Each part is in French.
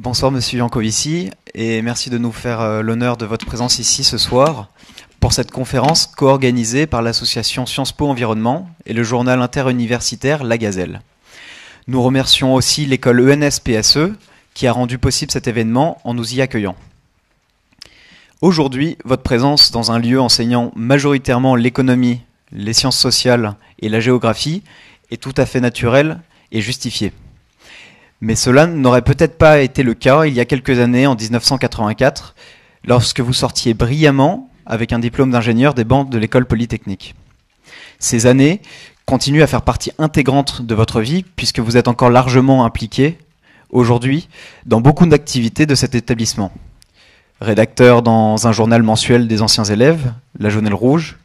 Bonsoir Monsieur ici et merci de nous faire euh, l'honneur de votre présence ici ce soir pour cette conférence co-organisée par l'association Sciences Po Environnement et le journal interuniversitaire La Gazelle. Nous remercions aussi l'école ENS-PSE e qui a rendu possible cet événement en nous y accueillant. Aujourd'hui, votre présence dans un lieu enseignant majoritairement l'économie, les sciences sociales et la géographie est tout à fait naturelle et justifiée. Mais cela n'aurait peut-être pas été le cas il y a quelques années, en 1984, lorsque vous sortiez brillamment avec un diplôme d'ingénieur des bancs de l'école polytechnique. Ces années continuent à faire partie intégrante de votre vie, puisque vous êtes encore largement impliqué, aujourd'hui, dans beaucoup d'activités de cet établissement. Rédacteur dans un journal mensuel des anciens élèves, La Jaunelle Rouge,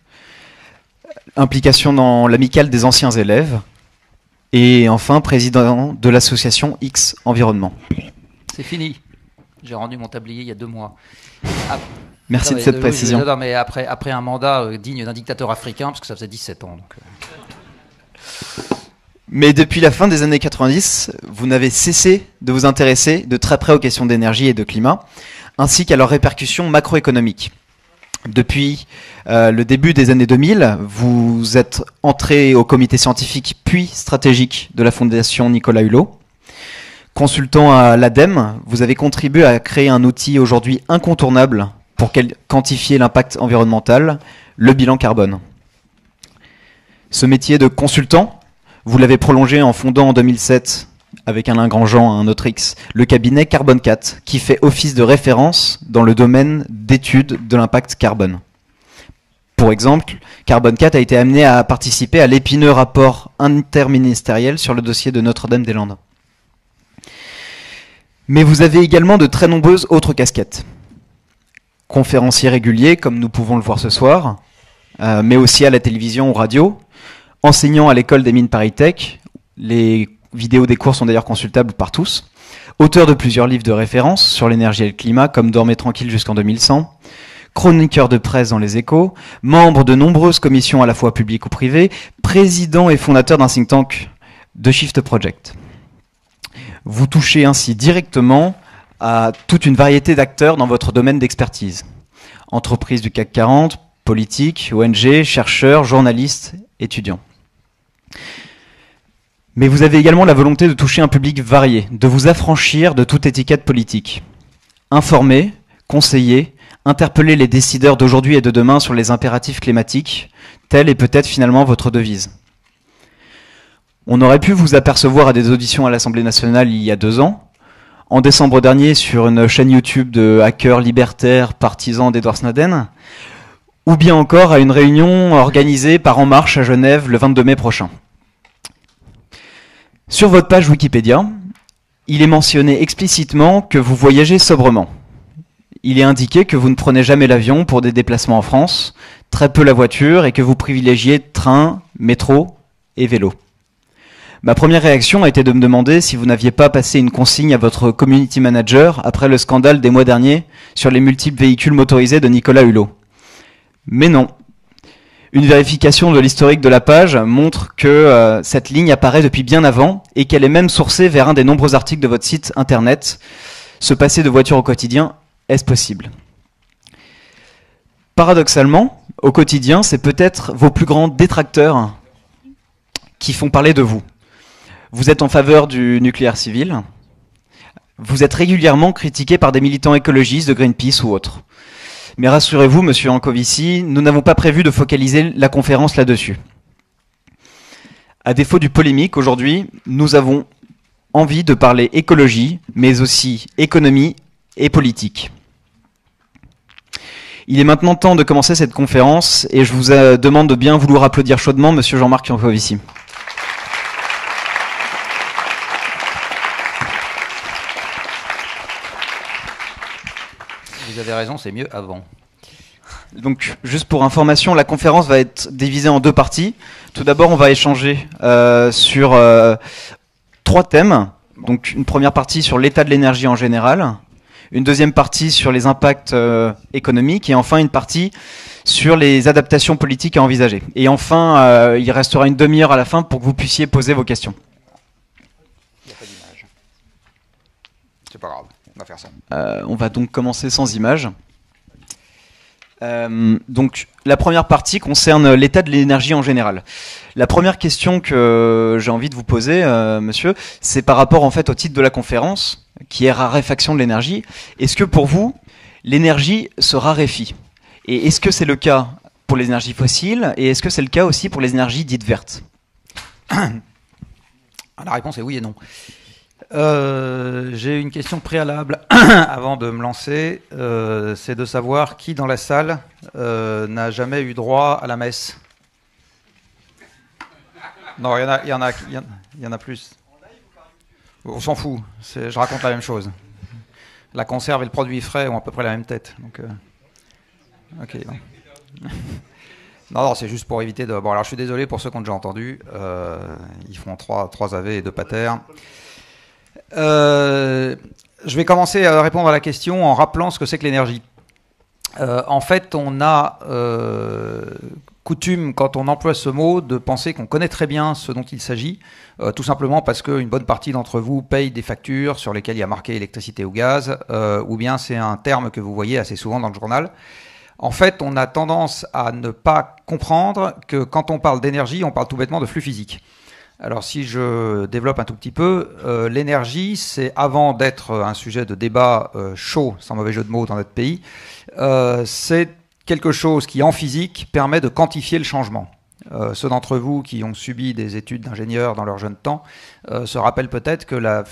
implication dans l'amicale des anciens élèves, et enfin président de l'association X Environnement. C'est fini. J'ai rendu mon tablier il y a deux mois. Ah. Merci de cette précision. mais après, un mandat euh, digne d'un dictateur africain, parce que ça faisait 17 ans. Euh. Mais depuis la fin des années 90, vous n'avez cessé de vous intéresser de très près aux questions d'énergie et de climat, ainsi qu'à leurs répercussions macroéconomiques. Depuis euh, le début des années 2000, vous êtes entré au comité scientifique puis stratégique de la Fondation Nicolas Hulot. Consultant à l'ADEME, vous avez contribué à créer un outil aujourd'hui incontournable pour quantifier l'impact environnemental, le bilan carbone. Ce métier de consultant, vous l'avez prolongé en fondant en 2007 avec Alain Grandjean, un autre X, le cabinet Carbon 4, qui fait office de référence dans le domaine d'études de l'impact carbone. Pour exemple, Carbone 4 a été amené à participer à l'épineux rapport interministériel sur le dossier de Notre-Dame-des-Landes. Mais vous avez également de très nombreuses autres casquettes. Conférencier régulier, comme nous pouvons le voir ce soir, euh, mais aussi à la télévision ou radio, enseignant à l'école des mines Paris Tech, les vidéos des cours sont d'ailleurs consultables par tous. Auteur de plusieurs livres de référence sur l'énergie et le climat, comme Dormez tranquille jusqu'en 2100. Chroniqueur de presse dans les échos, membre de nombreuses commissions à la fois publiques ou privées, président et fondateur d'un think tank, de Shift Project. Vous touchez ainsi directement à toute une variété d'acteurs dans votre domaine d'expertise. Entreprises du CAC 40, politiques, ONG, chercheurs, journalistes, étudiants. Mais vous avez également la volonté de toucher un public varié, de vous affranchir de toute étiquette politique. Informer, conseiller, interpeller les décideurs d'aujourd'hui et de demain sur les impératifs climatiques, telle est peut-être finalement votre devise. On aurait pu vous apercevoir à des auditions à l'Assemblée nationale il y a deux ans, en décembre dernier sur une chaîne YouTube de hackers libertaires partisans d'Edward Snowden, ou bien encore à une réunion organisée par En Marche à Genève le 22 mai prochain. Sur votre page Wikipédia, il est mentionné explicitement que vous voyagez sobrement. Il est indiqué que vous ne prenez jamais l'avion pour des déplacements en France, très peu la voiture et que vous privilégiez train, métro et vélo. Ma première réaction a été de me demander si vous n'aviez pas passé une consigne à votre community manager après le scandale des mois derniers sur les multiples véhicules motorisés de Nicolas Hulot. Mais non, une vérification de l'historique de la page montre que euh, cette ligne apparaît depuis bien avant et qu'elle est même sourcée vers un des nombreux articles de votre site internet. Se passer de voiture au quotidien, est-ce possible Paradoxalement, au quotidien, c'est peut-être vos plus grands détracteurs qui font parler de vous. Vous êtes en faveur du nucléaire civil, vous êtes régulièrement critiqué par des militants écologistes de Greenpeace ou autres. Mais rassurez-vous, Monsieur Ancovici, nous n'avons pas prévu de focaliser la conférence là-dessus. À défaut du polémique, aujourd'hui, nous avons envie de parler écologie, mais aussi économie et politique. Il est maintenant temps de commencer cette conférence et je vous euh, demande de bien vouloir applaudir chaudement Monsieur Jean-Marc Ancovici. vous avez raison, c'est mieux avant. Donc, juste pour information, la conférence va être divisée en deux parties. Tout d'abord, on va échanger euh, sur euh, trois thèmes. Donc, une première partie sur l'état de l'énergie en général, une deuxième partie sur les impacts euh, économiques et enfin une partie sur les adaptations politiques à envisager. Et enfin, il restera une demi-heure à la fin pour que vous puissiez poser vos questions. Euh, on va donc commencer sans images. Euh, donc la première partie concerne l'état de l'énergie en général. La première question que j'ai envie de vous poser, euh, monsieur, c'est par rapport en fait au titre de la conférence, qui est raréfaction de l'énergie. Est-ce que pour vous, l'énergie se raréfie Et est-ce que c'est le cas pour les énergies fossiles Et est-ce que c'est le cas aussi pour les énergies dites vertes La réponse est oui et non. Euh, j'ai une question préalable avant de me lancer. Euh, c'est de savoir qui dans la salle euh, n'a jamais eu droit à la messe. Non, il y en a, y a plus. On s'en fout. Je raconte la même chose. La conserve et le produit frais ont à peu près la même tête. Donc, Non. Non, c'est juste pour éviter de. Bon, alors je suis désolé pour ceux qu'on ont déjà entendu. ils font trois, trois AV et deux pater. Euh, je vais commencer à répondre à la question en rappelant ce que c'est que l'énergie. Euh, en fait, on a euh, coutume, quand on emploie ce mot, de penser qu'on connaît très bien ce dont il s'agit, tout simplement parce qu'une bonne partie d'entre vous paye des factures sur lesquelles il y a marqué électricité ou gaz, ou bien c'est un terme que vous voyez assez souvent dans le journal. En fait, on a tendance à ne pas comprendre que quand on parle d'énergie, on parle tout bêtement de flux physique. Alors si je développe un tout petit peu, euh, l'énergie, c'est avant d'être un sujet de débat euh, chaud, sans mauvais jeu de mots dans notre pays, euh, c'est quelque chose qui en physique permet de quantifier le changement. ceux d'entre vous qui ont subi des études d'ingénieur dans leur jeune temps se rappellent peut-être que la,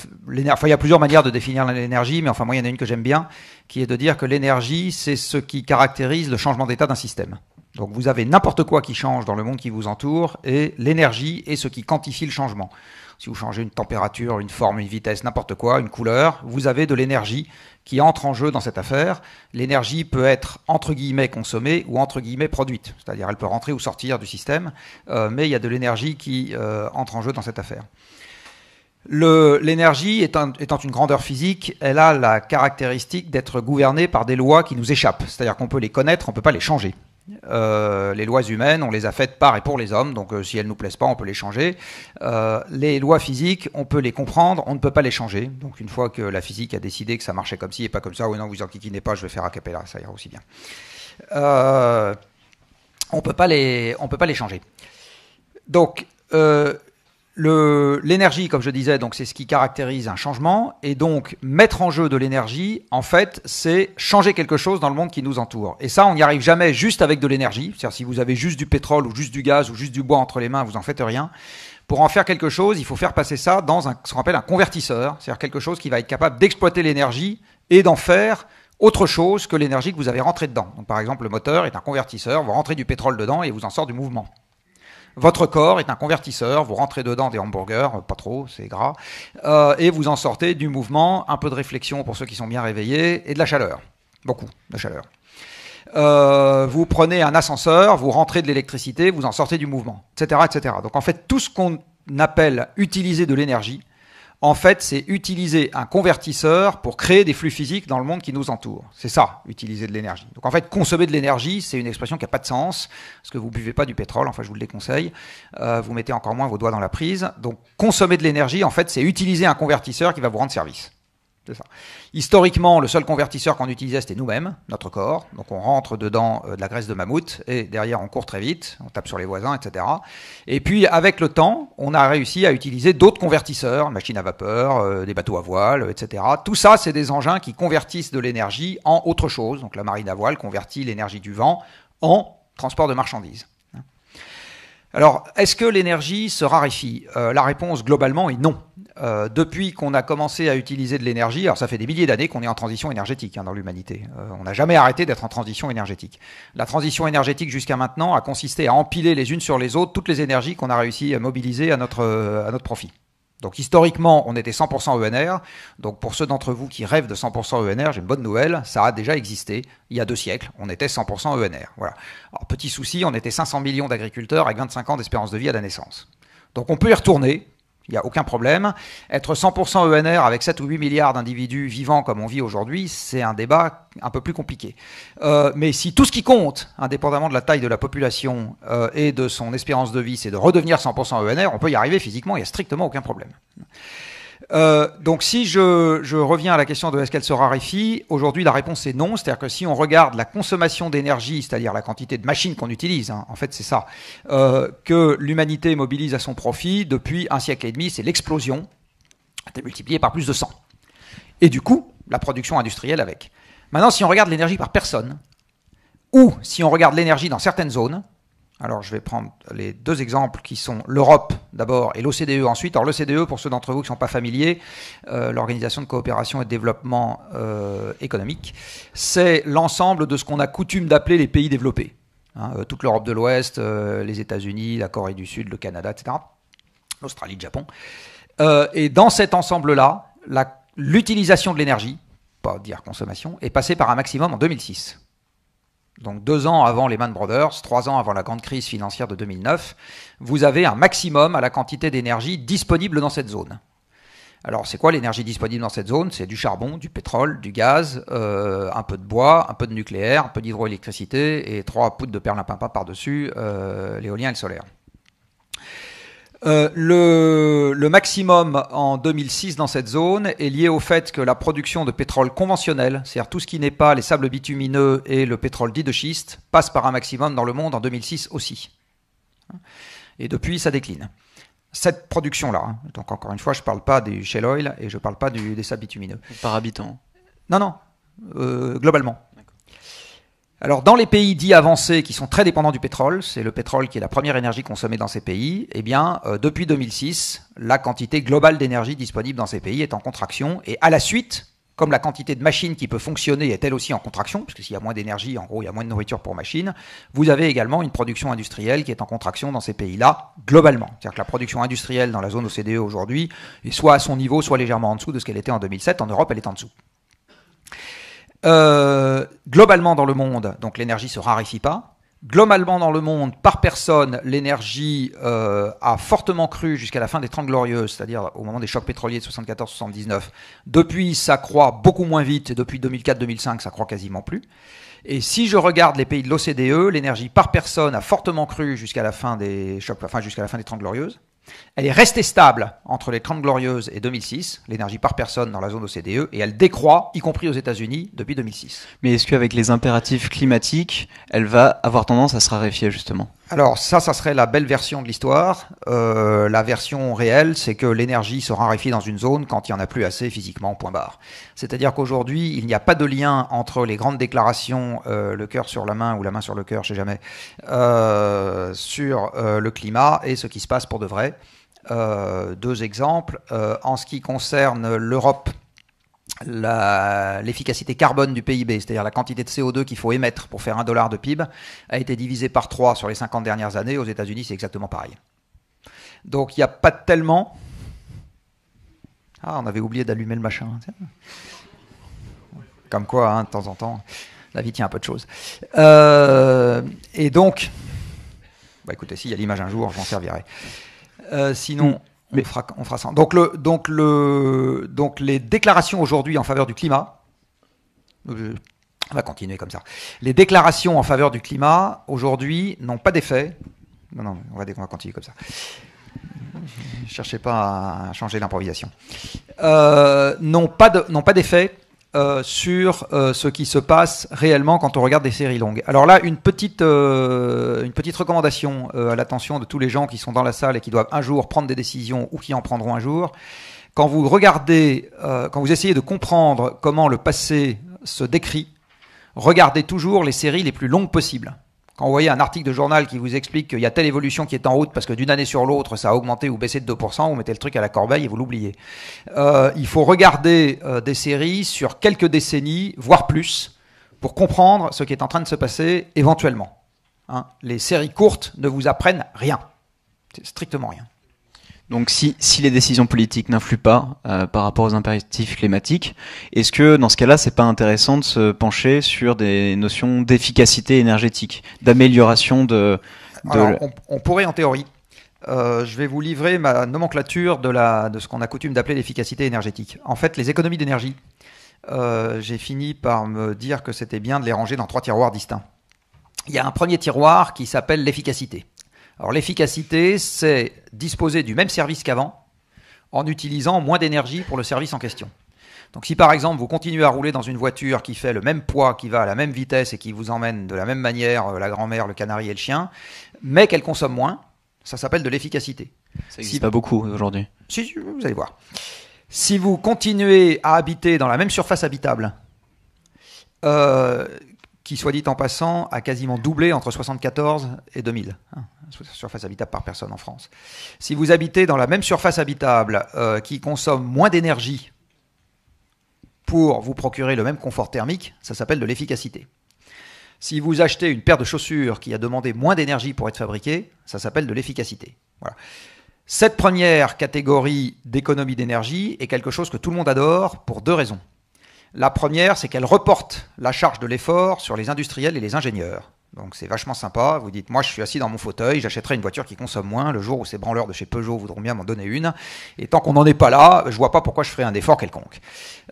enfin, il y a plusieurs manières de définir l'énergie, mais enfin moi il y en a une que j'aime bien, qui est de dire que l'énergie c'est ce qui caractérise le changement d'état d'un système. Donc vous avez n'importe quoi qui change dans le monde qui vous entoure, et l'énergie est ce qui quantifie le changement. Si vous changez une température, une forme, une vitesse, n'importe quoi, une couleur, vous avez de l'énergie qui entre en jeu dans cette affaire. L'énergie peut être entre guillemets consommée ou entre guillemets produite, c'est-à-dire elle peut rentrer ou sortir du système, euh, mais il y a de l'énergie qui euh, entre en jeu dans cette affaire. L'énergie étant, une grandeur physique, elle a la caractéristique d'être gouvernée par des lois qui nous échappent, c'est-à-dire qu'on peut les connaître, on ne peut pas les changer. Euh, les lois humaines, on les a faites par et pour les hommes, donc euh, si elles ne nous plaisent pas, on peut les changer. Euh, les lois physiques, on peut les comprendre, on ne peut pas les changer. Donc une fois que la physique a décidé que ça marchait comme ci et pas comme ça, ou non, vous en enquiquinez pas, je vais faire à capella, ça ira aussi bien. on ne peut pas les changer. Donc l'énergie, comme je disais, donc c'est ce qui caractérise un changement, et donc mettre en jeu de l'énergie, en fait, c'est changer quelque chose dans le monde qui nous entoure. Et ça, on n'y arrive jamais juste avec de l'énergie. C'est-à-dire si vous avez juste du pétrole ou juste du gaz ou juste du bois entre les mains, vous n'en faites rien. Pour en faire quelque chose, il faut faire passer ça dans ce qu'on appelle un convertisseur, c'est-à-dire quelque chose qui va être capable d'exploiter l'énergie et d'en faire autre chose que l'énergie que vous avez rentrée dedans. Donc, par exemple, le moteur est un convertisseur, vous rentrez du pétrole dedans et vous en sort du mouvement. Votre corps est un convertisseur, vous rentrez dedans des hamburgers, euh, pas trop, c'est gras, euh, et vous en sortez du mouvement, un peu de réflexion pour ceux qui sont bien réveillés, et de la chaleur. Beaucoup de chaleur. Euh, vous prenez un ascenseur, vous rentrez de l'électricité, vous en sortez du mouvement, etc., etc. Donc en fait, tout ce qu'on appelle utiliser de l'énergie, en fait, c'est utiliser un convertisseur pour créer des flux physiques dans le monde qui nous entoure. C'est ça, utiliser de l'énergie. Donc en fait, consommer de l'énergie, c'est une expression qui n'a pas de sens, parce que vous buvez pas du pétrole, enfin je vous le déconseille, euh, vous mettez encore moins vos doigts dans la prise. Donc consommer de l'énergie, en fait, c'est utiliser un convertisseur qui va vous rendre service. C'est ça. Historiquement, le seul convertisseur qu'on utilisait, c'était nous-mêmes, notre corps. Donc on rentre dedans euh, de la graisse de mammouth et derrière on court très vite, on tape sur les voisins, etc. Et puis avec le temps, on a réussi à utiliser d'autres convertisseurs, machines à vapeur, euh, des bateaux à voile, etc. Tout ça, c'est des engins qui convertissent de l'énergie en autre chose. Donc la marine à voile convertit l'énergie du vent en transport de marchandises. Alors, est-ce que l'énergie se raréfie euh, La réponse globalement est non. Euh, depuis qu'on a commencé à utiliser de l'énergie, alors ça fait des milliers d'années qu'on est en transition énergétique hein, dans l'humanité. Euh, on n'a jamais arrêté d'être en transition énergétique. La transition énergétique jusqu'à maintenant a consisté à empiler les unes sur les autres toutes les énergies qu'on a réussi à mobiliser à notre, euh, à notre profit. Donc historiquement, on était 100% ENR. Donc pour ceux d'entre vous qui rêvent de 100% ENR, j'ai une bonne nouvelle, ça a déjà existé. Il y a deux siècles, on était 100% ENR. Voilà. Alors petit souci, on était 500 millions d'agriculteurs avec 25 ans d'espérance de vie à la naissance. Donc on peut y retourner, il n'y a aucun problème. Être 100% ENR avec 7 ou 8 milliards d'individus vivants comme on vit aujourd'hui, c'est un débat un peu plus compliqué. Euh, mais si tout ce qui compte, indépendamment de la taille de la population euh, et de son espérance de vie, c'est de redevenir 100% ENR, on peut y arriver physiquement, il n'y a strictement aucun problème. Euh, donc si je, reviens à la question de est-ce qu'elle se raréfie, aujourd'hui la réponse est non. C'est-à-dire que si on regarde la consommation d'énergie, c'est-à-dire la quantité de machines qu'on utilise, hein, en fait c'est ça, euh, que l'humanité mobilise à son profit depuis un siècle et demi, c'est l'explosion, multipliée par plus de 100. Et du coup, la production industrielle avec. Maintenant, si on regarde l'énergie par personne, ou si on regarde l'énergie dans certaines zones, alors je vais prendre les deux exemples qui sont l'Europe d'abord et l'OCDE ensuite. Alors l'OCDE, pour ceux d'entre vous qui ne sont pas familiers, euh, l'Organisation de coopération et de développement euh, économique, c'est l'ensemble de ce qu'on a coutume d'appeler les pays développés. Hein, euh, toute l'Europe de l'Ouest, les États-Unis, la Corée du Sud, le Canada, etc. L'Australie, le Japon. et dans cet ensemble-là, l'utilisation de l'énergie, pas dire consommation, est passée par un maximum en 2006 donc deux ans avant Lehman Brothers, trois ans avant la grande crise financière de 2009, vous avez un maximum à la quantité d'énergie disponible dans cette zone. Alors c'est quoi l'énergie disponible dans cette zone C'est du charbon, du pétrole, du gaz, euh, un peu de bois, un peu de nucléaire, un peu d'hydroélectricité et trois poutres de perlimpinpin par-dessus, euh, l'éolien et le solaire. Euh, le, maximum en 2006 dans cette zone est lié au fait que la production de pétrole conventionnel, c'est-à-dire tout ce qui n'est pas les sables bitumineux et le pétrole dit de schiste, passe par un maximum dans le monde en 2006 aussi. Et depuis, ça décline. Cette production-là, hein, donc encore une fois, je ne parle pas du Shell oil et je ne parle pas du, des sables bitumineux. Par habitant Non, non, euh, globalement. Alors dans les pays dits avancés qui sont très dépendants du pétrole, c'est le pétrole qui est la première énergie consommée dans ces pays, eh bien euh, depuis 2006, la quantité globale d'énergie disponible dans ces pays est en contraction et à la suite, comme la quantité de machines qui peut fonctionner est elle aussi en contraction, puisque s'il y a moins d'énergie, en gros, il y a moins de nourriture pour machines, vous avez également une production industrielle qui est en contraction dans ces pays-là, globalement. C'est-à-dire que la production industrielle dans la zone OCDE aujourd'hui est soit à son niveau, soit légèrement en dessous de ce qu'elle était en 2007. En Europe, elle est en dessous. Euh, globalement dans le monde, donc l'énergie se raréfie pas. Globalement dans le monde, par personne, l'énergie euh, a fortement cru jusqu'à la fin des Trente glorieuses, c'est-à-dire au moment des chocs pétroliers de 74-79. Depuis, ça croît beaucoup moins vite, depuis 2004-2005, ça croît quasiment plus. Et si je regarde les pays de l'OCDE, l'énergie par personne a fortement cru jusqu'à la fin des chocs, enfin jusqu'à la fin des 30 glorieuses. Elle est restée stable entre les 30 Glorieuses et 2006, l'énergie par personne dans la zone OCDE, et elle décroît, y compris aux États-Unis, depuis 2006. Mais est-ce qu'avec les impératifs climatiques, elle va avoir tendance à se raréfier justement alors ça, ça serait la belle version de l'histoire. Euh, la version réelle, c'est que l'énergie se raréfie dans une zone quand il n'y en a plus assez physiquement, point barre. C'est-à-dire qu'aujourd'hui, il n'y a pas de lien entre les grandes déclarations, euh, le cœur sur la main ou la main sur le cœur, je sais jamais, euh, sur le climat et ce qui se passe pour de vrai. deux exemples. en ce qui concerne l'Europe, l'efficacité carbone du PIB, c'est-à-dire la quantité de CO2 qu'il faut émettre pour faire un dollar de PIB, a été divisée par 3 sur les 50 dernières années. Aux États-Unis, c'est exactement pareil. Donc il n'y a pas tellement... Ah, on avait oublié d'allumer le machin. Comme quoi, hein, de temps en temps, la vie tient un peu de choses. Euh, et donc, bah écoutez, s'il y a l'image un jour, j'en servirai. Euh, sinon, on fera, on ça. Donc, le, donc, le, donc les déclarations aujourd'hui en faveur du climat, euh, on va continuer comme ça. Les déclarations en faveur du climat aujourd'hui n'ont pas d'effet. Non, non, on va, va continuer comme ça. Cherchez pas à changer l'improvisation. Euh, n'ont pas d'effet euh, sur euh, ce qui se passe réellement quand on regarde des séries longues. Alors là, une petite, euh, une petite recommandation à l'attention de tous les gens qui sont dans la salle et qui doivent un jour prendre des décisions ou qui en prendront un jour. Quand vous regardez, quand vous essayez de comprendre comment le passé se décrit, regardez toujours les séries les plus longues possibles. Quand vous voyez un article de journal qui vous explique qu'il y a telle évolution qui est en route parce que d'une année sur l'autre, ça a augmenté ou baissé de 2%, vous mettez le truc à la corbeille et vous l'oubliez. Euh, il faut regarder euh, des séries sur quelques décennies, voire plus, pour comprendre ce qui est en train de se passer éventuellement. Hein. les séries courtes ne vous apprennent rien, strictement rien. Donc si, les décisions politiques n'influent pas euh, par rapport aux impératifs climatiques, est-ce que dans ce cas-là, n'est pas intéressant de se pencher sur des notions d'efficacité énergétique, d'amélioration de... on, pourrait en théorie. Euh, je vais vous livrer ma nomenclature de, de ce qu'on a coutume d'appeler l'efficacité énergétique. En fait, les économies d'énergie, euh, j'ai fini par me dire que c'était bien de les ranger dans trois tiroirs distincts. Il y a un premier tiroir qui s'appelle l'efficacité. Alors l'efficacité, c'est disposer du même service qu'avant en utilisant moins d'énergie pour le service en question. Donc si par exemple vous continuez à rouler dans une voiture qui fait le même poids, qui va à la même vitesse et qui vous emmène de la même manière euh, la grand-mère, le canari et le chien, mais qu'elle consomme moins, ça s'appelle de l'efficacité. Ça n'existe pas beaucoup aujourd'hui. Si, vous allez voir. Si vous continuez à habiter dans la même surface habitable, euh, qui soit dit en passant a quasiment doublé entre 74 et 2000 surface habitable par personne en France. Si vous habitez dans la même surface habitable euh, qui consomme moins d'énergie pour vous procurer le même confort thermique, ça s'appelle de l'efficacité. Si vous achetez une paire de chaussures qui a demandé moins d'énergie pour être fabriquée, ça s'appelle de l'efficacité. Cette première catégorie d'économie d'énergie est quelque chose que tout le monde adore pour deux raisons. La première, c'est qu'elle reporte la charge de l'effort sur les industriels et les ingénieurs. Donc c'est vachement sympa. Vous dites, moi je suis assis dans mon fauteuil, j'achèterai une voiture qui consomme moins le jour où ces branleurs de chez Peugeot voudront bien m'en donner une. Et tant qu'on n'en est pas là, je vois pas pourquoi je ferai un effort quelconque.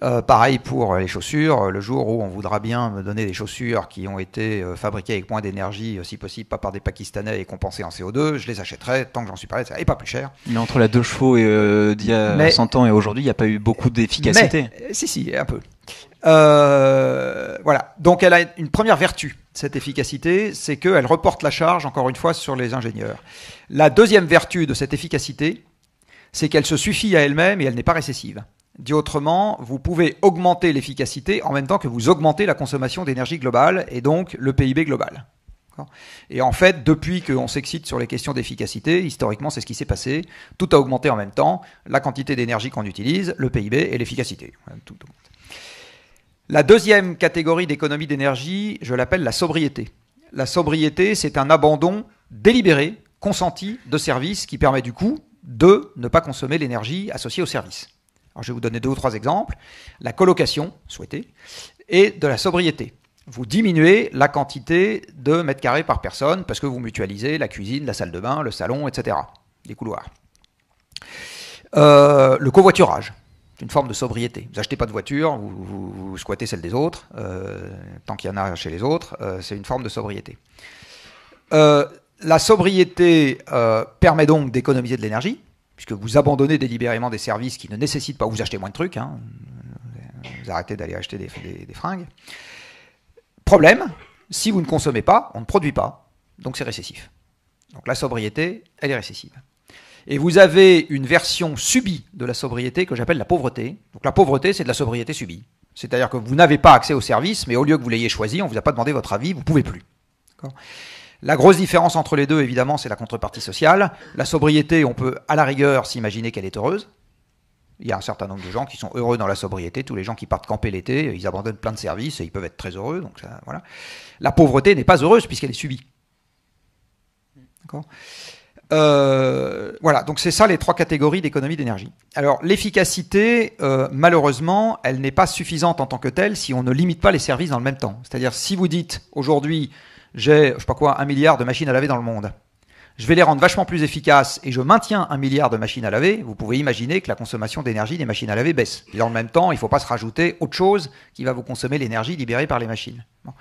Euh, pareil pour euh, les chaussures. Le jour où on voudra bien me donner des chaussures qui ont été euh, fabriquées avec moins d'énergie, si possible pas par des Pakistanais et compensées en CO2, je les achèterai tant que j'en suis pas là, et pas plus cher. Mais entre la deux chevaux et d'il y a 100 ans et aujourd'hui, il n'y a pas eu beaucoup d'efficacité. si si, un peu. voilà. Donc elle a une première vertu cette efficacité, c'est qu'elle reporte la charge, encore une fois, sur les ingénieurs. La deuxième vertu de cette efficacité, c'est qu'elle se suffit à elle-même et elle n'est pas récessive. Dit autrement, vous pouvez augmenter l'efficacité en même temps que vous augmentez la consommation d'énergie globale et donc le PIB global. Et en fait, depuis qu'on s'excite sur les questions d'efficacité, historiquement, c'est ce qui s'est passé. Tout a augmenté en même temps, la quantité d'énergie qu'on utilise, le PIB et l'efficacité. Tout, la deuxième catégorie d'économie d'énergie, je l'appelle la sobriété. La sobriété, c'est un abandon délibéré, consenti de services qui permet du coup de ne pas consommer l'énergie associée au service. Alors, je vais vous donner deux ou trois exemples. La colocation souhaitée et de la sobriété. Vous diminuez la quantité de mètres carrés par personne parce que vous mutualisez la cuisine, la salle de bain, le salon, etc. Les couloirs. Euh, le covoiturage. C'est une forme de sobriété. Vous achetez pas de voiture, vous, vous, squattez celle des autres, euh, tant qu'il y en a chez les autres, euh, c'est une forme de sobriété. Euh, la sobriété permet donc d'économiser de l'énergie, puisque vous abandonnez délibérément des services qui ne nécessitent pas, vous achetez moins de trucs, hein, vous arrêtez d'aller acheter des fringues. Problème, si vous ne consommez pas, on ne produit pas, donc c'est récessif. Donc la sobriété, elle est récessive. Et vous avez une version subie de la sobriété que j'appelle la pauvreté. Donc la pauvreté, c'est de la sobriété subie. C'est-à-dire que vous n'avez pas accès au service, mais au lieu que vous l'ayez choisi, on ne vous a pas demandé votre avis, vous ne pouvez plus. La grosse différence entre les deux, évidemment, c'est la contrepartie sociale. La sobriété, on peut à la rigueur s'imaginer qu'elle est heureuse. Il y a un certain nombre de gens qui sont heureux dans la sobriété. Tous les gens qui partent camper l'été, ils abandonnent plein de services et ils peuvent être très heureux. Donc voilà. La pauvreté n'est pas heureuse puisqu'elle est subie. D'accord euh, voilà, donc c'est ça les trois catégories d'économie d'énergie. Alors l'efficacité, euh, malheureusement, elle n'est pas suffisante en tant que telle si on ne limite pas les services dans le même temps. C'est-à-dire si vous dites aujourd'hui j'ai, je sais pas quoi, un milliard de machines à laver dans le monde, je vais les rendre vachement plus efficaces et je maintiens un milliard de machines à laver, vous pouvez imaginer que la consommation d'énergie des machines à laver baisse. Et dans le même temps, il ne faut pas se rajouter autre chose qui va vous consommer l'énergie libérée par les machines. Bon.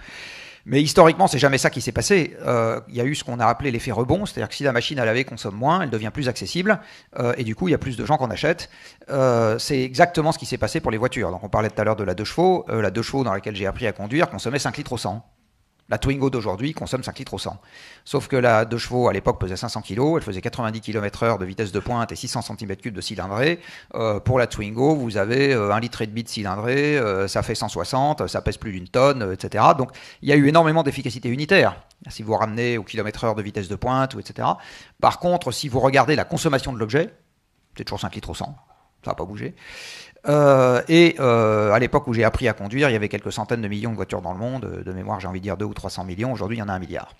Mais historiquement, c'est jamais ça qui s'est passé. Euh, il y a eu ce qu'on a appelé l'effet rebond, c'est-à-dire que si la machine à laver consomme moins, elle devient plus accessible, euh, et du coup, il y a plus de gens qu'on achète. Euh, c'est exactement ce qui s'est passé pour les voitures. Donc, on parlait tout à l'heure de la 2 chevaux. la 2 chevaux dans laquelle j'ai appris à conduire consommait 5 litres au 100. La Twingo d'aujourd'hui consomme 5 litres au 100. Sauf que la 2 chevaux à l'époque pesait 500 kg, elle faisait 90 km/h de vitesse de pointe et 600 cm3 de cylindrée. Euh, pour la Twingo, vous avez 1,5 euh, litre de cylindrée, euh, ça fait 160, ça pèse plus d'une tonne, etc. Donc il y a eu énormément d'efficacité unitaire, si vous ramenez au km heure de vitesse de pointe, etc. Par contre, si vous regardez la consommation de l'objet, c'est toujours 5 litres au 100, ça n'a pas bougé. Euh, et euh, à l'époque où j'ai appris à conduire, il y avait quelques centaines de millions de voitures dans le monde. Euh, de mémoire, j'ai envie de dire 2 ou 300 millions. Aujourd'hui, il y en a un milliard.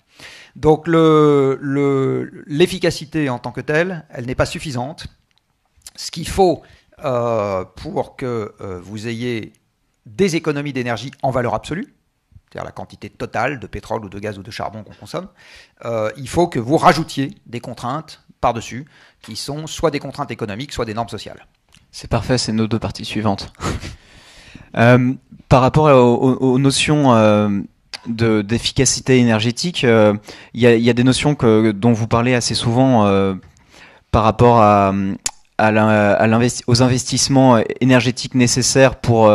Donc l'efficacité en tant que telle, elle n'est pas suffisante. Ce qu'il faut pour que vous ayez des économies d'énergie en valeur absolue, c'est-à-dire la quantité totale de pétrole ou de gaz ou de charbon qu'on consomme, il faut que vous rajoutiez des contraintes par-dessus, qui sont soit des contraintes économiques, soit des normes sociales. C'est parfait, c'est nos deux parties suivantes. Euh, par rapport aux, notions euh, de, d'efficacité énergétique, euh, il y, a, des notions dont vous parlez assez souvent par rapport aux investissements énergétiques nécessaires pour,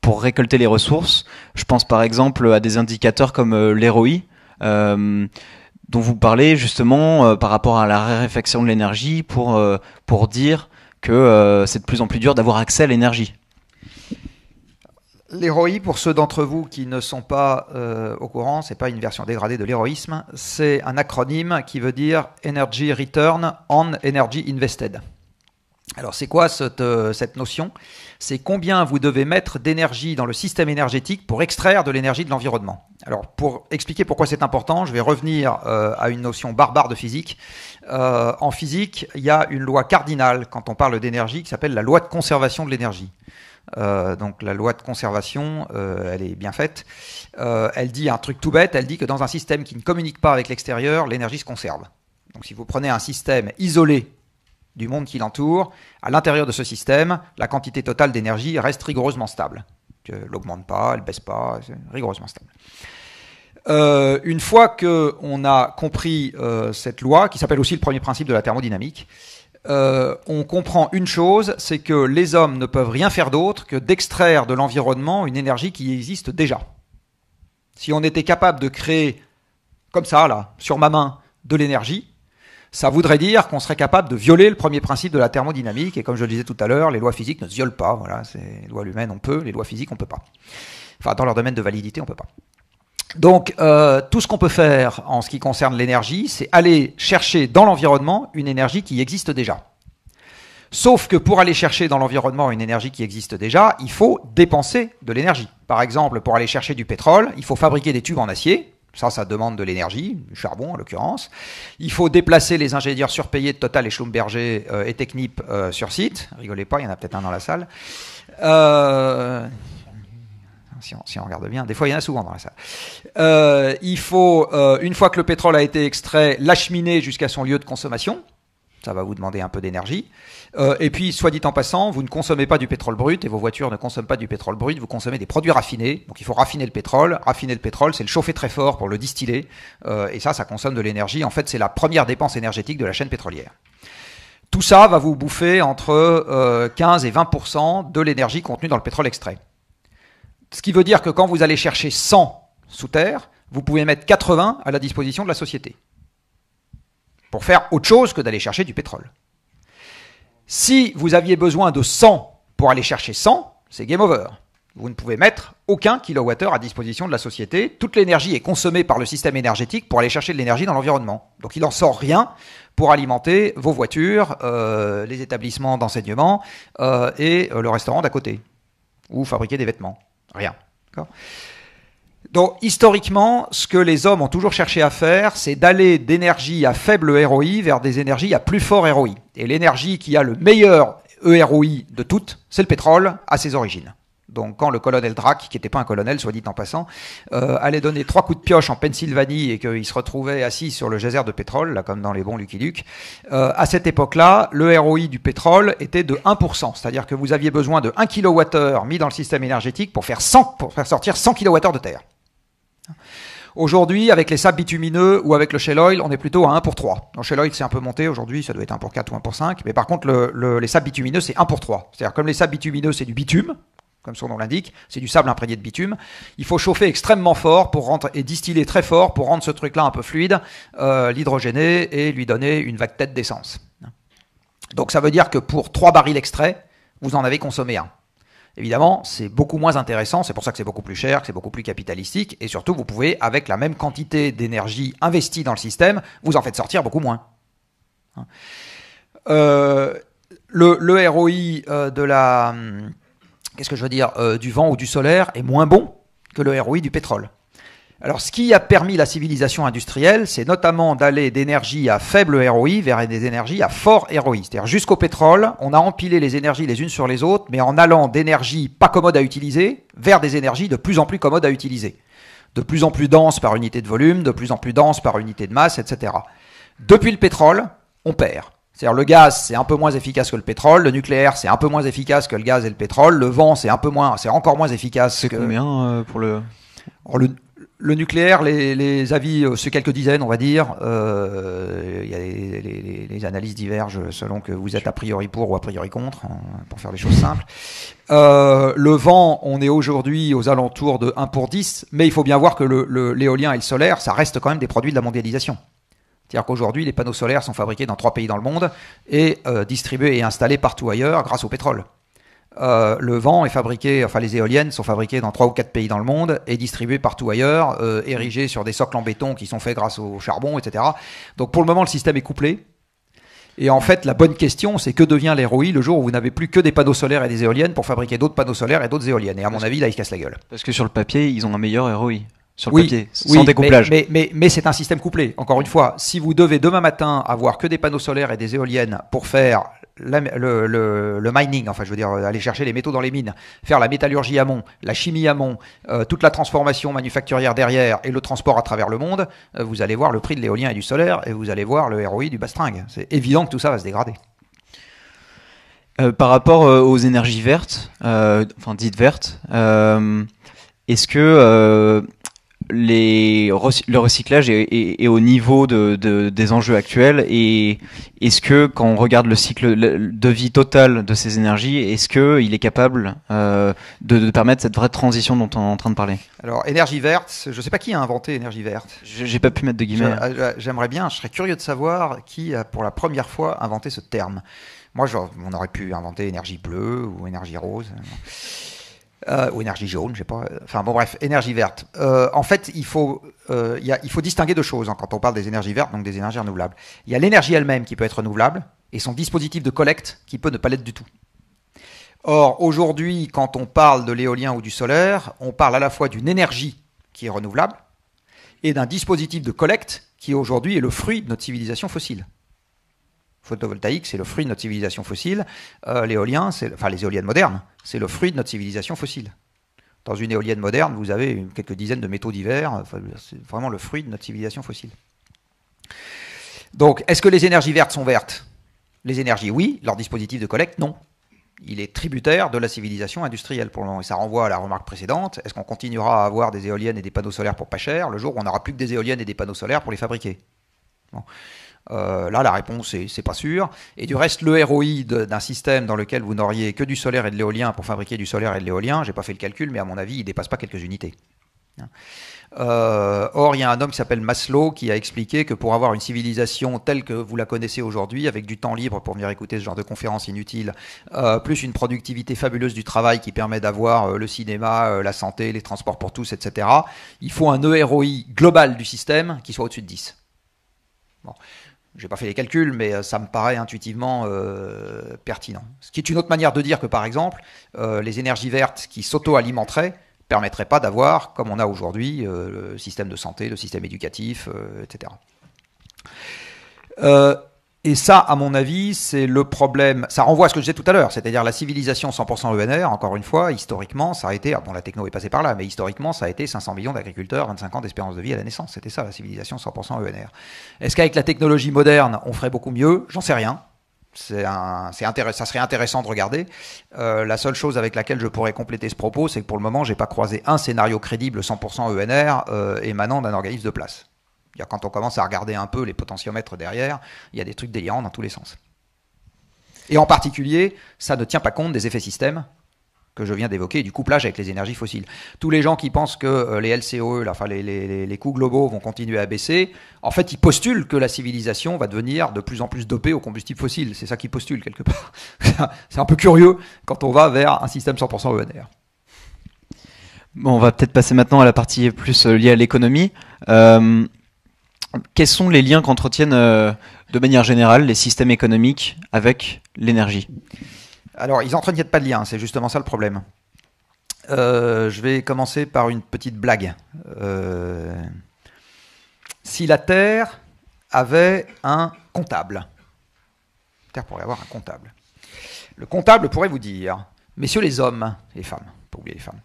pour récolter les ressources. Je pense par exemple à des indicateurs comme l'Héroï, dont vous parlez justement par rapport à la réflexion de l'énergie pour, pour dire que euh, c'est de plus en plus dur d'avoir accès à l'énergie L'héroïe, pour ceux d'entre vous qui ne sont pas euh, au courant, c'est pas une version dégradée de l'héroïsme, c'est un acronyme qui veut dire Energy Return on Energy Invested. Alors c'est quoi cette, euh, cette notion C'est combien vous devez mettre d'énergie dans le système énergétique pour extraire de l'énergie de l'environnement. Alors pour expliquer pourquoi c'est important, je vais revenir à une notion barbare de physique, euh, en physique, il y a une loi cardinale quand on parle d'énergie qui s'appelle la loi de conservation de l'énergie. Euh, donc la loi de conservation, euh, elle est bien faite. elle dit un truc tout bête, elle dit que dans un système qui ne communique pas avec l'extérieur, l'énergie se conserve. Donc si vous prenez un système isolé du monde qui l'entoure, à l'intérieur de ce système, la quantité totale d'énergie reste rigoureusement stable. Elle n'augmente pas, elle baisse pas, c'est rigoureusement stable. Euh, une fois que on a compris euh, cette loi, qui s'appelle aussi le premier principe de la thermodynamique, euh, on comprend une chose, c'est que les hommes ne peuvent rien faire d'autre que d'extraire de l'environnement une énergie qui existe déjà. Si on était capable de créer, comme ça, là, sur ma main, de l'énergie, ça voudrait dire qu'on serait capable de violer le premier principe de la thermodynamique. Et comme je le disais tout à l'heure, les lois physiques ne se violent pas. Voilà, les lois humaines, on peut, les lois physiques, on peut pas. Enfin, dans leur domaine de validité, on ne peut pas. Donc euh, tout ce qu'on peut faire en ce qui concerne l'énergie, c'est aller chercher dans l'environnement une énergie qui existe déjà. Sauf que pour aller chercher dans l'environnement une énergie qui existe déjà, il faut dépenser de l'énergie. Par exemple, pour aller chercher du pétrole, il faut fabriquer des tubes en acier. Ça, ça demande de l'énergie, du charbon en l'occurrence. Il faut déplacer les ingénieurs surpayés de Total et Schlumberger euh, et Technip euh, sur site. Rigolez pas, il y en a peut-être un dans la salle si on, regarde bien. Des fois, il y en a souvent dans la salle. Euh, il faut, euh, une fois que le pétrole a été extrait, l'acheminer jusqu'à son lieu de consommation. Ça va vous demander un peu d'énergie. Euh, et puis, soit dit en passant, vous ne consommez pas du pétrole brut et vos voitures ne consomment pas du pétrole brut, vous consommez des produits raffinés. Donc, il faut raffiner le pétrole. Raffiner le pétrole, c'est le chauffer très fort pour le distiller. et ça, ça consomme de l'énergie. En fait, c'est la première dépense énergétique de la chaîne pétrolière. Tout ça va vous bouffer entre 15 et 20% de l'énergie contenue dans le pétrole extrait. Ce qui veut dire que quand vous allez chercher 100 sous terre, vous pouvez mettre 80 à la disposition de la société pour faire autre chose que d'aller chercher du pétrole. Si vous aviez besoin de 100 pour aller chercher 100, c'est game over. Vous ne pouvez mettre aucun kilowattheure à disposition de la société. Toute l'énergie est consommée par le système énergétique pour aller chercher de l'énergie dans l'environnement. Donc il n'en sort rien pour alimenter vos voitures, euh, les établissements d'enseignement euh, et euh, le restaurant d'à côté, ou fabriquer des vêtements. Rien. Donc historiquement, ce que les hommes ont toujours cherché à faire, c'est d'aller d'énergie à faible ROI vers des énergies à plus fort ROI. Et l'énergie qui a le meilleur EROI de toutes, c'est le pétrole à ses origines. Donc quand le colonel Drac, qui n'était pas un colonel, soit dit en passant, euh, allait donner trois coups de pioche en Pennsylvanie et qu'il se retrouvait assis sur le geyser de pétrole, là comme dans les bons Lucky Luke, euh, à cette époque-là, le ROI du pétrole était de 1%, c'est-à-dire que vous aviez besoin de 1 kWh mis dans le système énergétique pour faire, 100, pour faire sortir 100 kWh de terre. Aujourd'hui, avec les sables bitumineux ou avec le Shell oil, on est plutôt à 1 pour 3. dans Shell oil, c'est un peu monté. Aujourd'hui, ça doit être 1 pour 4 ou 1 pour 5. Mais par contre, les sables bitumineux, c'est 1 pour 3. C'est-à-dire, comme les sables bitumineux, c'est du bitume, comme son nom l'indique, c'est du sable imprégné de bitume. Il faut chauffer extrêmement fort pour et distiller très fort pour rendre ce truc-là un peu fluide, euh, et lui donner une vague tête d'essence. Donc ça veut dire que pour 3 barils extraits, vous en avez consommé un. Évidemment, c'est beaucoup moins intéressant, c'est pour ça que c'est beaucoup plus cher, que c'est beaucoup plus capitalistique, et surtout, vous pouvez, avec la même quantité d'énergie investie dans le système, vous en faites sortir beaucoup moins. Euh, le, ROI euh, de la... Hum, qu'est-ce que je veux dire, euh, du vent ou du solaire est moins bon que le ROI du pétrole. Alors, ce qui a permis la civilisation industrielle, c'est notamment d'aller d'énergie à faible ROI vers des énergies à fort ROI. C'est-à-dire jusqu'au pétrole, on a empilé les énergies les unes sur les autres, mais en allant d'énergie pas commode à utiliser vers des énergies de plus en plus commodes à utiliser. De plus en plus denses par unité de volume, de plus en plus denses par unité de masse, etc. Depuis le pétrole, on perd. C'est-à-dire le gaz, c'est un peu moins efficace que le pétrole, le nucléaire, c'est un peu moins efficace que le gaz et le pétrole, le vent, c'est un peu moins, c'est encore moins efficace. que... combien euh, pour le... le, nucléaire, les, avis, euh, c'est quelques dizaines, on va dire. Euh, y a les, analyses divergent selon que vous êtes a priori pour ou a priori contre, hein, pour faire les choses simples. Euh, le vent, on est aujourd'hui aux alentours de 1 pour 10, mais il faut bien voir que l'éolien le, l'éolien et le solaire, ça reste quand même des produits de la mondialisation. C'est-à-dire qu'aujourd'hui, les panneaux solaires sont fabriqués dans trois pays dans le monde et euh, distribués et installés partout ailleurs grâce au pétrole. Euh, le vent est fabriqué, enfin les éoliennes sont fabriquées dans trois ou quatre pays dans le monde et distribuées partout ailleurs, euh, érigées sur des socles en béton qui sont faits grâce au charbon, etc. Donc pour le moment, le système est couplé. Et en fait, la bonne question, c'est que devient l'héroïne le jour où vous n'avez plus que des panneaux solaires et des éoliennes pour fabriquer d'autres panneaux solaires et d'autres éoliennes. Et à mon avis, là, ils se cassent la gueule. Parce que sur le papier, ils ont un meilleur ROI sur oui, papier, sans découplage. Mais, mais, c'est un système couplé. Encore une fois, si vous devez demain matin avoir que des panneaux solaires et des éoliennes pour faire le, mining, enfin je veux dire euh, aller chercher les métaux dans les mines, faire la métallurgie amont, la chimie amont, mont, euh, toute la transformation manufacturière derrière et le transport à travers le monde, euh, vous allez voir le prix de l'éolien et du solaire et vous allez voir le ROI du bastringue. C'est évident que tout ça va se dégrader. par rapport aux énergies vertes, enfin dites vertes, est-ce que le recyclage est, au niveau des enjeux actuels et est-ce que quand on regarde le cycle de vie total de ces énergies, est-ce qu'il est capable euh, de, permettre cette vraie transition dont on est en train de parler Alors énergie verte, je ne sais pas qui a inventé énergie verte. J'ai pas pu mettre de guillemets. Euh, euh, j'aimerais bien, je serais curieux de savoir qui a pour la première fois inventé ce terme. Moi, on aurait pu inventer énergie bleue ou énergie rose. Euh, ou énergie jaune, je sais pas. Enfin bon bref, énergie verte. Euh, en fait, euh, il faut, distinguer deux choses hein, quand on parle des énergies vertes, donc des énergies renouvelables. Il y a l'énergie elle-même qui peut être renouvelable et son dispositif de collecte qui peut ne pas l'être du tout. Or, aujourd'hui, quand on parle de l'éolien ou du solaire, on parle à la fois d'une énergie qui est renouvelable et d'un dispositif de collecte qui aujourd'hui est le fruit de notre civilisation fossile photovoltaïque, c'est le fruit de notre civilisation fossile. Euh, l'éolien, enfin les éoliennes modernes, c'est le fruit de notre civilisation fossile. Dans une éolienne moderne, vous avez quelques dizaines de métaux divers. c'est vraiment le fruit de notre civilisation fossile. Donc, est-ce que les énergies vertes sont vertes Les énergies, oui. Leur dispositif de collecte, non. Il est tributaire de la civilisation industrielle pour le moment. Et ça renvoie à la remarque précédente. Est-ce qu'on continuera à avoir des éoliennes et des panneaux solaires pour pas cher le jour où on n'aura plus que des éoliennes et des panneaux solaires pour les fabriquer euh, là, la réponse c'est pas sûr. Et du reste, le ROI d'un système dans lequel vous n'auriez que du solaire et de l'éolien pour fabriquer du solaire et de l'éolien, j'ai pas fait le calcul, mais à mon avis, il dépasse pas quelques unités. Euh, or, il y a un homme qui s'appelle Maslow qui a expliqué que pour avoir une civilisation telle que vous la connaissez aujourd'hui, avec du temps libre pour venir écouter ce genre de conférences inutiles, euh, plus une productivité fabuleuse du travail qui permet d'avoir le cinéma, la santé, les transports pour tous, etc., il faut un EROI global du système qui soit au-dessus de 10. Bon. Je n'ai pas fait les calculs, mais euh, ça me paraît intuitivement euh, pertinent. Ce qui est une autre manière de dire que, par exemple, euh, les énergies vertes qui s'auto-alimenteraient permettraient pas d'avoir, comme on a aujourd'hui, le système de santé, le système éducatif, etc. Et ça, à mon avis, c'est le problème. Ça renvoie à ce que je disais tout à l'heure, c'est-à-dire la civilisation 100% ENR, encore une fois, historiquement, ça a été. Bon, la techno est passée par là, mais historiquement, ça a été 500 millions d'agriculteurs, 25 ans d'espérance de vie à la naissance. C'était ça, la civilisation 100% ENR. Est-ce qu'avec la technologie moderne, on ferait beaucoup mieux J'en sais rien. Un, ça serait intéressant de regarder. Euh, la seule chose avec laquelle je pourrais compléter ce propos, c'est que pour le moment, j'ai pas croisé un scénario crédible 100% ENR euh, émanant d'un organisme de place. Quand on commence à regarder un peu les potentiomètres derrière, il y a des trucs délirants dans tous les sens. Et en particulier, ça ne tient pas compte des effets systèmes que je viens d'évoquer, du couplage avec les énergies fossiles. Tous les gens qui pensent que euh, les LCOE, enfin les, coûts globaux vont continuer à baisser, en fait, ils postulent que la civilisation va devenir de plus en plus dopée aux combustibles fossiles. C'est ça qu'ils postulent quelque part. C'est un peu curieux quand on va vers un système 100% ENR. Bon, on va peut-être passer maintenant à la partie plus euh, liée à l'économie. Euh, quels sont les liens qu'entretiennent euh, de manière générale les systèmes économiques avec l'énergie Alors, ils n'entretiennent pas de lien, c'est justement ça le problème. Euh, je vais commencer par une petite blague. Euh, si la Terre avait un comptable, la Terre pourrait avoir un comptable. Le comptable pourrait vous dire, messieurs les hommes les femmes, pas oublier les femmes,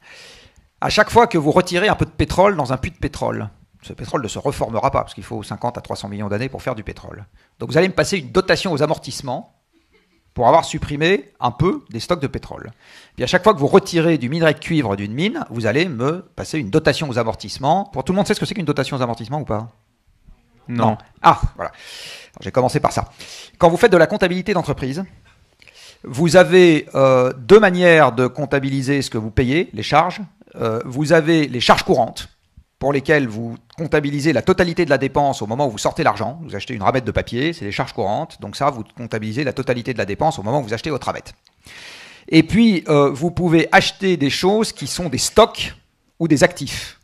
à chaque fois que vous retirez un peu de pétrole dans un puits de pétrole, ce pétrole ne se reformera pas, parce qu'il faut 50 à 300 millions d'années pour faire du pétrole. Donc vous allez me passer une dotation aux amortissements pour avoir supprimé un peu des stocks de pétrole. Et à chaque fois que vous retirez du minerai de cuivre d'une mine, vous allez me passer une dotation aux amortissements. Pour tout le monde, sait ce que c'est qu'une dotation aux amortissements ou pas non. Ah, voilà. J'ai commencé par ça. Quand vous faites de la comptabilité d'entreprise, vous avez euh, deux manières de comptabiliser ce que vous payez, les charges. Euh, vous avez les charges courantes, pour lesquels vous comptabilisez la totalité de la dépense au moment où vous sortez l'argent. Vous achetez une ramette de papier, c'est des charges courantes. Donc ça, vous comptabilisez la totalité de la dépense au moment où vous achetez votre ramette. Et puis, euh, vous pouvez acheter des choses qui sont des stocks ou des actifs.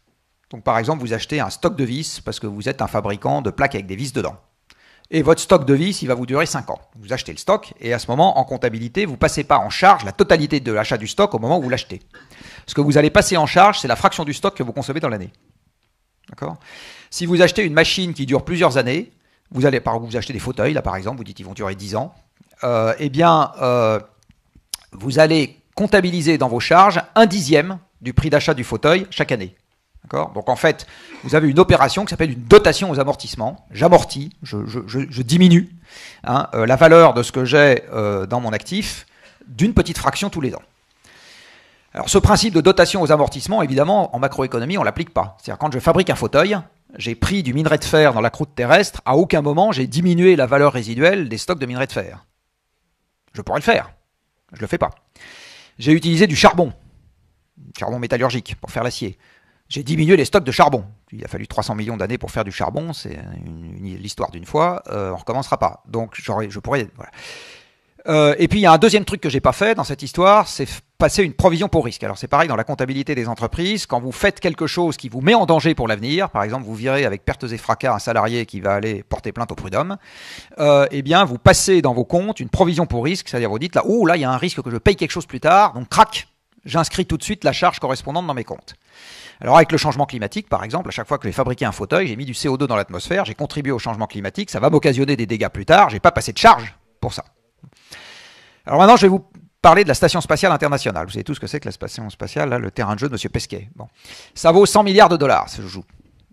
Donc par exemple, vous achetez un stock de vis parce que vous êtes un fabricant de plaques avec des vis dedans. Et votre stock de vis, il va vous durer 5 ans. Vous achetez le stock et à ce moment, en comptabilité, vous passez pas en charge la totalité de l'achat du stock au moment où vous l'achetez. Ce que vous allez passer en charge, c'est la fraction du stock que vous consommez dans l'année. D'accord Si vous achetez une machine qui dure plusieurs années, vous allez, par vous achetez des fauteuils, là par exemple, vous dites ils vont durer 10 ans, euh, eh bien, euh, vous allez comptabiliser dans vos charges un dixième du prix d'achat du fauteuil chaque année. D'accord Donc en fait, vous avez une opération qui s'appelle une dotation aux amortissements. J'amortis, je, diminue hein, euh, la valeur de ce que j'ai dans mon actif d'une petite fraction tous les ans. Alors ce principe de dotation aux amortissements, évidemment, en macroéconomie, on l'applique pas. C'est-à-dire quand je fabrique un fauteuil, j'ai pris du minerai de fer dans la croûte terrestre, à aucun moment j'ai diminué la valeur résiduelle des stocks de minerai de fer. Je pourrais le faire. Je le fais pas. J'ai utilisé du charbon, charbon métallurgique, pour faire l'acier. J'ai diminué les stocks de charbon. Il a fallu 300 millions d'années pour faire du charbon, c'est l'histoire d'une fois, On euh, on recommencera pas. Donc je pourrais... Euh, et puis il y a un deuxième truc que j'ai pas fait dans cette histoire, c'est passer une provision pour risque. Alors c'est pareil dans la comptabilité des entreprises, quand vous faites quelque chose qui vous met en danger pour l'avenir, par exemple vous virez avec pertes et fracas un salarié qui va aller porter plainte au prud'homme, euh, eh bien vous passez dans vos comptes une provision pour risque, c'est-à-dire vous dites là, oh là il y a un risque que je paye quelque chose plus tard, donc crac, j'inscris tout de suite la charge correspondante dans mes comptes. Alors avec le changement climatique, par exemple, à chaque fois que j'ai fabriqué un fauteuil, j'ai mis du CO2 dans l'atmosphère, j'ai contribué au changement climatique, ça va m'occasionner des dégâts plus tard, j'ai pas passé de charge pour ça. Alors maintenant, je vais vous parler de la Station Spatiale Internationale. Vous savez tout ce que c'est que la Station Spatiale, là, le terrain de jeu de M. Pesquet. Bon. Ça vaut 100 milliards de dollars, ce joue.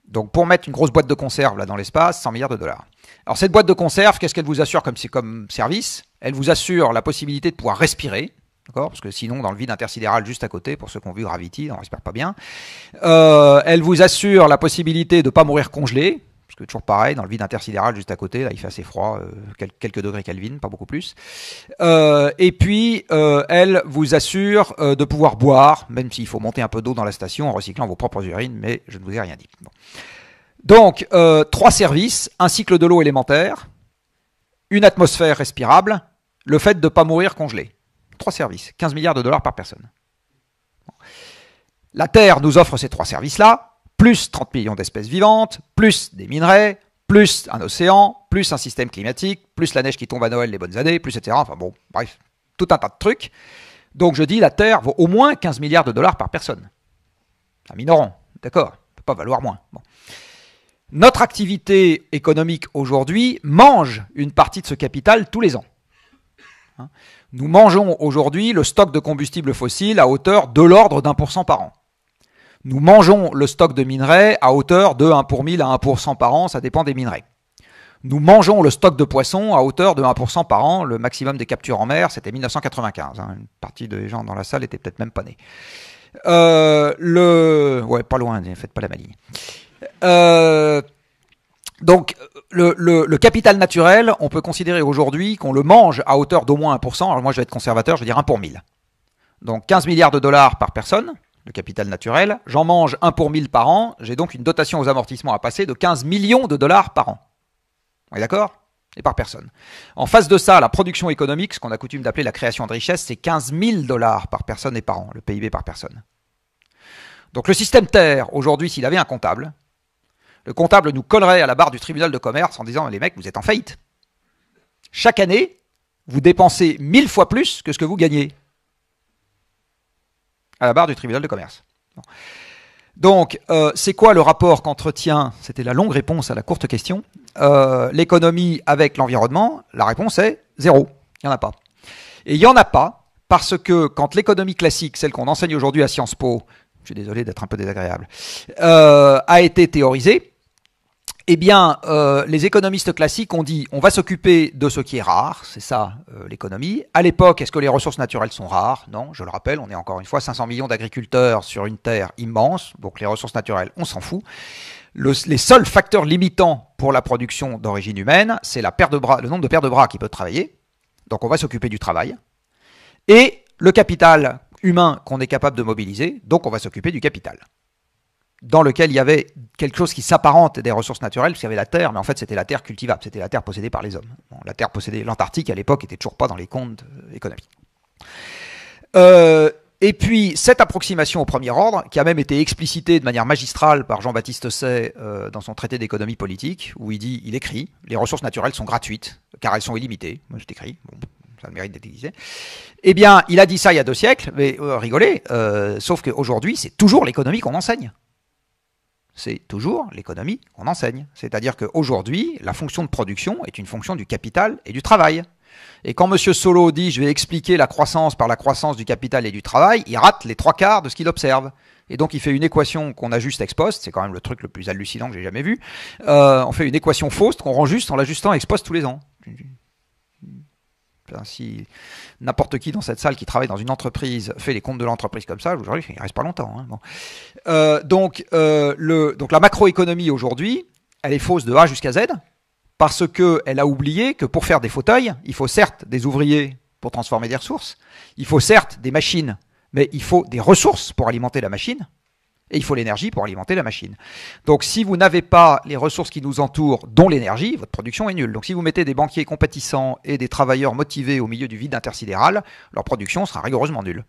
Donc pour mettre une grosse boîte de conserve là dans l'espace, 100 milliards de dollars. Alors cette boîte de conserve, qu'est-ce qu'elle vous assure comme, service Elle vous assure la possibilité de pouvoir respirer, parce que sinon, dans le vide intersidéral juste à côté, pour ceux qui ont vu Gravity, on respire pas bien. Euh, elle vous assure la possibilité de ne pas mourir congelé, c'est toujours pareil, dans le vide intersidéral juste à côté, là il fait assez froid, euh, quelques degrés Kelvin, pas beaucoup plus. Euh, et puis euh, elle vous assure de pouvoir boire, même s'il faut monter un peu d'eau dans la station en recyclant vos propres urines, mais je ne vous ai rien dit. Donc trois services, un cycle de l'eau élémentaire, une atmosphère respirable, le fait de ne pas mourir congelé. Trois services, 15 milliards de dollars par personne. La Terre nous offre ces trois services-là, plus 30 millions d'espèces vivantes, plus des minerais, plus un océan, plus un système climatique, plus la neige qui tombe à Noël les bonnes années, plus etc. Enfin bon, bref, tout un tas de trucs. Donc je dis la Terre vaut au moins 15 milliards de dollars par personne. Un minorant, d'accord, ne peut pas valoir moins. Notre activité économique aujourd'hui mange une partie de ce capital tous les ans. Hein. Nous mangeons aujourd'hui le stock de combustible fossile à hauteur de l'ordre d'un pour cent par an nous mangeons le stock de minerais à hauteur de 1 pour 1000 à 1% par an, ça dépend des minerais. Nous mangeons le stock de poissons à hauteur de 1% par an, le maximum des captures en mer, c'était 1995. Hein. Une partie des gens dans la salle n'était peut-être même pas nés. Euh, le... Ouais, pas loin, faites pas la maligne. Euh, donc, le, le, capital naturel, on peut considérer aujourd'hui qu'on le mange à hauteur d'au moins 1%. Alors moi, je vais être conservateur, je vais dire 1 pour 1000. Donc 15 milliards de dollars par personne. Le capital naturel, j'en mange un pour mille par an, j'ai donc une dotation aux amortissements à passer de 15 millions de dollars par an. On est d'accord Et par personne. En face de ça, la production économique, ce qu'on a coutume d'appeler la création de richesse, c'est 15 000 dollars par personne et par an, le PIB par personne. Donc le système Terre, aujourd'hui, s'il avait un comptable, le comptable nous collerait à la barre du tribunal de commerce en disant Les mecs, vous êtes en faillite. Chaque année, vous dépensez mille fois plus que ce que vous gagnez à la barre du tribunal de commerce. Donc, euh, c'est quoi le rapport qu'entretient, c'était la longue réponse à la courte question, euh, l'économie avec l'environnement La réponse est zéro. Il n'y en a pas. Et il n'y en a pas parce que quand l'économie classique, celle qu'on enseigne aujourd'hui à Sciences Po, je suis désolé d'être un peu désagréable, euh, a été théorisée, eh bien, euh, les économistes classiques ont dit on va s'occuper de ce qui est rare, c'est ça euh, l'économie. À l'époque, est-ce que les ressources naturelles sont rares Non, je le rappelle, on est encore une fois 500 millions d'agriculteurs sur une terre immense, donc les ressources naturelles, on s'en fout. les seuls facteurs limitants pour la production d'origine humaine, c'est la paire de bras, le nombre de paires de bras qui peut travailler. Donc on va s'occuper du travail. Et le capital humain qu'on est capable de mobiliser, donc on va s'occuper du capital dans lequel il y avait quelque chose qui s'apparente des ressources naturelles, puisqu'il y avait la terre, mais en fait c'était la terre cultivable, c'était la terre possédée par les hommes. la terre possédée, l'Antarctique à l'époque était toujours pas dans les comptes euh, économiques. Euh, et puis cette approximation au premier ordre, qui a même été explicitée de manière magistrale par Jean-Baptiste Say euh, dans son traité d'économie politique, où il dit, il écrit, les ressources naturelles sont gratuites, car elles sont illimitées. Moi je t'écris, ça mérite d'être déguisé. Eh bien, il a dit ça il y a deux siècles, mais rigolez, sauf qu'aujourd'hui, c'est toujours l'économie qu'on enseigne c'est toujours l'économie qu'on enseigne. C'est-à-dire qu'aujourd'hui, la fonction de production est une fonction du capital et du travail. Et quand Monsieur Solo dit je vais expliquer la croissance par la croissance du capital et du travail, il rate les trois quarts de ce qu'il observe. Et donc il fait une équation qu'on ajuste ex post, c'est quand même le truc le plus hallucinant que j'ai jamais vu. Euh, on fait une équation fausse qu'on rend juste en l'ajustant ex post tous les ans. Hein, si n'importe qui dans cette salle qui travaille dans une entreprise fait les comptes de l'entreprise comme ça, aujourd'hui, il reste pas longtemps. Hein, euh, donc, euh, le, donc la macroéconomie aujourd'hui, elle est fausse de A jusqu'à Z parce qu'elle a oublié que pour faire des fauteuils, il faut certes des ouvriers pour transformer des ressources, il faut certes des machines, mais il faut des ressources pour alimenter la machine. Et il faut l'énergie pour alimenter la machine. Donc si vous n'avez pas les ressources qui nous entourent, dont l'énergie, votre production est nulle. Donc si vous mettez des banquiers compatissants et des travailleurs motivés au milieu du vide intersidéral, leur production sera rigoureusement nulle.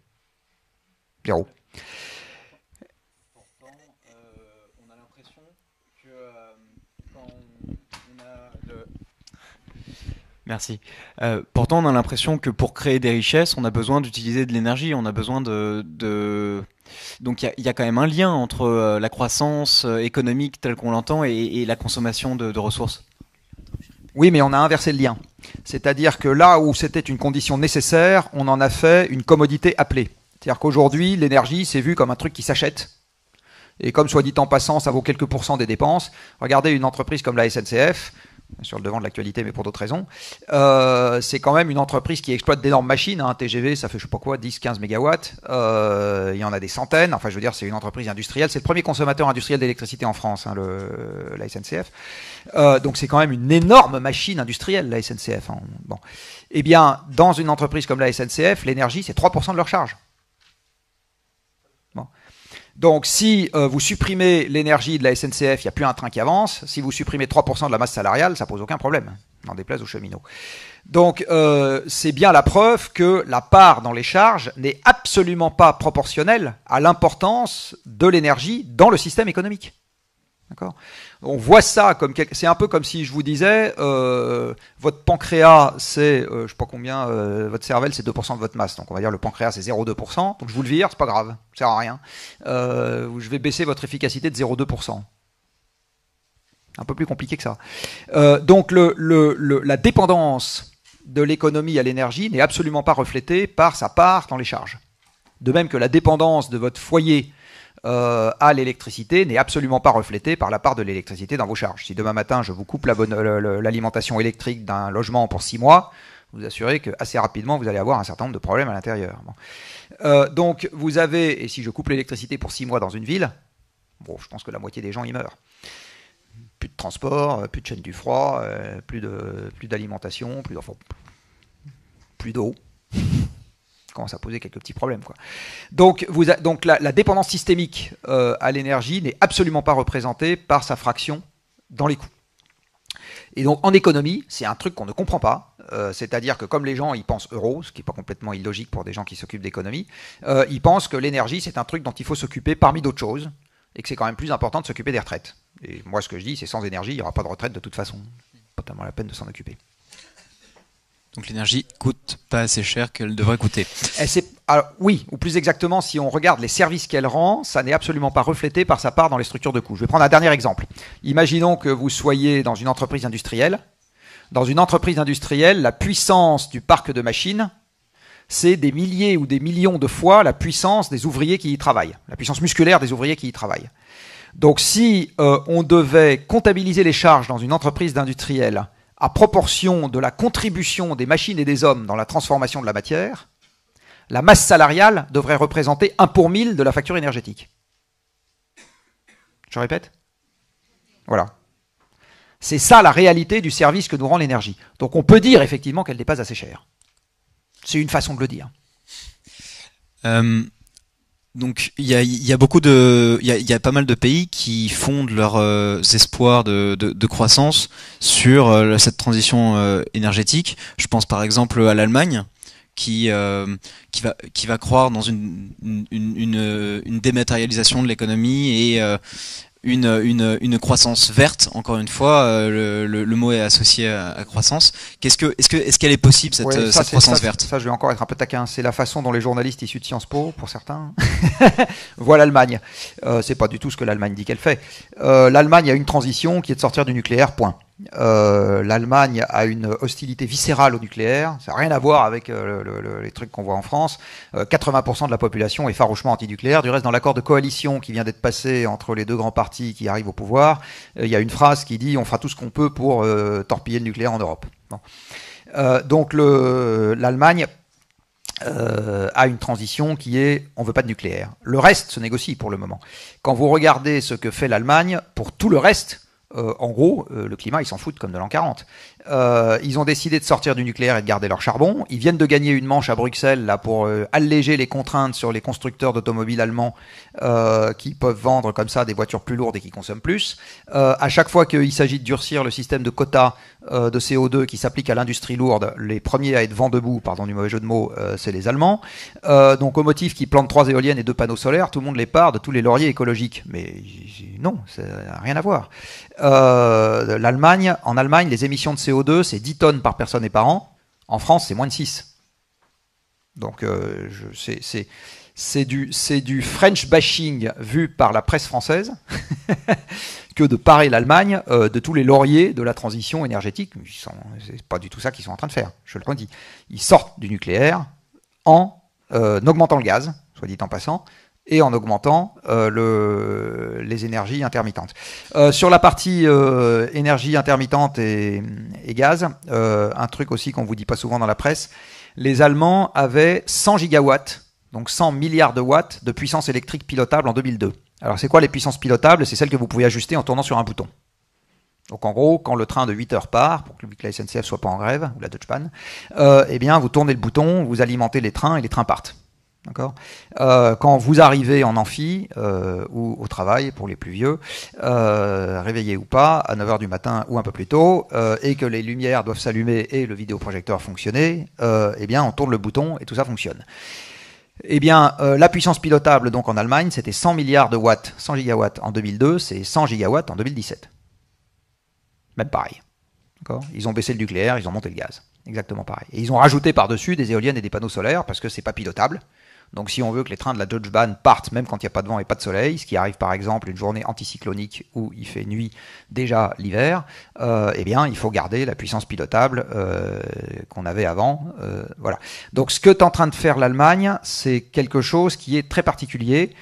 Zéro. Merci. Euh, pourtant, on a l'impression que pour créer des richesses, on a besoin d'utiliser de l'énergie, on a besoin de donc il y, a quand même un lien entre euh, la croissance euh, économique telle qu'on l'entend et, la consommation de, de ressources. Oui, mais on a inversé le lien. C'est-à-dire que là où c'était une condition nécessaire, on en a fait une commodité appelée. C'est-à-dire qu'aujourd'hui, l'énergie, c'est vu comme un truc qui s'achète. Et comme soit dit en passant, ça vaut quelques pourcents des dépenses. Regardez une entreprise comme la SNCF, sur le devant de l'actualité, mais pour d'autres raisons. Euh, c'est quand même une entreprise qui exploite d'énormes machines. Un hein. TGV, ça fait je sais pas quoi, 10-15 mégawatts. Euh, il y en a des centaines. Enfin, je veux dire, c'est une entreprise industrielle. C'est le premier consommateur industriel d'électricité en France, hein, la SNCF. Euh, donc c'est quand même une énorme machine industrielle, la SNCF. Hein. Bon. Eh bien, dans une entreprise comme la SNCF, l'énergie, c'est 3% de leur charge. Donc si euh, vous supprimez l'énergie de la SNCF, il n'y a plus un train qui avance. Si vous supprimez 3% de la masse salariale, ça pose aucun problème, n'en déplaise aux cheminots. Donc euh, c'est bien la preuve que la part dans les charges n'est absolument pas proportionnelle à l'importance de l'énergie dans le système économique. D'accord on voit ça comme c'est un peu comme si je vous disais euh, votre pancréas c'est euh, je sais pas combien euh, votre cervelle c'est 2% de votre masse donc on va dire le pancréas c'est 0,2% donc je vous le vire c'est pas grave ça sert à rien je vais baisser votre efficacité de 0,2% un peu plus compliqué que ça donc la dépendance de l'économie à l'énergie n'est absolument pas reflétée par sa part dans les charges de même que la dépendance de votre foyer euh, à l'électricité n'est absolument pas reflété par la part de l'électricité dans vos charges. Si demain matin je vous coupe l'alimentation électrique d'un logement pour six mois, vous assurez que assez rapidement vous allez avoir un certain nombre de problèmes à l'intérieur. Euh, donc vous avez, et si je coupe l'électricité pour six mois dans une ville, bon, je pense que la moitié des gens y meurent. Plus de transport, euh, plus de chaîne du froid, plus d'alimentation, plus plus d'eau commence à poser quelques petits problèmes. Quoi. Donc, vous donc la, dépendance systémique euh, à l'énergie n'est absolument pas représentée par sa fraction dans les coûts. Et donc en économie, c'est un truc qu'on ne comprend pas. Euh, c'est-à-dire que comme les gens, ils pensent euros, ce qui n'est pas complètement illogique pour des gens qui s'occupent d'économie, euh, ils pensent que l'énergie, c'est un truc dont il faut s'occuper parmi d'autres choses, et que c'est quand même plus important de s'occuper des retraites. Et moi, ce que je dis, c'est sans énergie, il n'y aura pas de retraite de toute façon. Pas tellement la peine de s'en occuper. Donc l'énergie coûte pas assez cher qu'elle devrait coûter. oui, ou plus exactement, si on regarde les services qu'elle rend, ça n'est absolument pas reflété par sa part dans les structures de coûts. Je vais prendre un dernier exemple. Imaginons que vous soyez dans une entreprise industrielle. Dans une entreprise industrielle, la puissance du parc de machines, c'est des milliers ou des millions de fois la puissance des ouvriers qui y travaillent, la puissance musculaire des ouvriers qui y travaillent. Donc si euh, on devait comptabiliser les charges dans une entreprise industrielle à proportion de la contribution des machines et des hommes dans la transformation de la matière, la masse salariale devrait représenter 1 pour 1000 de la facture énergétique. Je répète Voilà. C'est ça la réalité du service que nous rend l'énergie. Donc on peut dire effectivement qu'elle n'est pas assez chère. C'est une façon de le dire. Euh, donc il y a, beaucoup de il y a, pas mal de pays qui fondent leurs euh, espoirs de, croissance sur euh, cette transition euh, énergétique. Je pense par exemple à l'Allemagne qui qui va qui va croire dans une une, une dématérialisation de l'économie et une, une, croissance verte, encore une fois, euh, le, mot est associé à, croissance. Qu'est-ce que, est-ce, que, est-ce qu'elle est possible, cette, euh, cette croissance verte Ça, je vais encore être un peu taquin. C'est la façon dont les journalistes issus de Sciences Po, pour certains, voient l'Allemagne. Euh, c'est pas du tout ce que l'Allemagne dit qu'elle fait. L'Allemagne a une transition qui est de sortir du nucléaire, point. Euh, l'Allemagne a une hostilité viscérale au nucléaire. Ça n'a rien à voir avec euh, les trucs qu'on voit en France. 80% euh, de la population est farouchement anti-nucléaire. Du reste, dans l'accord de coalition qui vient d'être passé entre les deux grands partis qui arrivent au pouvoir, il y a une phrase qui dit on fera tout ce qu'on peut pour torpiller le nucléaire en Europe. donc l'Allemagne a une transition qui est on veut pas de nucléaire. Le reste se négocie pour le moment. Quand vous regardez ce que fait l'Allemagne pour tout le reste, euh, en gros, euh, le climat, il s'en fout comme de l'an 40. Euh, ils ont décidé de sortir du nucléaire et de garder leur charbon. Ils viennent de gagner une manche à Bruxelles là pour euh, alléger les contraintes sur les constructeurs d'automobiles allemands euh, qui peuvent vendre comme ça des voitures plus lourdes et qui consomment plus. à chaque fois qu'il s'agit de durcir le système de quotas de CO2 qui s'applique à l'industrie lourde, les premiers à être vent debout, pardon du mauvais jeu de mots, c'est les Allemands. donc au motif qu'ils plantent trois éoliennes et deux panneaux solaires, tout le monde les part de tous les lauriers écologiques. Mais non, ça n'a rien à voir. L'Allemagne, en Allemagne, les émissions de CO2 c'est 10 tonnes par personne et par an. En France, c'est moins de 6. Donc, euh, c'est du, du French bashing vu par la presse française que de parer l'Allemagne euh, de tous les lauriers de la transition énergétique. C'est pas du tout ça qu'ils sont en train de faire, je le redis. Ils sortent du nucléaire en euh, augmentant le gaz, soit dit en passant, et en augmentant euh, le, les énergies intermittentes. Euh, sur la partie euh, énergie intermittente et, et gaz, euh, un truc aussi qu'on vous dit pas souvent dans la presse, les Allemands avaient 100 gigawatts, donc 100 milliards de watts de puissance électrique pilotable en 2002. Alors c'est quoi les puissances pilotables C'est celles que vous pouvez ajuster en tournant sur un bouton. Donc en gros, quand le train de 8 heures part, pour que la SNCF soit pas en grève, ou la Deutsche Bahn, eh bien vous tournez le bouton, vous alimentez les trains et les trains partent. D'accord euh, Quand vous arrivez en amphi euh, ou au travail, pour les plus vieux, euh, réveillés ou pas, à 9h du matin ou un peu plus tôt, et que les lumières doivent s'allumer et le vidéoprojecteur fonctionner, eh bien on tourne le bouton et tout ça fonctionne. Eh bien, la puissance pilotable donc en Allemagne, c'était 100 milliards de watts, 100 gigawatts en 2002, c'est 100 gigawatts en 2017. Même pareil. Ils ont baissé le nucléaire, ils ont monté le gaz. Exactement pareil. Et ils ont rajouté par-dessus des éoliennes et des panneaux solaires parce que c'est pas pilotable. Donc si on veut que les trains de la Deutsche Bahn partent même quand il n'y a pas de vent et pas de soleil, ce qui arrive par exemple une journée anticyclonique où il fait nuit déjà l'hiver, euh, eh bien il faut garder la puissance pilotable euh, qu'on avait avant. Euh, voilà. Donc ce que est en train de faire l'Allemagne, c'est quelque chose qui est très particulier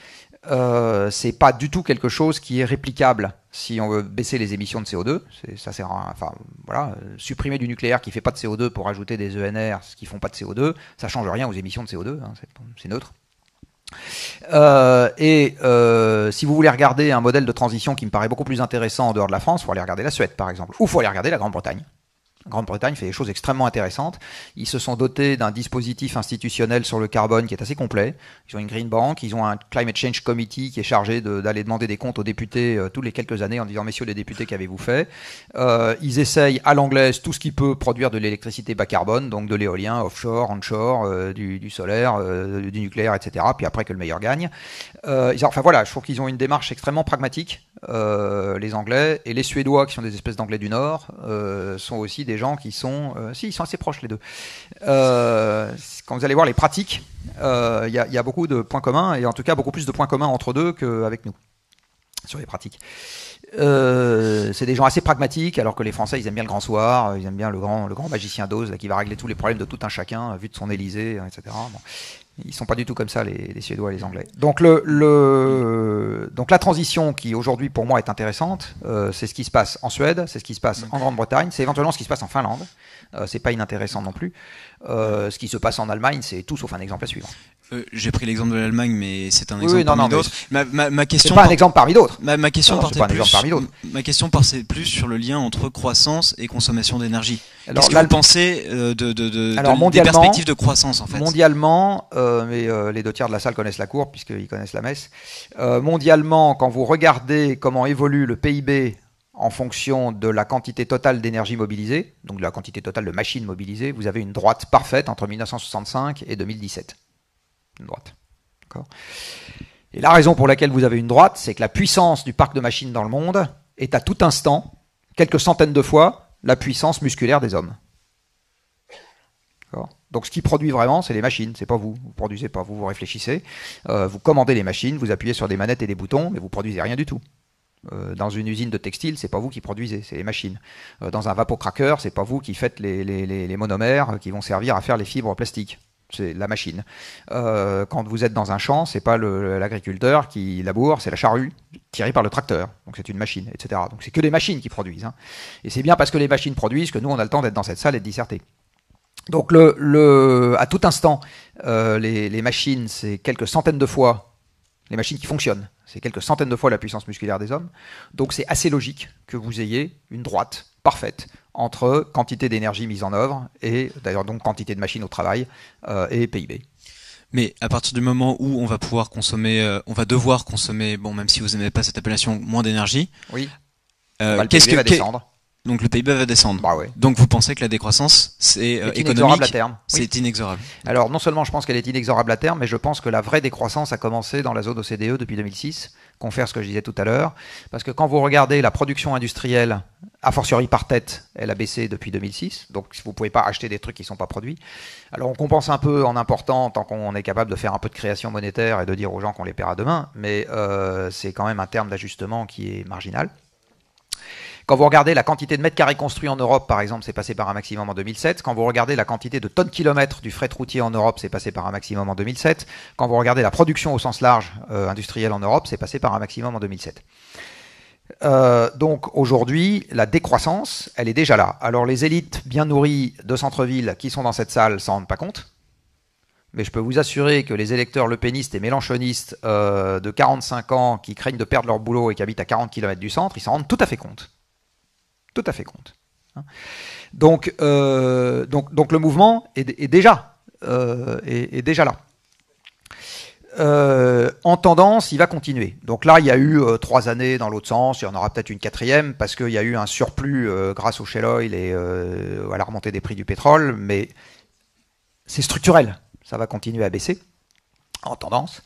euh, c'est pas du tout quelque chose qui est réplicable si on veut baisser les émissions de CO2. Ça sert enfin, voilà, euh, supprimer du nucléaire qui fait pas de CO2 pour ajouter des ENR qui font pas de CO2, ça change rien aux émissions de CO2. Hein, c'est neutre. Euh, et si vous voulez regarder un modèle de transition qui me paraît beaucoup plus intéressant en dehors de la France, il faut aller regarder la Suède par exemple, ou il faut aller regarder la Grande-Bretagne. Grande-Bretagne fait des choses extrêmement intéressantes. Ils se sont dotés d'un dispositif institutionnel sur le carbone qui est assez complet. Ils ont une Green Bank, ils ont un Climate Change Committee qui est chargé d'aller demander des comptes aux députés euh, tous les quelques années en disant messieurs les députés qu'avez-vous fait. Euh, ils essayent à l'anglaise tout ce qui peut produire de l'électricité bas carbone, donc de l'éolien, offshore, onshore, euh, du, du, solaire, du nucléaire, etc. Puis après que le meilleur gagne. Ils, enfin voilà, je trouve qu'ils ont une démarche extrêmement pragmatique, les Anglais et les Suédois qui sont des espèces d'Anglais du Nord sont aussi des gens qui sont, euh, si, ils sont assez proches les deux. Euh, quand vous allez voir les pratiques, euh, il y, a beaucoup de points communs et en tout cas beaucoup plus de points communs entre deux qu'avec nous sur les pratiques. c'est des gens assez pragmatiques, alors que les Français, ils aiment bien le grand soir, ils aiment bien le grand, le grand magicien d'Oz là, qui va régler tous les problèmes de tout un chacun, vu de son Élysée, etc. Ils sont pas du tout comme ça, les, Suédois et les Anglais. Donc, le, donc la transition qui aujourd'hui pour moi est intéressante, euh, c'est ce qui se passe en Suède, c'est ce qui se passe en mm. Grande-Bretagne, c'est éventuellement ce qui se passe en Finlande. Euh, c'est pas inintéressant non plus. Euh, ce qui se passe en Allemagne, c'est tout sauf un exemple à suivre. Euh, j'ai pris l'exemple de l'Allemagne, mais c'est un exemple parmi d'autres. Ma, ma, question pas un exemple parmi d'autres. Ma, ma, question partait plus, plus sur le lien entre croissance et consommation d'énergie. Qu'est-ce que vous pensez de, de, de, de des perspectives de croissance en fait Mondialement, mais les deux tiers de la salle connaissent la cour puisqu'ils connaissent la messe. mondialement, quand vous regardez comment évolue le PIB en fonction de la quantité totale d'énergie mobilisée, donc de la quantité totale de machines mobilisées, vous avez une droite parfaite entre 1965 et 2017. Une droite. Et la raison pour laquelle vous avez une droite, c'est que la puissance du parc de machines dans le monde est à tout instant, quelques centaines de fois, la puissance musculaire des hommes. Donc ce qui produit vraiment, c'est les machines, c'est pas vous. Vous produisez pas, vous, vous réfléchissez, euh, vous commandez les machines, vous appuyez sur des manettes et des boutons, mais vous produisez rien du tout. Euh, dans une usine de textile, c'est pas vous qui produisez, c'est les machines. Euh, dans un vapocracker, c'est pas vous qui faites les, monomères qui vont servir à faire les fibres plastiques. C'est la machine. Euh, quand vous êtes dans un champ, c'est pas l'agriculteur qui laboure, c'est la charrue tirée par le tracteur. Donc c'est une machine, etc. Donc c'est que les machines qui produisent. Hein. Et c'est bien parce que les machines produisent que nous on a le temps d'être dans cette salle et de disserter. Donc le, le, à tout instant, les machines, c'est quelques centaines de fois les machines qui fonctionnent c'est quelques centaines de fois la puissance musculaire des hommes. Donc c'est assez logique que vous ayez une droite parfaite entre quantité d'énergie mise en œuvre et d'ailleurs donc quantité de machines au travail euh, et PIB. Mais à partir du moment où on va pouvoir consommer, euh, on va devoir consommer, bon, même si vous n'aimez pas cette appellation, moins d'énergie. Oui. Euh, qu'est-ce qui va descendre donc le PIB va descendre. Bah ouais. Donc vous pensez que la décroissance, c'est euh, économique, inexorable à terme. C'est inexorable. Alors non seulement je pense qu'elle est inexorable à terme, mais je pense que la vraie décroissance a commencé dans la zone OCDE depuis 2006, confère ce que je disais tout à l'heure, parce que quand vous regardez la production industrielle, a fortiori par tête, elle a baissé depuis 2006, donc vous ne pouvez pas acheter des trucs qui sont pas produits. Alors on compense un peu en important tant qu'on est capable de faire un peu de création monétaire et de dire aux gens qu'on les paiera demain, mais euh, c'est quand même un terme d'ajustement qui est marginal. Quand vous regardez la quantité de mètres carrés construits en Europe, par exemple, c'est passé par un maximum en 2007. Quand vous regardez la quantité de tonnes kilomètres du fret routier en Europe, c'est passé par un maximum en 2007. Quand vous regardez la production au sens large euh, industrielle en Europe, c'est passé par un maximum en 2007. Euh, donc aujourd'hui, la décroissance, elle est déjà là. Alors les élites bien nourries de centre-ville qui sont dans cette salle s'en rendent pas compte. Mais je peux vous assurer que les électeurs lepénistes et mélanchonistes euh, de 45 ans qui craignent de perdre leur boulot et qui habitent à 40 km du centre, ils s'en rendent tout à fait compte tout à fait compte. Hein. Donc, euh, donc, donc le mouvement est, déjà, euh, est, déjà là. Euh, en tendance, il va continuer. Donc là, il y a eu trois années dans l'autre sens, il y en aura peut-être une quatrième, parce qu'il y a eu un surplus grâce au Shell oil et à la remontée des prix du pétrole, mais c'est structurel, ça va continuer à baisser, en tendance.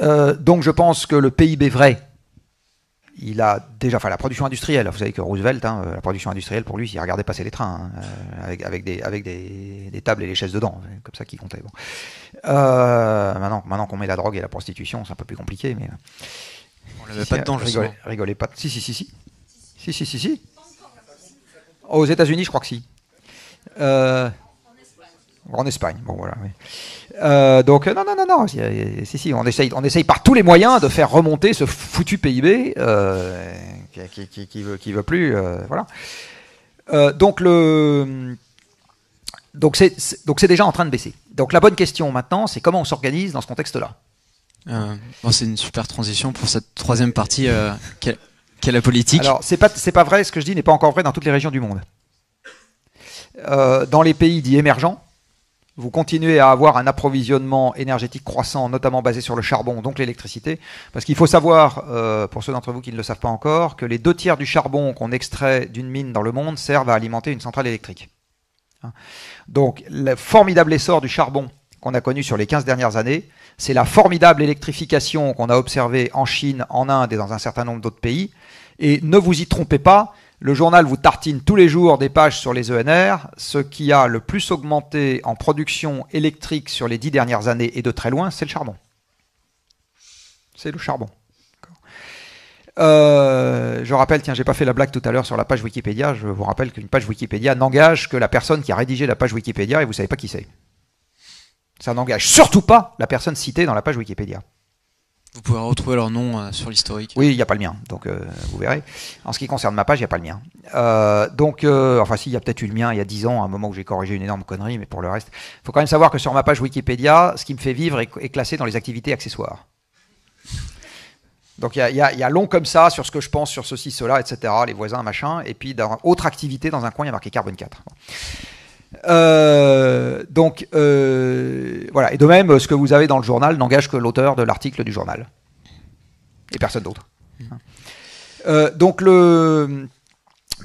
donc je pense que le PIB vrai, il a déjà, enfin la production industrielle, vous savez que Roosevelt, hein, euh, la production industrielle pour lui, il regardait passer les trains hein, euh, avec, des, avec des, tables et des chaises dedans, hein, comme ça qui comptait. Bon. Euh, maintenant, maintenant qu'on met la drogue et la prostitution, c'est un peu plus compliqué, mais on l'avait pas si, dedans, rigolez, pas. Si si si si si si si si. Aux États-Unis, je crois que si. Euh, en Espagne, bon voilà. Euh, donc non, non, non, non, euh, si, on essaye, on essaye par tous les moyens de faire remonter ce foutu PIB euh, qui, qui, veut, qui veut plus, voilà. donc le, donc c'est, donc c'est déjà en train de baisser. Donc la bonne question maintenant, c'est comment on s'organise dans ce contexte-là. c'est une super transition pour cette troisième partie qu'est la politique. c'est pas, c'est pas vrai, ce que je dis n'est pas encore vrai dans toutes les régions du monde. dans les pays dits émergents vous continuez à avoir un approvisionnement énergétique croissant, notamment basé sur le charbon, donc l'électricité. Parce qu'il faut savoir, euh, pour ceux d'entre vous qui ne le savent pas encore, que les deux tiers du charbon qu'on extrait d'une mine dans le monde servent à alimenter une centrale électrique. Hein. Donc le formidable essor du charbon qu'on a connu sur les 15 dernières années, c'est la formidable électrification qu'on a observée en Chine, en Inde et dans un certain nombre d'autres pays. Et ne vous y trompez pas, le journal vous tartine tous les jours des pages sur les ENR, ce qui a le plus augmenté en production électrique sur les dix dernières années et de très loin, c'est le charbon. C'est le charbon. Euh, je rappelle, tiens, j'ai pas fait la blague tout à l'heure sur la page Wikipédia. Je vous rappelle qu'une page Wikipédia n'engage que la personne qui a rédigé la page Wikipédia et vous savez pas qui c'est. Ça n'engage surtout pas la personne citée dans la page Wikipédia. Vous pouvez retrouver leur nom euh, sur l'historique. Oui, il n'y a pas le mien, donc euh, vous verrez. En ce qui concerne ma page, il n'y a pas le mien. Euh, donc, enfin, si, il y a peut-être eu le mien il y a 10 ans, à un moment où j'ai corrigé une énorme connerie, mais pour le reste, il faut quand même savoir que sur ma page Wikipédia, ce qui me fait vivre est, classé dans les activités accessoires. Donc il y, a long comme ça sur ce que je pense, sur ceci, cela, etc., les voisins, machin. Et puis dans autre activité, dans un coin, il y a marqué Carbone 4. Euh, donc, euh, voilà. Et de même, ce que vous avez dans le journal n'engage que l'auteur de l'article du journal. Et personne d'autre. Euh, donc, le,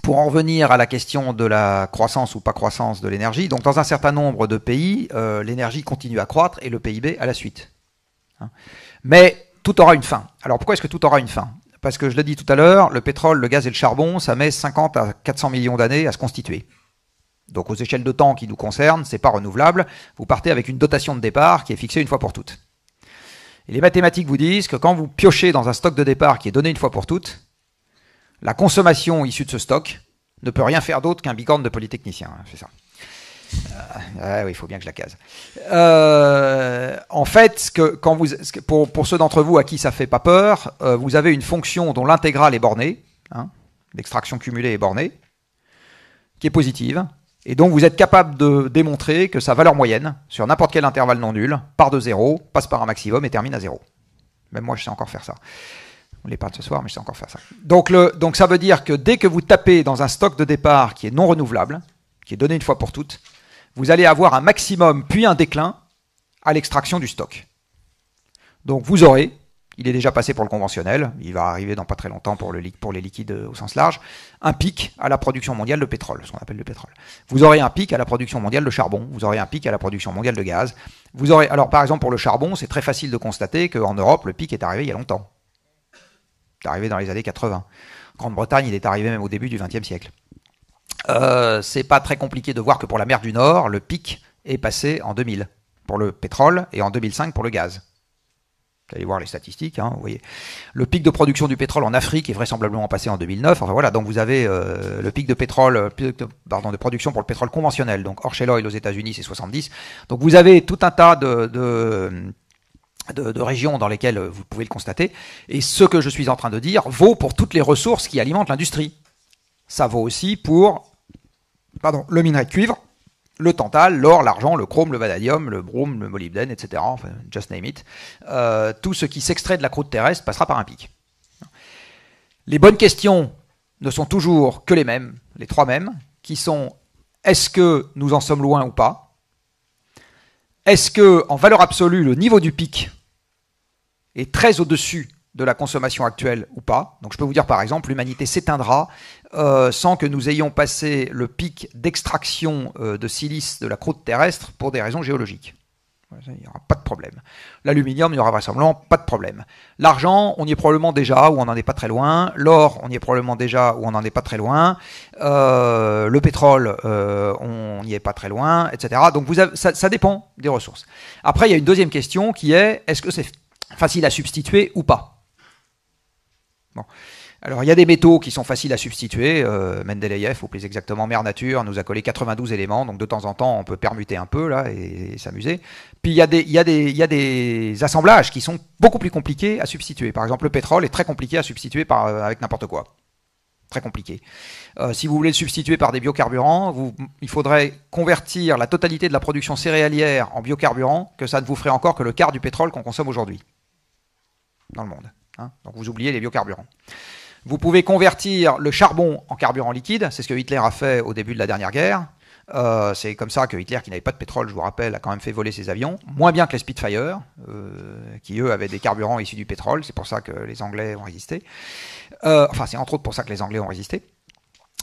pour en revenir à la question de la croissance ou pas croissance de l'énergie, donc dans un certain nombre de pays, l'énergie continue à croître et le PIB à la suite. Hein. Mais tout aura une fin. Alors, pourquoi est-ce que tout aura une fin Parce que je l'ai dit tout à l'heure, le pétrole, le gaz et le charbon, ça met 50 à 400 millions d'années à se constituer. Donc aux échelles de temps qui nous concernent, c'est pas renouvelable, vous partez avec une dotation de départ qui est fixée une fois pour toutes. Et les mathématiques vous disent que quand vous piochez dans un stock de départ qui est donné une fois pour toutes, la consommation issue de ce stock ne peut rien faire d'autre qu'un bicorne de polytechnicien. Hein, c'est ça. Euh, ah oui, il faut bien que je la case. Euh, en fait, que, quand vous, pour, ceux d'entre vous à qui ça fait pas peur, euh, vous avez une fonction dont l'intégrale est bornée, hein, l'extraction cumulée est bornée, qui est positive, et donc vous êtes capable de démontrer que sa valeur moyenne, sur n'importe quel intervalle non nul, part de 0, passe par un maximum et termine à 0. Même moi je sais encore faire ça. On de ce soir, mais je sais encore faire ça. Donc, donc ça veut dire que dès que vous tapez dans un stock de départ qui est non renouvelable, qui est donné une fois pour toutes, vous allez avoir un maximum puis un déclin à l'extraction du stock. Donc vous aurez il est déjà passé pour le conventionnel, il va arriver dans pas très longtemps pour, les liquides au sens large. Un pic à la production mondiale de pétrole, ce qu'on appelle le pétrole. Vous aurez un pic à la production mondiale de charbon, vous aurez un pic à la production mondiale de gaz. Vous aurez, alors par exemple pour le charbon, c'est très facile de constater qu'en Europe, le pic est arrivé il y a longtemps. C'est arrivé dans les années 80. Grande-Bretagne, il est arrivé même au début du XXe siècle. Euh, c'est pas très compliqué de voir que pour la mer du Nord, le pic est passé en 2000 pour le pétrole et en 2005 pour le gaz. Vous allez voir les statistiques, hein, vous voyez. Le pic de production du pétrole en Afrique est vraisemblablement passé en 2009. Enfin voilà, donc vous avez euh, le pic de pétrole, euh, pardon, de production pour le pétrole conventionnel, donc hors oil aux États-Unis, c'est 70. Donc vous avez tout un tas de, régions dans lesquelles euh, vous pouvez le constater. Et ce que je suis en train de dire vaut pour toutes les ressources qui alimentent l'industrie. Ça vaut aussi pour pardon, le minerai de cuivre, le tantal, l'or, l'argent, le chrome, le vanadium, le brome, le molybdène, etc. just name it. Euh, tout ce qui s'extrait de la croûte terrestre passera par un pic. Les bonnes questions ne sont toujours que les mêmes, les trois mêmes, qui sont est-ce que nous en sommes loin ou pas Est-ce que, en valeur absolue, le niveau du pic est très au-dessus de la consommation actuelle ou pas. Donc je peux vous dire par exemple, l'humanité s'éteindra euh, sans que nous ayons passé le pic d'extraction euh, de silice de la croûte terrestre pour des raisons géologiques. Il n'y aura pas de problème. L'aluminium, il n'y aura vraisemblablement pas de problème. L'argent, on y est probablement déjà, ou on n'en est pas très loin. L'or, on y est probablement déjà, ou on n'en est pas très loin. Euh, le pétrole, on n'y est pas très loin, etc. Donc vous ça, ça, dépend des ressources. Après, il y a une deuxième question qui est, est-ce que c'est facile à substituer ou pas alors il y a des métaux qui sont faciles à substituer. Euh, Mendeleïev, ou plus exactement Mère Nature, nous a collé 92 éléments, donc de temps en temps on peut permuter un peu là et, s'amuser. Puis il y, a des, assemblages qui sont beaucoup plus compliqués à substituer. Par exemple le pétrole est très compliqué à substituer par, euh, avec n'importe quoi. Très compliqué. Euh, si vous voulez le substituer par des biocarburants, il faudrait convertir la totalité de la production céréalière en biocarburant que ça ne vous ferait encore que le quart du pétrole qu'on consomme aujourd'hui dans le monde. Hein. Donc vous oubliez les biocarburants. Vous pouvez convertir le charbon en carburant liquide, c'est ce que Hitler a fait au début de la dernière guerre. Euh, c'est comme ça que Hitler, qui n'avait pas de pétrole, je vous rappelle, a quand même fait voler ses avions. Moins bien que les Spitfire, euh, qui eux avaient des carburants issus du pétrole. C'est pour ça que les Anglais ont résisté. Euh, enfin, c'est entre autres pour ça que les Anglais ont résisté.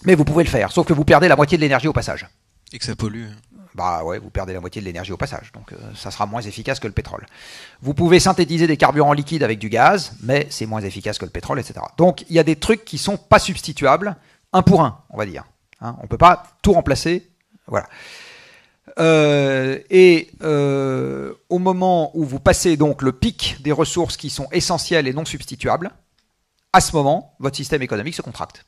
Mais vous pouvez le faire, sauf que vous perdez la moitié de l'énergie au passage. Et que ça pollue bah ouais, vous perdez la moitié de l'énergie au passage, donc euh, ça sera moins efficace que le pétrole. Vous pouvez synthétiser des carburants liquides avec du gaz, mais c'est moins efficace que le pétrole, etc. Donc il y a des trucs qui sont pas substituables, un pour un, on va dire. On hein. on peut pas tout remplacer, voilà. Euh, et euh, au moment où vous passez donc le pic des ressources qui sont essentielles et non substituables, à ce moment, votre système économique se contracte.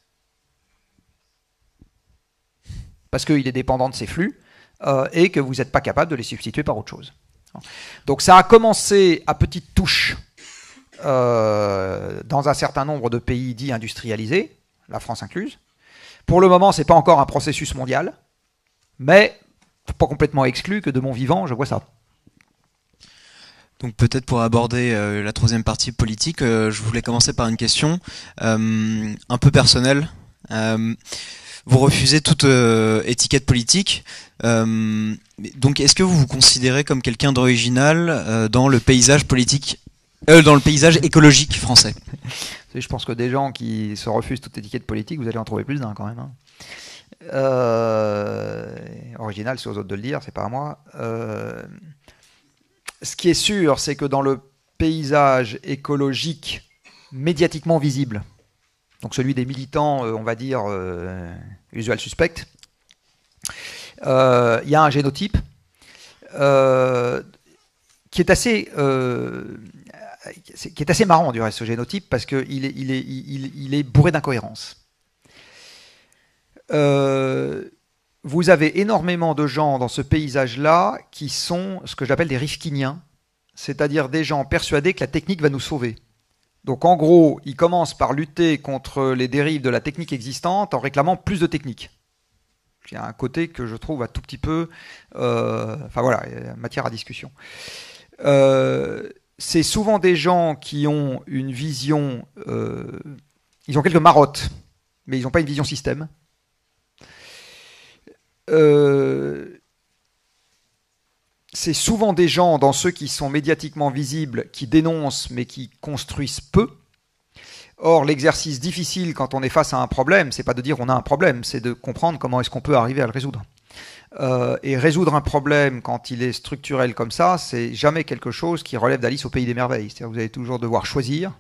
Parce qu'il est dépendant de ses flux, euh, et que vous n'êtes pas capable de les substituer par autre chose. Donc ça a commencé à petites touches euh, dans un certain nombre de pays dits industrialisés, la France incluse. Pour le moment, ce n'est pas encore un processus mondial, mais pas complètement exclu que de mon vivant, je vois ça. Donc peut-être pour aborder euh, la troisième partie politique, je voulais commencer par une question un peu personnelle. vous refusez toute étiquette politique. Euh, donc, est-ce que vous vous considérez comme quelqu'un d'original euh, dans le paysage politique, euh, dans le paysage écologique français Je pense que des gens qui se refusent toute étiquette politique, vous allez en trouver plus d'un quand même. Hein. original, c'est aux autres de le dire, c'est pas à moi. ce qui est sûr, c'est que dans le paysage écologique médiatiquement visible, donc celui des militants, on va dire, usual suspect, euh, il y a un génotype euh, qui est assez euh, qui est assez marrant du reste ce génotype parce qu'il est, il il, est bourré d'incohérences. vous avez énormément de gens dans ce paysage-là qui sont ce que j'appelle des rifkiniens, c'est-à-dire des gens persuadés que la technique va nous sauver. Donc en gros, ils commencent par lutter contre les dérives de la technique existante en réclamant plus de technique. Il y a un côté que je trouve un tout petit peu. Euh, enfin voilà, euh, matière à discussion. Euh, c'est souvent des gens qui ont une vision. ils ont quelques marottes, mais ils n'ont pas une vision système. c'est souvent des gens dans ceux qui sont médiatiquement visibles qui dénoncent mais qui construisent peu. Or, l'exercice difficile quand on est face à un problème, c'est pas de dire on a un problème, c'est de comprendre comment est-ce qu'on peut arriver à le résoudre. Euh, et résoudre un problème quand il est structurel comme ça, c'est jamais quelque chose qui relève d'Alice au pays des merveilles. cest vous allez toujours devoir choisir,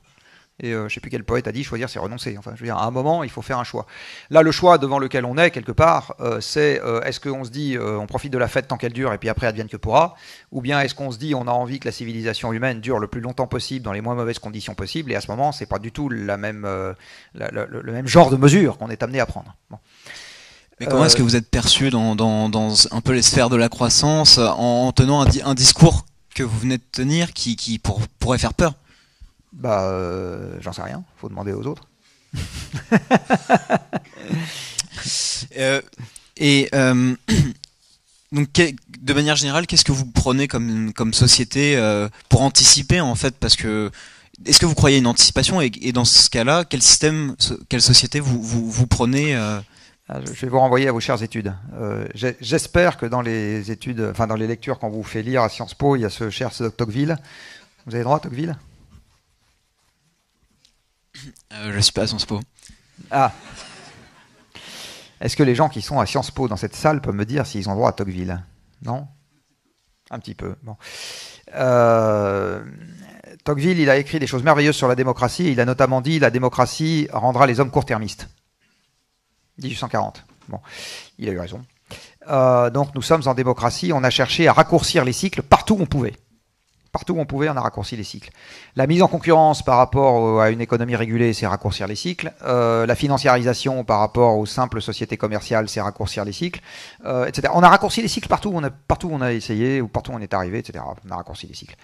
et euh, je ne sais plus quel poète a dit choisir, c'est renoncer. Enfin, je veux dire, à un moment, il faut faire un choix. Là, le choix devant lequel on est, quelque part, euh, c'est euh, est-ce qu'on se dit on profite de la fête tant qu'elle dure et puis après advienne que pourra Ou bien est-ce qu'on se dit on a envie que la civilisation humaine dure le plus longtemps possible, dans les moins mauvaises conditions possibles Et à ce moment, ce n'est pas du tout la même, le, même genre de mesure qu'on est amené à prendre. Mais comment est-ce que vous êtes perçu dans, dans, un peu les sphères de la croissance en, tenant un, discours que vous venez de tenir qui, qui pourrait faire peur bah, euh, j'en sais rien. Faut demander aux autres. Euh, et euh, donc, de manière générale, qu'est-ce que vous prenez comme, comme société pour anticiper en fait Parce que est-ce que vous croyez une anticipation et, dans ce cas-là, quel système, quelle société vous, vous, prenez ah, je vais vous renvoyer à vos chères études. J'espère que dans les études, enfin dans les lectures qu'on vous fait lire à Sciences Po, il y a ce cher Tocqueville. Vous avez droit à Tocqueville euh, je suis pas à Sciences Po. Ah Est-ce que les gens qui sont à Sciences Po dans cette salle peuvent me dire s'ils ont droit à Tocqueville Non Un petit peu. Bon. Euh, Tocqueville, il a écrit des choses merveilleuses sur la démocratie. Il a notamment dit La démocratie rendra les hommes court-termistes. 1840. Bon, il a eu raison. Euh, donc nous sommes en démocratie. On a cherché à raccourcir les cycles partout où on pouvait partout où on pouvait, on a raccourci les cycles. La mise en concurrence par rapport à une économie régulée, c'est raccourcir les cycles. Euh, la financiarisation par rapport aux simples sociétés commerciales, c'est raccourcir les cycles, euh, etc. On a raccourci les cycles partout où on a, partout on a essayé, ou partout où on est arrivé, etc. On a raccourci les cycles.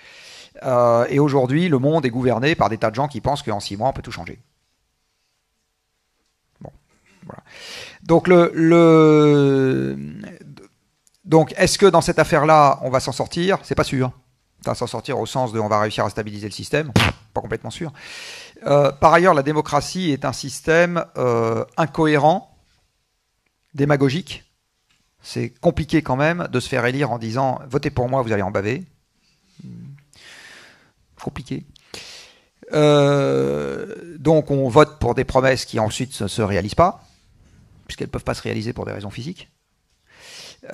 Euh, et aujourd'hui, le monde est gouverné par des tas de gens qui pensent qu'en six mois, on peut tout changer. Bon, voilà. Donc le... donc est-ce que dans cette affaire-là, on va s'en sortir C'est pas sûr s'en sortir au sens de on va réussir à stabiliser le système, pas complètement sûr. Euh, par ailleurs, la démocratie est un système euh, incohérent, démagogique. C'est compliqué quand même de se faire élire en disant votez pour moi, vous allez en baver. Hmm. Compliqué. Euh, donc on vote pour des promesses qui ensuite ne se réalisent pas, puisqu'elles ne peuvent pas se réaliser pour des raisons physiques.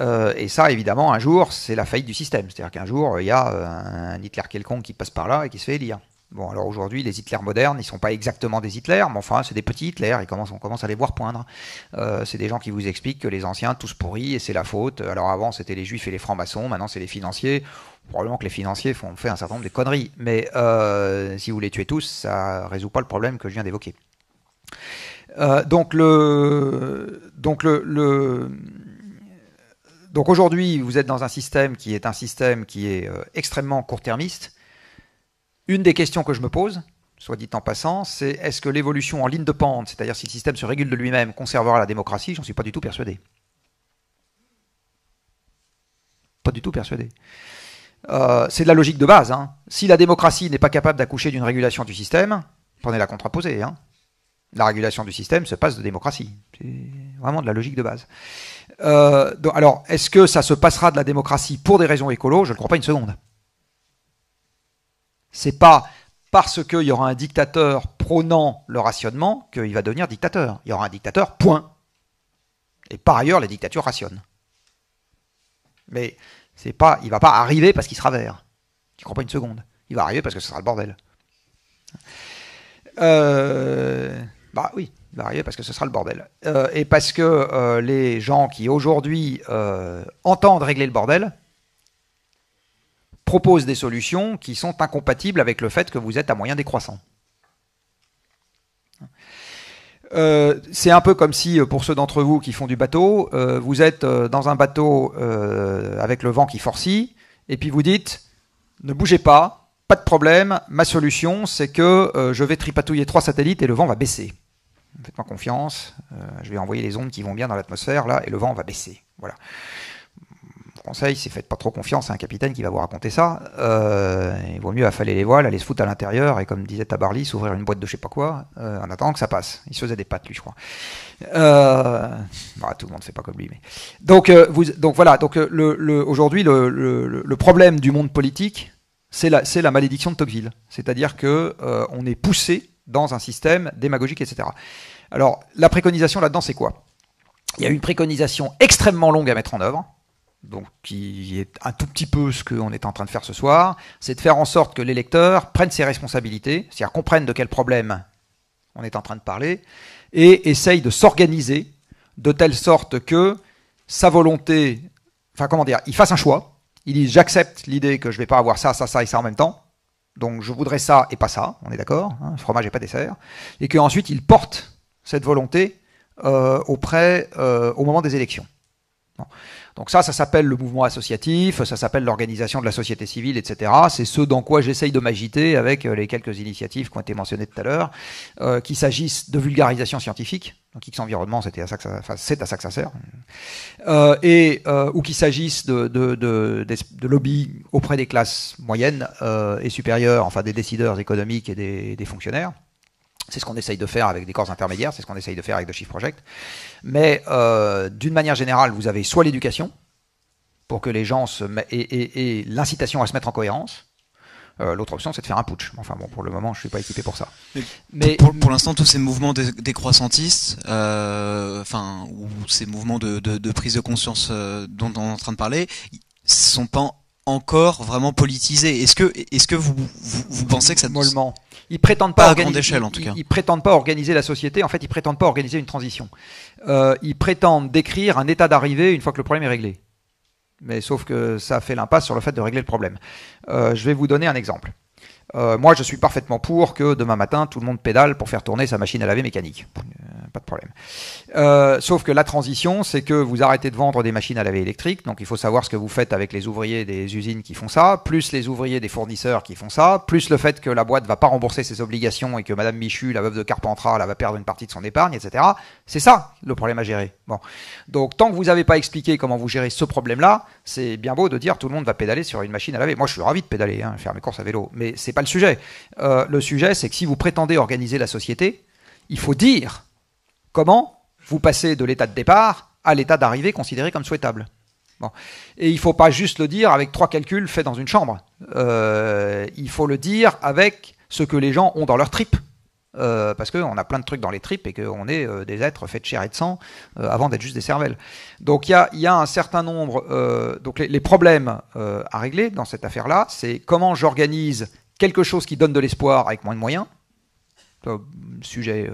Euh, et ça, évidemment, un jour, c'est la faillite du système. C'est-à-dire qu'un jour, il y a euh, un Hitler quelconque qui passe par là et qui se fait élire. Bon, alors aujourd'hui, les hitlers modernes, ils sont pas exactement des hitlers mais enfin, c'est des petits Hitler, on commence à les voir poindre. Euh, c'est des gens qui vous expliquent que les anciens, tous pourris, et c'est la faute. Alors avant, c'était les juifs et les francs-maçons, maintenant, c'est les financiers. Probablement que les financiers font fait un certain nombre de conneries, mais euh, si vous les tuez tous, ça résout pas le problème que je viens d'évoquer. Euh, donc le, donc le donc aujourd'hui, vous êtes dans un système qui est un système qui est euh, extrêmement court-termiste. Une des questions que je me pose, soit dit en passant, c'est est-ce que l'évolution en ligne de pente, c'est-à-dire si le système se régule de lui-même, conservera la démocratie J'en suis pas du tout persuadé. Pas du tout persuadé. Euh, c'est de la logique de base. Hein. Si la démocratie n'est pas capable d'accoucher d'une régulation du système, prenez la contraposée. Hein. La régulation du système se passe de démocratie. C'est vraiment de la logique de base. Euh, alors, est-ce que ça se passera de la démocratie pour des raisons écolo Je ne le crois pas une seconde. C'est pas parce qu'il y aura un dictateur prônant le rationnement qu'il va devenir dictateur. Il y aura un dictateur, point. Et par ailleurs, les dictatures rationnent. Mais c'est pas, il va pas arriver parce qu'il sera vert. Je crois pas une seconde. Il va arriver parce que ce sera le bordel. Euh, bah oui arriver parce que ce sera le bordel. Euh, et parce que euh, les gens qui aujourd'hui euh, entendent régler le bordel proposent des solutions qui sont incompatibles avec le fait que vous êtes à moyen décroissant. c'est un peu comme si, pour ceux d'entre vous qui font du bateau, vous êtes dans un bateau avec le vent qui forcit, et puis vous dites, ne bougez pas, pas de problème, ma solution, c'est que je vais tripatouiller trois satellites et le vent va baisser faites-moi confiance, euh, je vais envoyer les ondes qui vont bien dans l'atmosphère, là, et le vent va baisser. Voilà. conseil, c'est faites pas trop confiance à un capitaine qui va vous raconter ça. Euh, il vaut mieux affaler les voiles, aller se foutre à l'intérieur, et comme disait Tabarly, s'ouvrir une boîte de je sais pas quoi, euh, en attendant que ça passe. Il se faisait des pattes, lui, je crois. Bah, tout le monde ne fait pas comme lui, mais. Donc, vous, donc voilà, donc, le, aujourd'hui, le, le problème du monde politique, c'est la, la, malédiction de Tocqueville. C'est-à-dire que on est poussé dans un système démagogique, etc. Alors, la préconisation là-dedans, c'est quoi Il y a une préconisation extrêmement longue à mettre en œuvre, donc qui est un tout petit peu ce qu'on est en train de faire ce soir, c'est de faire en sorte que l'électeur prenne ses responsabilités, c'est-à-dire comprenne de quel problème on est en train de parler, et essaye de s'organiser de telle sorte que sa volonté, enfin comment dire, il fasse un choix, il dit j'accepte l'idée que je vais pas avoir ça, ça, ça et ça en même temps, donc je voudrais ça et pas ça, on est d'accord, hein, fromage et pas dessert, et qu'ensuite il porte cette volonté euh, auprès, euh, au moment des élections. Donc ça, ça s'appelle le mouvement associatif, ça s'appelle l'organisation de la société civile, etc. C'est ce dans quoi j'essaye de m'agiter avec euh, les quelques initiatives qui ont été mentionnées tout à l'heure, qu'il s'agisse de vulgarisation scientifique, donc X environnement, c'était à ça ça, c'est à ça que ça sert. Euh, et euh, ou qu'il s'agisse de, de, de, lobby auprès des classes moyennes euh, et supérieures, enfin des décideurs économiques et des, fonctionnaires. C'est ce qu'on essaye de faire avec des corps intermédiaires, c'est ce qu'on essaye de faire avec The Shift Project. Mais d'une manière générale, vous avez soit l'éducation, pour que les gens se et, et l'incitation à se mettre en cohérence, euh, l'autre option, c'est de faire un putsch. Enfin bon, pour le moment, je suis pas équipé pour ça. Mais pour, l'instant, tous ces mouvements décroissantistes, euh, enfin, ou ces mouvements de, de, de prise de conscience euh, dont on est en train de parler, sont pas encore vraiment politisés. Est-ce que, est-ce que vous, vous, pensez que ça mollement ils prétendent pas, pas à grande échelle en tout cas. Ils, ils, prétendent pas organiser la société. En fait, ils prétendent pas organiser une transition. Euh, ils prétendent décrire un état d'arrivée une fois que le problème est réglé. Mais sauf que ça fait l'impasse sur le fait de régler le problème. Euh, je vais vous donner un exemple. Euh, moi, je suis parfaitement pour que demain matin, tout le monde pédale pour faire tourner sa machine à laver mécanique. Euh, pas de problème. Euh, sauf que la transition, c'est que vous arrêtez de vendre des machines à laver électriques, donc il faut savoir ce que vous faites avec les ouvriers des usines qui font ça, plus les ouvriers des fournisseurs qui font ça, plus le fait que la boîte va pas rembourser ses obligations et que Madame Michu, la veuve de Carpentras, elle va perdre une partie de son épargne, etc. C'est ça le problème à gérer. Bon, donc tant que vous n'avez pas expliqué comment vous gérez ce problème-là, c'est bien beau de dire tout le monde va pédaler sur une machine à laver. Moi, je suis ravi de pédaler, hein, faire mes courses à vélo, mais c'est pas le sujet. Euh, le sujet, c'est que si vous prétendez organiser la société, il faut dire Comment vous passez de l'état de départ à l'état d'arrivée considéré comme souhaitable Et il ne faut pas juste le dire avec trois calculs faits dans une chambre. Euh, il faut le dire avec ce que les gens ont dans leurs tripes. Euh, parce qu'on a plein de trucs dans les tripes et qu'on est euh, des êtres faits de chair et de sang avant d'être juste des cervelles. Donc il y a, un certain nombre. donc les, problèmes à régler dans cette affaire-là, c'est comment j'organise quelque chose qui donne de l'espoir avec moins de moyens. Sujet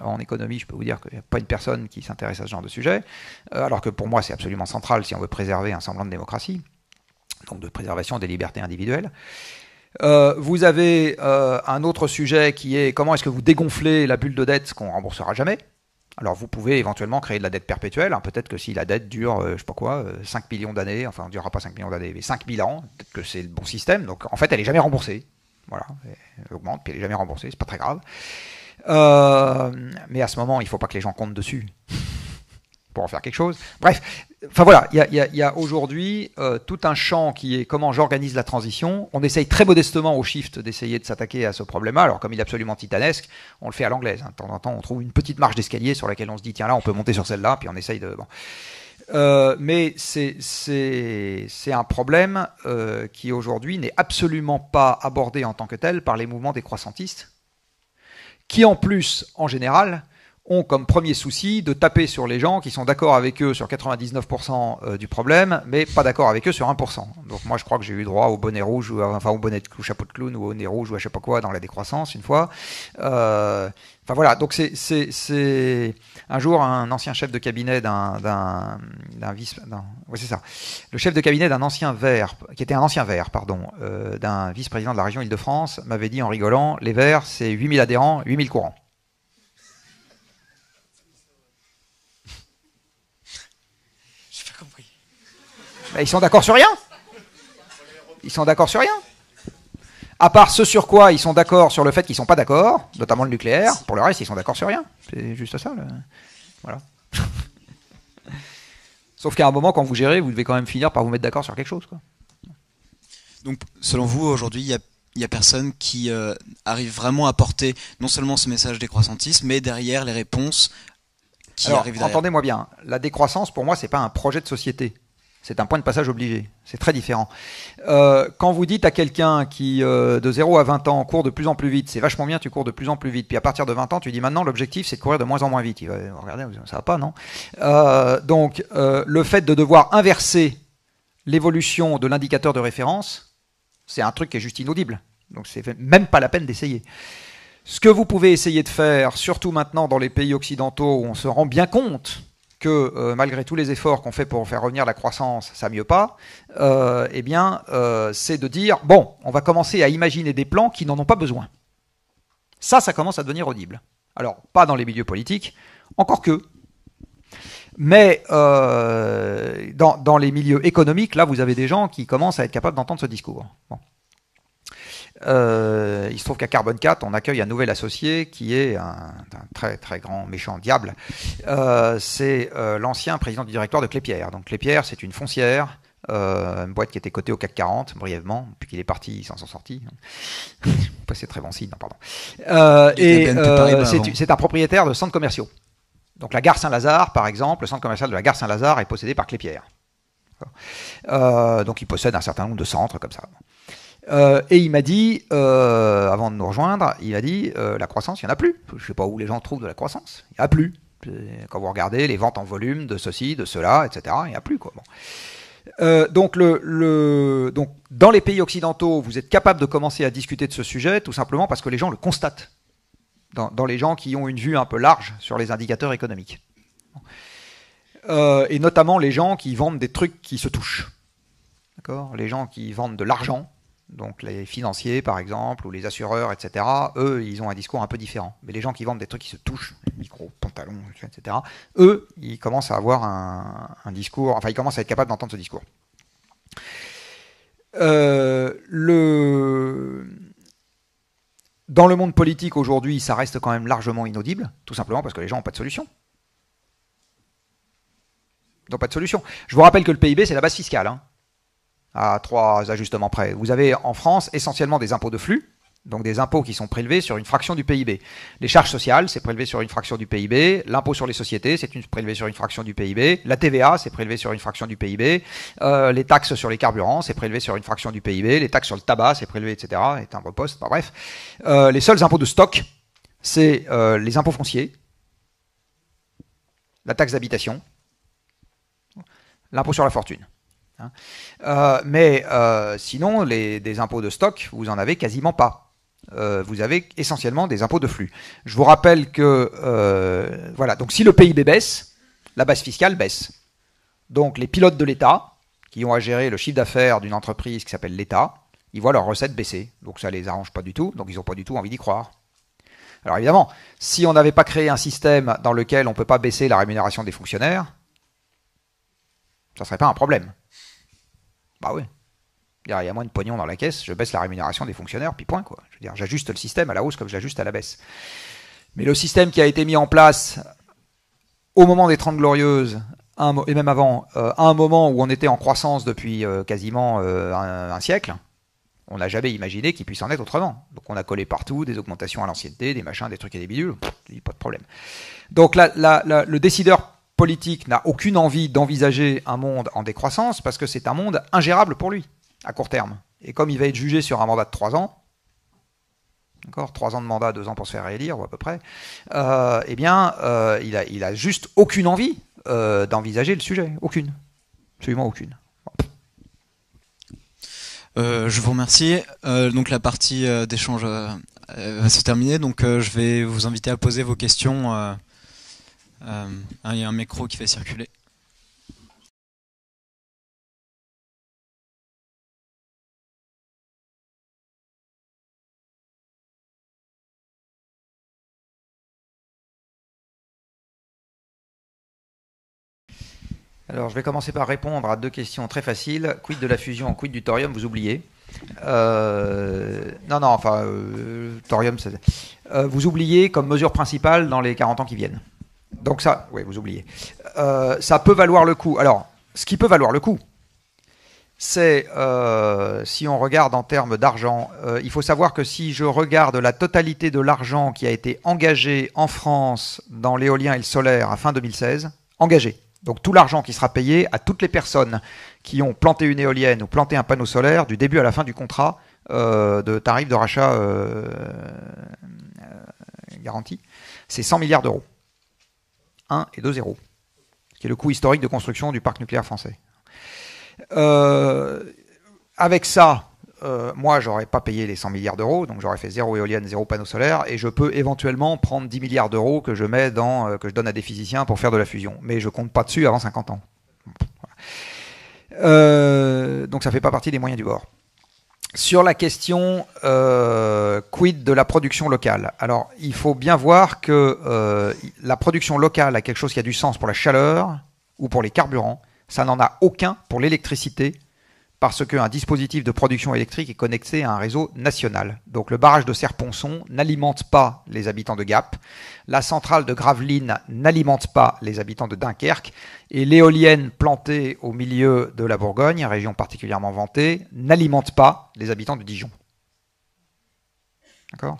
en économie, je peux vous dire qu'il n'y a pas une personne qui s'intéresse à ce genre de sujet, euh, alors que pour moi, c'est absolument central si on veut préserver un semblant de démocratie, donc de préservation des libertés individuelles. Euh, vous avez euh, un autre sujet qui est comment est-ce que vous dégonflez la bulle de dette qu'on remboursera jamais. Alors vous pouvez éventuellement créer de la dette perpétuelle, hein. peut-être que si la dette dure, je sais pas quoi, 5 millions d'années, enfin on ne durera pas 5 millions d'années, mais 000 ans, peut-être que c'est le bon système, donc en fait elle est jamais remboursée. Voilà, elle augmente, puis elle est jamais remboursée, c'est pas très grave. Euh, mais à ce moment, il ne faut pas que les gens comptent dessus pour en faire quelque chose. Bref, enfin voilà, il y a, aujourd'hui euh, tout un champ qui est comment j'organise la transition. On essaye très modestement au shift d'essayer de s'attaquer à ce problème-là. Alors comme il est absolument titanesque, on le fait à l'anglaise. Hein. De temps en temps, on trouve une petite marche d'escalier sur laquelle on se dit tiens là, on peut monter sur celle-là, puis on essaye de. Euh, mais c'est un problème qui aujourd'hui n'est absolument pas abordé en tant que tel par les mouvements décroissantistes qui en plus, en général, ont comme premier souci de taper sur les gens qui sont d'accord avec eux sur 99% euh, du problème, mais pas d'accord avec eux sur 1%. Donc moi, je crois que j'ai eu droit au bonnet rouge, ou, enfin au bonnet ou chapeau de clown, ou au nez rouge, ou à je sais pas quoi, dans la décroissance, une fois. Euh, enfin voilà, donc c'est un jour un ancien chef de cabinet d'un vice... Oui, c'est ça. Le chef de cabinet d'un ancien vert, qui était un ancien vert, pardon, euh, d'un vice-président de la région Île-de-France, m'avait dit en rigolant, les verts, c'est 8000 adhérents, 8000 courants. Bah, ils sont d'accord sur rien. Ils sont d'accord sur rien. À part ce sur quoi ils sont d'accord sur le fait qu'ils sont pas d'accord, notamment le nucléaire, pour le reste, ils sont d'accord sur rien. C'est juste ça. Voilà. Sauf qu'à un moment, quand vous gérez, vous devez quand même finir par vous mettre d'accord sur quelque chose. Quoi. Donc, selon vous, aujourd'hui, il y a n'y a personne qui euh, arrive vraiment à porter non seulement ce message décroissantiste, mais derrière les réponses qui arrivent derrière. Entendez-moi bien, la décroissance, pour moi, c'est pas un projet de société. C'est un point de passage obligé. C'est très différent. Euh, quand vous dites à quelqu'un qui, euh, de 0 à 20 ans, court de plus en plus vite, c'est vachement bien, tu cours de plus en plus vite. Puis à partir de 20 ans, tu dis maintenant, l'objectif, c'est de courir de moins en moins vite. Il va, regarder, ça va pas, non euh, Donc, le fait de devoir inverser l'évolution de l'indicateur de référence, c'est un truc qui est juste inaudible. Donc, c'est même pas la peine d'essayer. Ce que vous pouvez essayer de faire, surtout maintenant dans les pays occidentaux où on se rend bien compte que euh, malgré tous les efforts qu'on fait pour faire revenir la croissance, ça mieux pas, euh, eh bien, euh, c'est de dire bon, on va commencer à imaginer des plans qui n'en ont pas besoin. Ça, ça commence à devenir audible. Alors, pas dans les milieux politiques, encore que. Mais dans, dans, les milieux économiques, là, vous avez des gens qui commencent à être capables d'entendre ce discours. Bon. Euh, il se trouve qu'à Carbon 4, on accueille un nouvel associé qui est un, très très grand méchant diable. Euh, c'est euh, l'ancien président du directoire de Clépierre. Donc Clépierre, c'est une foncière. une boîte qui était cotée au CAC 40 brièvement, puis qu'il est parti, il s'en sont sortis. c'est très bon signe, non, pardon. et c'est un propriétaire de centres commerciaux. Donc la gare Saint-Lazare, par exemple, le centre commercial de la gare Saint-Lazare est possédé par Clépierre. donc il possède un certain nombre de centres comme ça. Euh, et il m'a dit, euh, avant de nous rejoindre, il a dit euh, la croissance, il n'y en a plus. Je ne sais pas où les gens trouvent de la croissance. Il n'y en a plus. Quand vous regardez les ventes en volume de ceci, de cela, etc., il n'y a plus. Quoi. donc, le, donc, dans les pays occidentaux, vous êtes capable de commencer à discuter de ce sujet tout simplement parce que les gens le constatent. Dans, dans les gens qui ont une vue un peu large sur les indicateurs économiques. et notamment les gens qui vendent des trucs qui se touchent. Les gens qui vendent de l'argent, donc les financiers, par exemple, ou les assureurs, etc., eux, ils ont un discours un peu différent. Mais les gens qui vendent des trucs qui se touchent, micro, pantalons, etc., eux, ils commencent à avoir un, discours, enfin, ils commencent à être capables d'entendre ce discours. Euh, le... Dans le monde politique aujourd'hui, ça reste quand même largement inaudible, tout simplement parce que les gens n'ont pas de solution. Ils n'ont pas de solution. Je vous rappelle que le PIB, c'est la base fiscale. Hein à trois ajustements près. Vous avez en France essentiellement des impôts de flux, donc des impôts qui sont prélevés sur une fraction du PIB. Les charges sociales, c'est prélevé sur une fraction du PIB. L'impôt sur les sociétés, c'est prélevé sur une fraction du PIB. La euh, TVA, c'est prélevé sur une fraction du PIB. les taxes sur les carburants, c'est prélevé sur une fraction du PIB. Les taxes sur le tabac, c'est prélevé, etc. Et un poste, bref. Euh, les seuls impôts de stock, c'est euh, les impôts fonciers, la taxe d'habitation, l'impôt sur la fortune. Hein. Euh, mais euh, sinon, des impôts de stock, vous en avez quasiment pas. Euh, vous avez essentiellement des impôts de flux. Je vous rappelle que voilà, donc si le PIB baisse, la base fiscale baisse. Donc les pilotes de l'État, qui ont à gérer le chiffre d'affaires d'une entreprise qui s'appelle l'État, ils voient leurs recettes baisser. Donc ça les arrange pas du tout, donc ils n'ont pas du tout envie d'y croire. Alors évidemment, si on n'avait pas créé un système dans lequel on ne peut pas baisser la rémunération des fonctionnaires, ça ne serait pas un problème. Bah oui. Il y a moins de pognon dans la caisse, je baisse la rémunération des fonctionnaires, puis point quoi. Je veux dire, j'ajuste le système à la hausse comme j'ajuste à la baisse. Mais le système qui a été mis en place au moment des 30 glorieuses, et même avant, à euh, un moment où on était en croissance depuis euh, quasiment euh, un, siècle, on n'a jamais imaginé qu'il puisse en être autrement. Donc on a collé partout des augmentations à l'ancienneté, des machins, des trucs et des bidules, pas de problème. Donc le décideur politique n'a aucune envie d'envisager un monde en décroissance parce que c'est un monde ingérable pour lui à court terme. Et comme il va être jugé sur un mandat de 3 ans, d'accord, 3 ans de mandat, 2 ans pour se faire réélire ou à peu près, euh, eh bien, euh, il, a, juste aucune envie euh, d'envisager le sujet. Aucune. Absolument aucune. je vous remercie. donc la partie d'échange va se terminer. Donc je vais vous inviter à poser vos questions euh, hein, il y a un micro qui fait circuler. Alors, je vais commencer par répondre à deux questions très faciles. Quid de la fusion, quid du thorium, vous oubliez euh, Non, non, enfin, euh, thorium, vous oubliez comme mesure principale dans les 40 ans qui viennent. Donc ça, oui, vous oubliez. Euh, ça peut valoir le coup. Alors, ce qui peut valoir le coup, c'est, euh, si on regarde en termes d'argent, euh, il faut savoir que si je regarde la totalité de l'argent qui a été engagé en France dans l'éolien et le solaire à fin 2016, engagé, donc tout l'argent qui sera payé à toutes les personnes qui ont planté une éolienne ou planté un panneau solaire du début à la fin du contrat de tarif de rachat garanti, c'est 100 milliards d'euros. 1 et 2-0, qui est le coût historique de construction du parc nucléaire français. Euh, avec ça, moi euh, moi, j'aurais pas payé les 100 milliards d'euros, donc j'aurais fait zéro éoliennes, zéro panneau solaire, et je peux éventuellement prendre 10 milliards d'euros que je mets dans, euh, que je donne à des physiciens pour faire de la fusion, mais je compte pas dessus avant 50 ans. donc ça fait pas partie des moyens du bord. Sur la question euh, quid de la production locale. Alors, il faut bien voir que euh, la production locale a quelque chose qui a du sens pour la chaleur ou pour les carburants. Ça n'en a aucun pour l'électricité parce qu'un dispositif de production électrique est connecté à un réseau national. Donc le barrage de Serponçon n'alimente pas les habitants de Gap, la centrale de Gravelines n'alimente pas les habitants de Dunkerque, et l'éolienne plantée au milieu de la Bourgogne, région particulièrement vantée, n'alimente pas les habitants de Dijon. D'accord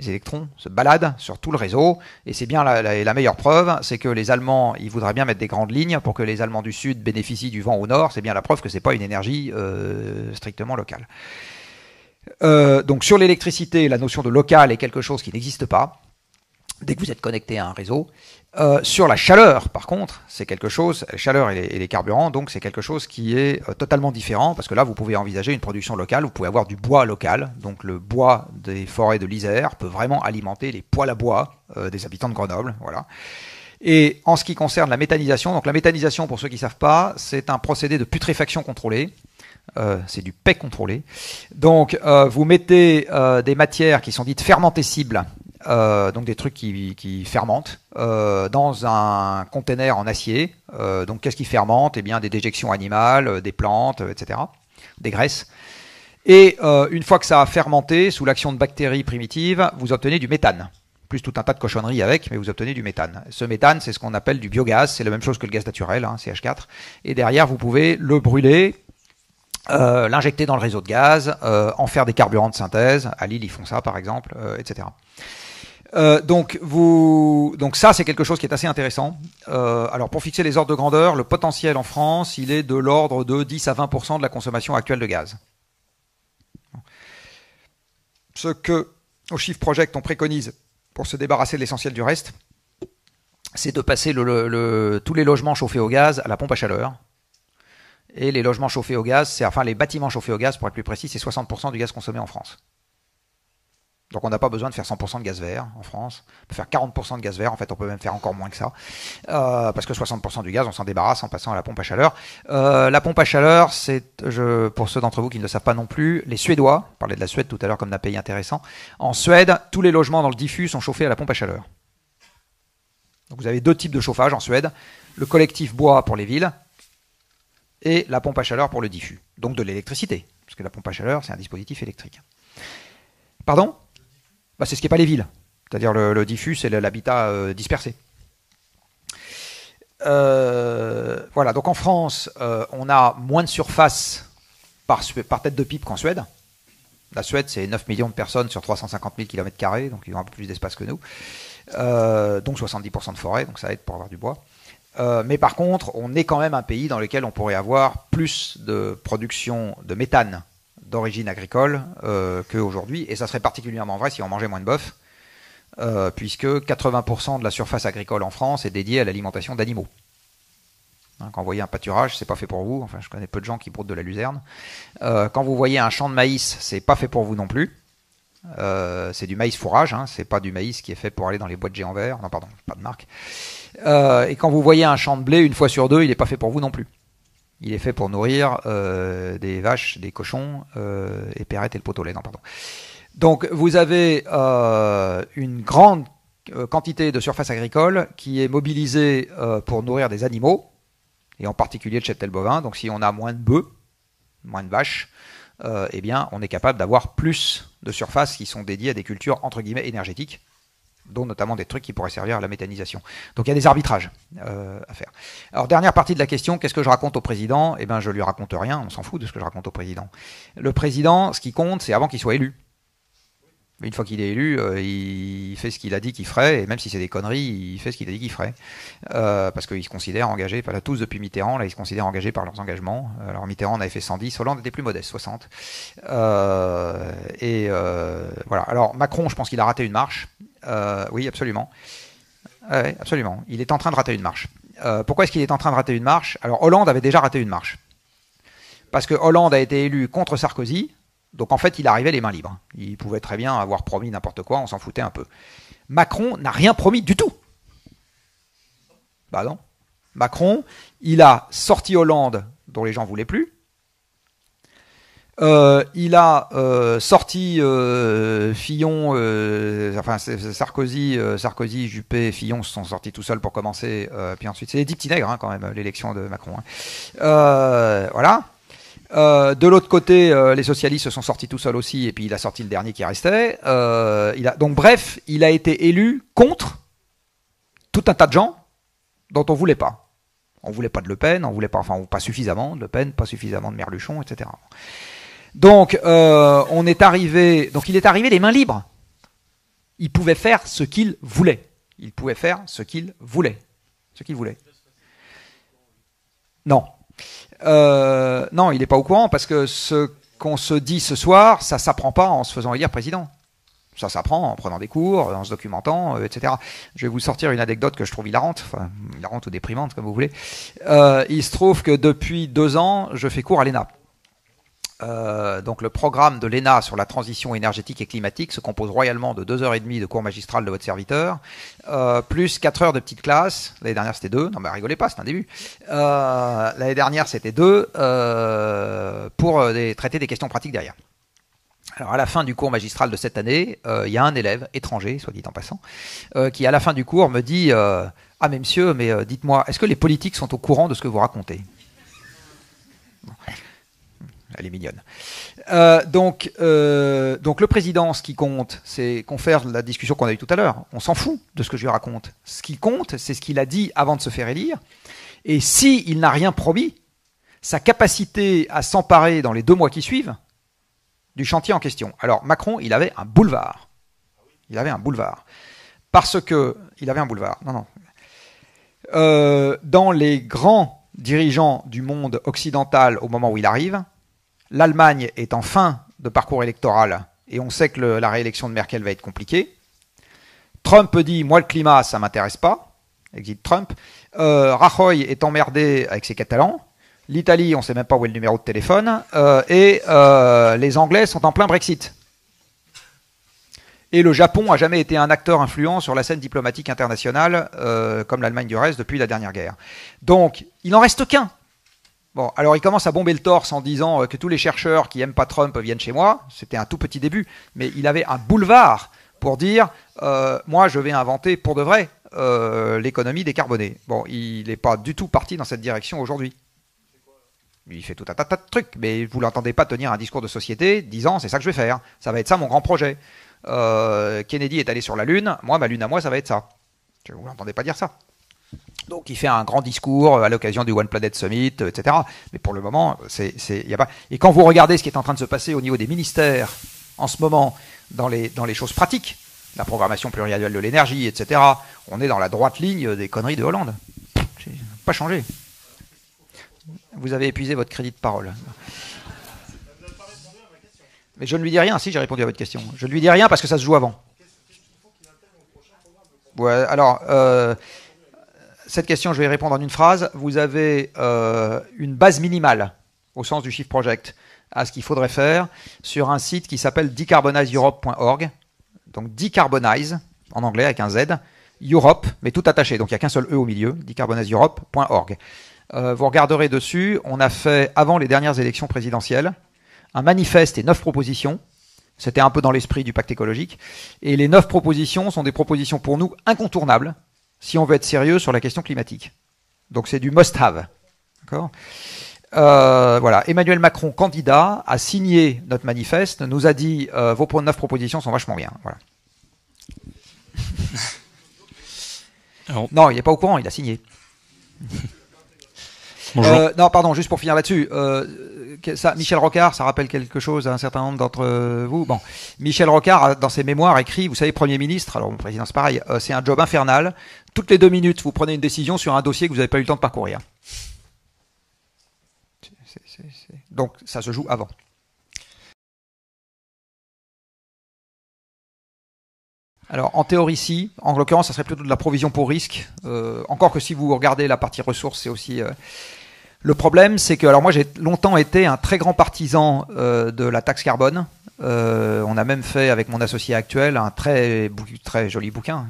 les électrons se baladent sur tout le réseau. Et c'est bien la, meilleure preuve, c'est que les Allemands, ils voudraient bien mettre des grandes lignes pour que les Allemands du Sud bénéficient du vent au Nord. C'est bien la preuve que c'est pas une énergie euh, strictement locale. Euh, donc sur l'électricité, la notion de local est quelque chose qui n'existe pas dès que vous êtes connecté à un réseau. Euh, sur la chaleur, par contre, c'est quelque chose, la chaleur et les, carburants, donc c'est quelque chose qui est euh, totalement différent, parce que là, vous pouvez envisager une production locale, vous pouvez avoir du bois local, donc le bois des forêts de l'Isère peut vraiment alimenter les poêles à bois euh, des habitants de Grenoble, voilà. Et en ce qui concerne la méthanisation, donc la méthanisation, pour ceux qui ne savent pas, c'est un procédé de putréfaction contrôlée, c'est du paix contrôlé. Donc, vous mettez des matières qui sont dites fermentescibles euh, donc des trucs qui, fermentent euh, dans un container en acier. Euh, donc qu'est-ce qui fermente Eh bien des déjections animales, des plantes, etc., des graisses. Et une fois que ça a fermenté sous l'action de bactéries primitives, vous obtenez du méthane, plus tout un tas de cochonneries avec, mais vous obtenez du méthane. Ce méthane, c'est ce qu'on appelle du biogaz, c'est la même chose que le gaz naturel, hein, CH4. Et derrière, vous pouvez le brûler, l'injecter dans le réseau de gaz, en faire des carburants de synthèse. À Lille, ils font ça, par exemple, etc. Euh, donc, vous, donc ça, c'est quelque chose qui est assez intéressant. Euh, alors, pour fixer les ordres de grandeur, le potentiel en France, il est de l'ordre de 10 à 20 de la consommation actuelle de gaz. Ce que, au chiffre project, on préconise pour se débarrasser de l'essentiel du reste, c'est de passer le, tous les logements chauffés au gaz à la pompe à chaleur. Et les logements chauffés au gaz, c'est enfin les bâtiments chauffés au gaz, pour être plus précis, c'est 60 du gaz consommé en France. Donc on n'a pas besoin de faire 100% de gaz vert en France. On peut faire 40% de gaz vert, en fait on peut même faire encore moins que ça. Euh, parce que 60% du gaz, on s'en débarrasse en passant à la pompe à chaleur. Euh, la pompe à chaleur, c'est, pour ceux d'entre vous qui ne le savent pas non plus, les Suédois, on parlait de la Suède tout à l'heure comme d'un pays intéressant, en Suède, tous les logements dans le diffus sont chauffés à la pompe à chaleur. Donc vous avez deux types de chauffage en Suède, le collectif bois pour les villes et la pompe à chaleur pour le diffus. Donc de l'électricité, parce que la pompe à chaleur, c'est un dispositif électrique. Pardon bah, c'est ce qui n'est pas les villes, c'est-à-dire le, diffus et l'habitat euh, dispersé. Euh, voilà, donc en France, euh, on a moins de surface par, tête de pipe qu'en Suède. La Suède, c'est 9 millions de personnes sur 350 000 km, donc ils ont un peu plus d'espace que nous. donc 70% de forêt, donc ça aide pour avoir du bois. mais par contre, on est quand même un pays dans lequel on pourrait avoir plus de production de méthane d'origine agricole euh, qu'aujourd'hui. Et ça serait particulièrement vrai si on mangeait moins de bœuf, euh, puisque 80% de la surface agricole en France est dédiée à l'alimentation d'animaux hein, quand vous voyez un pâturage, c'est pas fait pour vous. Enfin, je connais peu de gens qui broutent de la luzerne. Euh, quand vous voyez un champ de maïs, c'est pas fait pour vous non plus. c'est du maïs fourrage, hein, c'est pas du maïs qui est fait pour aller dans les boîtes géants verts. Non, pardon, pas de marque. et quand vous voyez un champ de blé, une fois sur deux, il n'est pas fait pour vous non plus. Il est fait pour nourrir euh, des vaches, des cochons, euh, et Perrette et le pot lait, non, pardon. Donc vous avez euh, une grande euh, quantité de surface agricole qui est mobilisée pour nourrir des animaux, et en particulier le cheptel bovin. Donc si on a moins de bœufs, moins de vaches, eh bien on est capable d'avoir plus de surfaces qui sont dédiées à des cultures entre guillemets énergétiques, dont notamment des trucs qui pourraient servir à la méthanisation. Donc il y a des arbitrages euh, à faire. Alors dernière partie de la question, qu'est-ce que je raconte au président Eh bien je lui raconte rien, on s'en fout de ce que je raconte au président. Le président, ce qui compte, c'est avant qu'il soit élu. Une fois qu'il est élu, euh, il fait ce qu'il a dit qu'il ferait, et même si c'est des conneries, il fait ce qu'il a dit qu'il ferait. Euh, parce qu'il se considère engagé, pas là tous depuis Mitterrand, là ils se considèrent engagés par leurs engagements. Alors Mitterrand en avait fait 110, Hollande était plus modeste, 60. et voilà. Alors Macron, je pense qu'il a raté une marche, euh, oui, absolument. absolument. Il est en train de rater une marche. Euh, pourquoi est-ce qu'il est en train de rater une marche Alors, Hollande avait déjà raté une marche. Parce que Hollande a été élu contre Sarkozy, donc en fait, il arrivait les mains libres. Il pouvait très bien avoir promis n'importe quoi, on s'en foutait un peu. Macron n'a rien promis du tout. Bah non. Macron, il a sorti Hollande, dont les gens voulaient plus. Euh, il a euh, sorti euh, Fillon, enfin Sarkozy, Sarkozy, Juppé, Fillon se sont sortis tout seuls pour commencer. puis ensuite, c'est les dix hein, quand même, l'élection de Macron. Hein. voilà. de l'autre côté, les socialistes se sont sortis tout seuls aussi, et puis il a sorti le dernier qui restait. il a, donc bref, il a été élu contre tout un tas de gens dont on voulait pas. On voulait pas de Le Pen, on voulait pas, enfin, pas suffisamment de Le Pen, pas suffisamment de Merluchon, etc. Donc, euh, on est arrivé. Donc, il est arrivé les mains libres. Il pouvait faire ce qu'il voulait. Il pouvait faire ce qu'il voulait. Ce qu'il voulait. Non. Euh, non, il n'est pas au courant parce que ce qu'on se dit ce soir, ça s'apprend pas en se faisant élire président. Ça s'apprend en prenant des cours, en se documentant, euh, etc. Je vais vous sortir une anecdote que je trouve hilarante, enfin, hilarante ou déprimante, comme vous voulez. il se trouve que depuis deux ans, je fais cours à l'ENA. Euh, donc le programme de l'ENA sur la transition énergétique et climatique se compose royalement de 2h30 de cours magistral de votre serviteur, euh, plus 4 heures de petites classes. L'année dernière c'était deux. non mais rigolez pas, c'est un début. Euh, l'année dernière c'était deux pour des, traiter des questions pratiques derrière. Alors à la fin du cours magistral de cette année, il y a un élève étranger, soit dit en passant, qui à la fin du cours me dit Ah mais monsieur, mais dites-moi, est-ce que les politiques sont au courant de ce que vous racontez ?» elle est mignonne. Euh, donc, euh, donc le président, ce qui compte, c'est qu'on fasse la discussion qu'on a eue tout à l'heure. On s'en fout de ce que je lui raconte. Ce qui compte, c'est ce qu'il a dit avant de se faire élire. Et si il n'a rien promis, sa capacité à s'emparer dans les deux mois qui suivent du chantier en question. Alors Macron, il avait un boulevard. Il avait un boulevard parce que il avait un boulevard. Non, non. Euh, dans les grands dirigeants du monde occidental au moment où il arrive, L'Allemagne est en fin de parcours électoral et on sait que la réélection de Merkel va être compliquée. Trump dit Moi, le climat, ça m'intéresse pas. Exit Trump. Euh, Rajoy est emmerdé avec ses Catalans. L'Italie, on ne sait même pas où est le numéro de téléphone. Euh, et euh, les Anglais sont en plein Brexit. Et le Japon a jamais été un acteur influent sur la scène diplomatique internationale, comme l'Allemagne du reste, depuis la dernière guerre. Donc, il n'en reste qu'un alors il commence à bomber le torse en disant euh, que tous les chercheurs qui aiment pas Trump viennent chez moi. C'était un tout petit début, mais il avait un boulevard pour dire euh, moi je vais inventer pour de vrai euh, l'économie décarbonée. Bon, il n'est pas du tout parti dans cette direction aujourd'hui. Il fait tout un tas, de trucs, mais vous l'entendez pas tenir un discours de société disant c'est ça que je vais faire, ça va être ça mon grand projet. Kennedy est allé sur la Lune, moi ma Lune à moi ça va être ça. Vous l'entendez pas dire ça. Donc il fait un grand discours euh, à l'occasion du One Planet Summit, euh, etc. Mais pour le moment, c'est, n'y a pas. Et quand vous regardez ce qui est en train de se passer au niveau des ministères en ce moment, dans les, dans les choses pratiques, la programmation pluriannuelle de l'énergie, etc., on est dans la droite ligne des conneries de Hollande. Pas changé. Vous avez épuisé votre crédit de parole. Mais je ne lui dis rien, si j'ai répondu à votre question. Je ne lui dis rien parce que ça se joue avant. Ouais, alors, euh, cette question, je vais y répondre en une phrase. Vous avez euh, une base minimale, au sens du chiffre project, à ce qu'il faudrait faire sur un site qui s'appelle decarbonizeeurope.org. Donc decarbonize, en anglais avec un Z, Europe, mais tout attaché, donc il n'y a qu'un seul E au milieu, decarbonizeeurope.org. Euh, vous regarderez dessus, on a fait, avant les dernières élections présidentielles, un manifeste et neuf propositions. C'était un peu dans l'esprit du pacte écologique. Et les neuf propositions sont des propositions pour nous incontournables si on veut être sérieux sur la question climatique. Donc c'est du must-have. D'accord euh, voilà, Emmanuel Macron, candidat, a signé notre manifeste, nous a dit euh, vos neuf propositions sont vachement bien. Voilà. Non, il n'est pas au courant, il a signé. Euh, non, pardon, juste pour finir là-dessus. Michel Rocard, ça rappelle quelque chose à un certain nombre d'entre euh, vous. Bon, Michel Rocard, euh, dans ses mémoires, écrit, vous savez, Premier ministre, alors mon président, c'est pareil, euh, c'est un job infernal. Toutes les deux minutes, vous prenez une décision sur un dossier que vous n'avez pas eu le temps de parcourir. Donc, ça se joue avant. Alors en théorie, si. En l'occurrence, ça serait plutôt de la provision pour risque. encore que si vous regardez la partie ressources, c'est aussi le problème, c'est que, alors moi j'ai longtemps été un très grand partisan euh, de la taxe carbone. Euh, on a même fait avec mon associé actuel un très, joli bouquin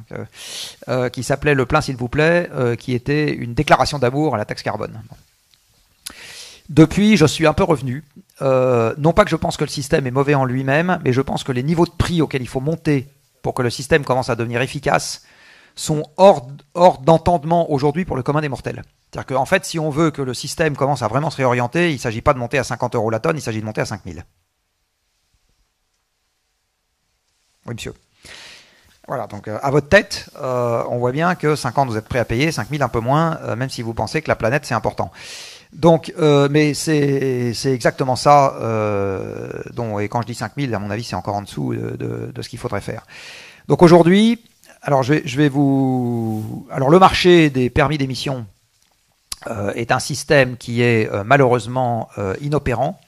euh, qui s'appelait Le plein s'il vous plaît, qui était une déclaration d'amour à la taxe carbone. Depuis, je suis un peu revenu. non pas que je pense que le système est mauvais en lui-même, mais je pense que les niveaux de prix auxquels il faut monter pour que le système commence à devenir efficace sont hors, hors d'entendement aujourd'hui pour le commun des mortels. C'est-à-dire qu'en fait, si on veut que le système commence à vraiment se réorienter, il ne s'agit pas de monter à 50 euros la tonne, il s'agit de monter à 5000. Oui, monsieur. Voilà, donc euh, à votre tête, euh, on voit bien que 50 vous êtes prêt à payer, 5000 un peu moins, euh, même si vous pensez que la planète c'est important. Donc, mais c'est exactement ça dont, et quand je dis 5000, à mon avis, c'est encore en dessous de, de, de ce qu'il faudrait faire. Donc aujourd'hui, alors, je vais, vous. Alors, le marché des permis d'émission euh, est un système qui est euh, malheureusement euh, inopérant.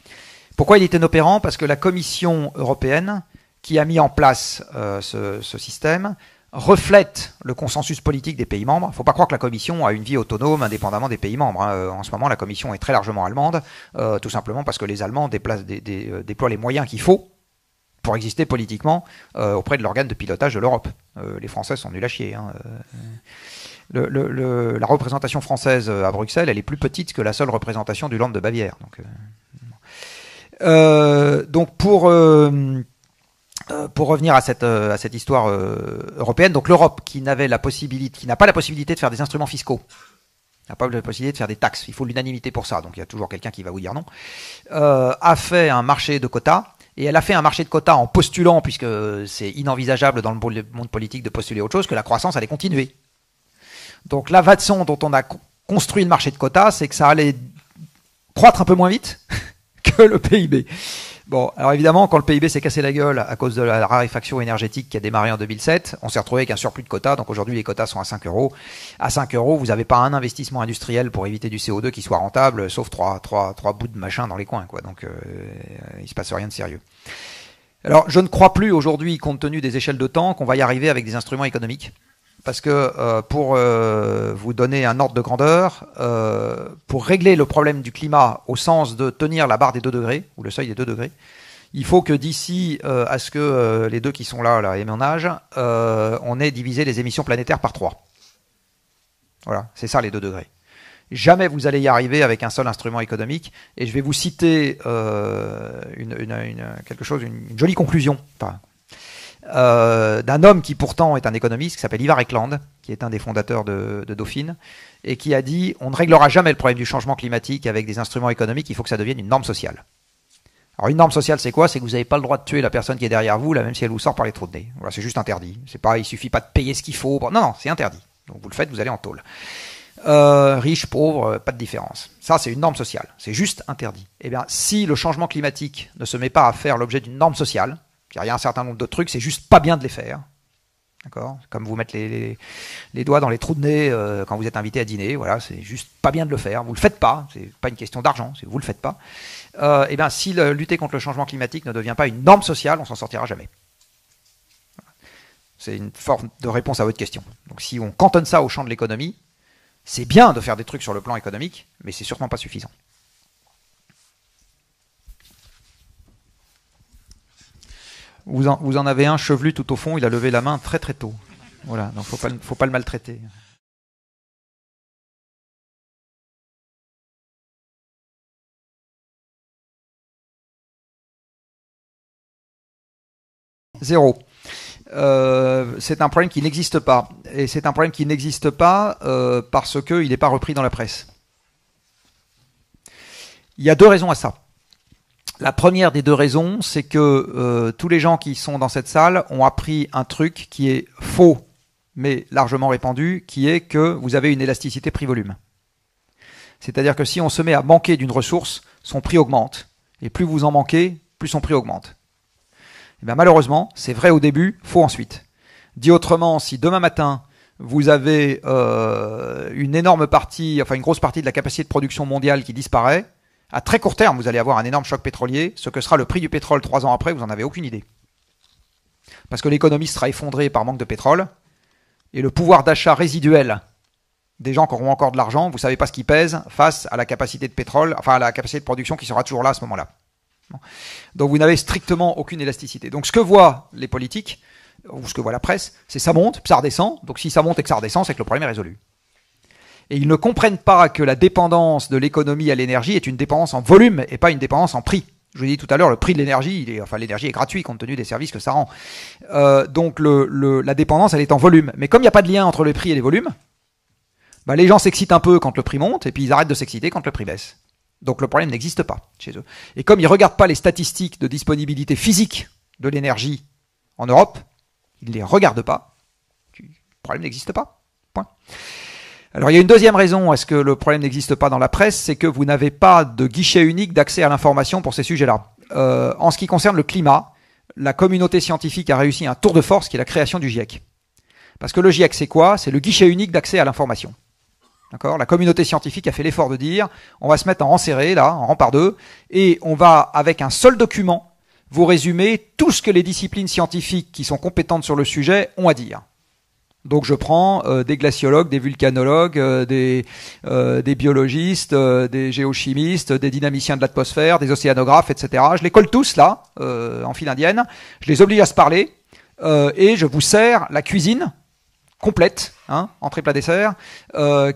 Pourquoi il est inopérant Parce que la Commission européenne, qui a mis en place ce, système, reflète le consensus politique des pays membres. Il ne faut pas croire que la Commission a une vie autonome indépendamment des pays membres. Hein. En ce moment, la Commission est très largement allemande, tout simplement parce que les Allemands déploient les moyens qu'il faut pour exister politiquement euh, auprès de l'organe de pilotage de l'Europe. Euh, les Français sont nuls à chier. Hein. Euh, la représentation française à Bruxelles, elle est plus petite que la seule représentation du Land de Bavière. Donc, pour, revenir à cette, histoire européenne, donc l'Europe qui n'avait la possibilité, qui n'a pas la possibilité de faire des instruments fiscaux n'a pas la possibilité de faire des taxes. Il faut l'unanimité pour ça, donc il y a toujours quelqu'un qui va vous dire non. a fait un marché de quotas et elle a fait un marché de quotas en postulant, puisque c'est inenvisageable dans le monde politique de postuler autre chose, que la croissance allait continuer. Donc la façon dont on a construit le marché de quotas, c'est que ça allait croître un peu moins vite que le PIB. Bon, alors évidemment, quand le PIB s'est cassé la gueule à cause de la raréfaction énergétique qui a démarré en 2007, on s'est retrouvé avec un surplus de quotas. Donc aujourd'hui, les quotas sont à 5 euros. À 5 euros, vous n'avez pas un investissement industriel pour éviter du CO2 qui soit rentable, sauf trois, trois, trois bouts de machin dans les coins. Quoi. Donc il euh, il se passe rien de sérieux. Alors je ne crois plus aujourd'hui, compte tenu des échelles de temps, qu'on va y arriver avec des instruments économiques. Parce que euh, pour euh, vous donner un ordre de grandeur, euh, pour régler le problème du climat au sens de tenir la barre des 2 degrés, ou le seuil des 2 degrés, il faut que d'ici à ce que les deux qui sont là, là et mon âge, on ait divisé les émissions planétaires par 3. Voilà, c'est ça les 2 degrés. Jamais vous allez y arriver avec un seul instrument économique. Et je vais vous citer une, quelque chose, une, jolie conclusion. Enfin, euh, d'un homme qui pourtant est un économiste, qui s'appelle Ivar Eklund, qui est un des fondateurs de, Dauphine, et qui a dit on ne réglera jamais le problème du changement climatique avec des instruments économiques, il faut que ça devienne une norme sociale. Alors une norme sociale, c'est quoi C'est que vous n'avez pas le droit de tuer la personne qui est derrière vous, là, même si elle vous sort par les trous de nez. Voilà, c'est juste interdit. C'est pas, il suffit pas de payer ce qu'il faut. Non, non, c'est interdit. Donc vous le faites, vous allez en tôle. Euh, riche, pauvre, euh, pas de différence. Ça, c'est une norme sociale. C'est juste interdit. Eh bien, si le changement climatique ne se met pas à faire l'objet d'une norme sociale, il y a un certain nombre de trucs, c'est juste pas bien de les faire. D'accord Comme vous mettre les, doigts dans les trous de nez euh, quand vous êtes invité à dîner, voilà, c'est juste pas bien de le faire. Vous le faites pas, c'est pas une question d'argent, vous le faites pas. et euh, eh bien, si lutter contre le changement climatique ne devient pas une norme sociale, on s'en sortira jamais. C'est une forme de réponse à votre question. Donc, si on cantonne ça au champ de l'économie, c'est bien de faire des trucs sur le plan économique, mais c'est sûrement pas suffisant. Vous en, avez un chevelu tout au fond, il a levé la main très très tôt. Voilà, donc faut pas, faut pas le maltraiter. Zéro. Euh, c'est un problème qui n'existe pas. Et c'est un problème qui n'existe pas euh, parce qu'il n'est pas repris dans la presse. Il y a deux raisons à ça. La première des deux raisons, c'est que euh, tous les gens qui sont dans cette salle ont appris un truc qui est faux, mais largement répandu, qui est que vous avez une élasticité prix-volume. C'est-à-dire que si on se met à manquer d'une ressource, son prix augmente. Et plus vous en manquez, plus son prix augmente. Et eh bien malheureusement, c'est vrai au début, faux ensuite. Dit autrement, si demain matin, vous avez euh, une énorme partie, enfin une grosse partie de la capacité de production mondiale qui disparaît, à très court terme, vous allez avoir un énorme choc pétrolier. Ce que sera le prix du pétrole trois ans après, vous n'en avez aucune idée. Parce que l'économie sera effondrée par manque de pétrole. Et le pouvoir d'achat résiduel des gens qui auront encore de l'argent, vous ne savez pas ce qui pèse face à la capacité de pétrole, enfin à la capacité de production qui sera toujours là à ce moment-là. Donc vous n'avez strictement aucune élasticité. Donc ce que voient les politiques, ou ce que voit la presse, c'est ça monte, ça redescend. Donc si ça monte et que ça redescend, c'est que le problème est résolu et ils ne comprennent pas que la dépendance de l'économie à l'énergie est une dépendance en volume et pas une dépendance en prix. Je vous ai dit tout à l'heure, le prix de l'énergie, enfin l'énergie est gratuite compte tenu des services que ça rend. Euh, donc le, la dépendance, elle est en volume. Mais comme il n'y a pas de lien entre le prix et les volumes, bah, les gens s'excitent un peu quand le prix monte et puis ils arrêtent de s'exciter quand le prix baisse. Donc le problème n'existe pas chez eux. Et comme ils ne regardent pas les statistiques de disponibilité physique de l'énergie en Europe, ils ne les regardent pas, le problème n'existe pas. Point. Alors il y a une deuxième raison à ce que le problème n'existe pas dans la presse, c'est que vous n'avez pas de guichet unique d'accès à l'information pour ces sujets-là. Euh, en ce qui concerne le climat, la communauté scientifique a réussi un tour de force qui est la création du GIEC. Parce que le GIEC, c'est quoi C'est le guichet unique d'accès à l'information. D'accord La communauté scientifique a fait l'effort de dire on va se mettre en rang serré, là, en rang par deux, et on va, avec un seul document, vous résumer tout ce que les disciplines scientifiques qui sont compétentes sur le sujet ont à dire. Donc je prends euh, des glaciologues, des vulcanologues, euh, euh, des, biologistes, des géochimistes, des dynamiciens de l'atmosphère, des océanographes, etc. Je les colle tous là, en file indienne. Je les oblige à se parler et je vous sers la cuisine complète, hein, entrée plat dessert,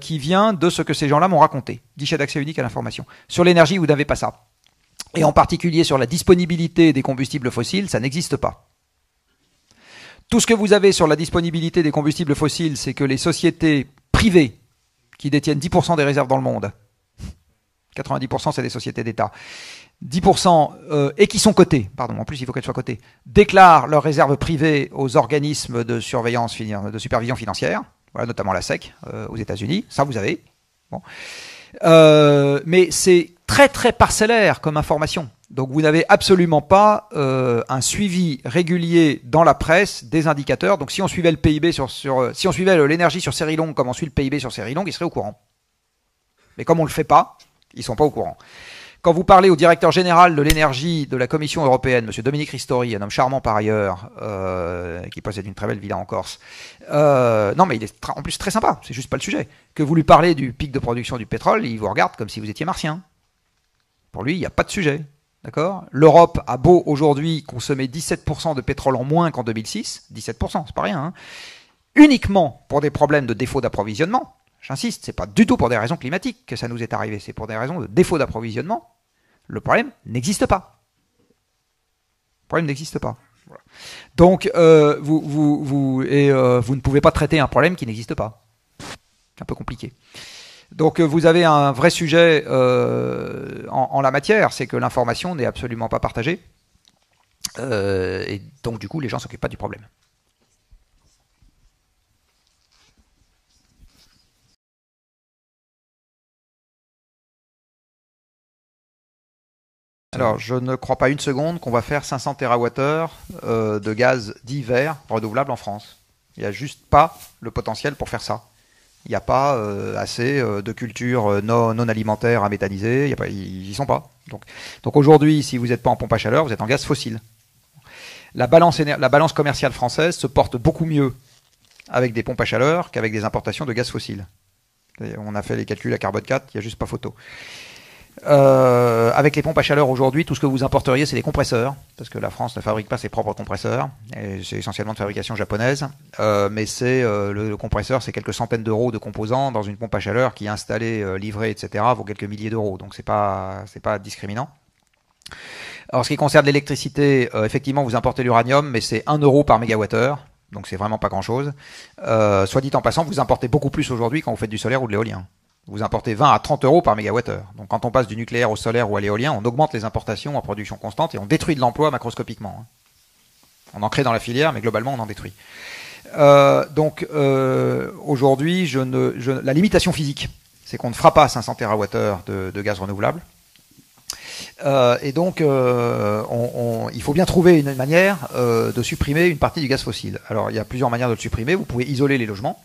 qui vient de ce que ces gens-là m'ont raconté. Guichet d'accès unique à l'information. Sur l'énergie, vous n'avez pas ça. Et en particulier sur la disponibilité des combustibles fossiles, ça n'existe pas. Tout ce que vous avez sur la disponibilité des combustibles fossiles, c'est que les sociétés privées qui détiennent 10% des réserves dans le monde, 90% c'est des sociétés d'État, 10% euh, et qui sont cotées, pardon, en plus il faut qu'elles soient cotées, déclarent leurs réserves privées aux organismes de surveillance, de supervision financière, voilà, notamment la SEC euh, aux États-Unis, ça vous avez. Bon. Euh, mais c'est très très parcellaire comme information. Donc vous n'avez absolument pas euh, un suivi régulier dans la presse des indicateurs. Donc si on suivait le PIB sur, euh, si on suivait l'énergie sur série longue comme on suit le PIB sur série longue, ils seraient au courant. Mais comme on le fait pas, ils sont pas au courant. Quand vous parlez au directeur général de l'énergie de la Commission européenne, Monsieur Dominique Ristori, un homme charmant par ailleurs, euh, qui possède une très belle villa en Corse, non mais il est en plus très sympa, c'est juste pas le sujet. Que vous lui parlez du pic de production du pétrole, il vous regarde comme si vous étiez martien. Pour lui, il n'y a pas de sujet. D'accord L'Europe a beau aujourd'hui consommer 17% de pétrole en moins qu'en 2006, 17%, c'est pas rien, hein. uniquement pour des problèmes de défaut d'approvisionnement. J'insiste, c'est pas du tout pour des raisons climatiques que ça nous est arrivé, c'est pour des raisons de défaut d'approvisionnement. Le problème n'existe pas. Le problème n'existe pas. Donc, euh, vous, vous, et, euh, vous ne pouvez pas traiter un problème qui n'existe pas. C'est un peu compliqué. Donc euh, vous avez un vrai sujet euh, en, la matière, c'est que l'information n'est absolument pas partagée. Euh, et donc du coup, les gens ne s'occupent pas du problème. Alors, je ne crois pas une seconde qu'on va faire 500 TWh de gaz d'hiver renouvelable en France. Il n'y a juste pas le potentiel pour faire ça. Il n'y a pas euh, assez euh, de cultures euh, non, alimentaires à méthaniser. Ils n'y sont pas. Donc, donc aujourd'hui, si vous n'êtes pas en pompe à chaleur, vous êtes en gaz fossile. La balance, la balance commerciale française se porte beaucoup mieux avec des pompes à chaleur qu'avec des importations de gaz fossile. On a fait les calculs à carbone 4, il n'y a juste pas photo. Euh, avec les pompes à chaleur aujourd'hui, tout ce que vous importeriez, c'est les compresseurs, parce que la France ne fabrique pas ses propres compresseurs. C'est essentiellement de fabrication japonaise. Euh, mais c'est euh, le, compresseur, c'est quelques centaines d'euros de composants dans une pompe à chaleur qui est installée, livrée, etc., vaut quelques milliers d'euros. Donc c'est pas c'est pas discriminant. Alors ce qui concerne l'électricité, effectivement, vous importez l'uranium, mais c'est 1 euro par mégawattheure. Donc c'est vraiment pas grand chose. soit dit en passant, vous importez beaucoup plus aujourd'hui quand vous faites du solaire ou de l'éolien vous importez 20 à 30 euros par mégawattheure. Donc quand on passe du nucléaire au solaire ou à l'éolien, on augmente les importations en production constante et on détruit de l'emploi macroscopiquement. Hein. On en crée dans la filière, mais globalement on en détruit. Euh, donc euh, aujourd'hui, la limitation physique, c'est qu'on ne fera pas 500 TWh de, gaz renouvelable. Euh, et donc, il faut bien trouver une manière de supprimer une partie du gaz fossile. Alors, il y a plusieurs manières de le supprimer. Vous pouvez isoler les logements.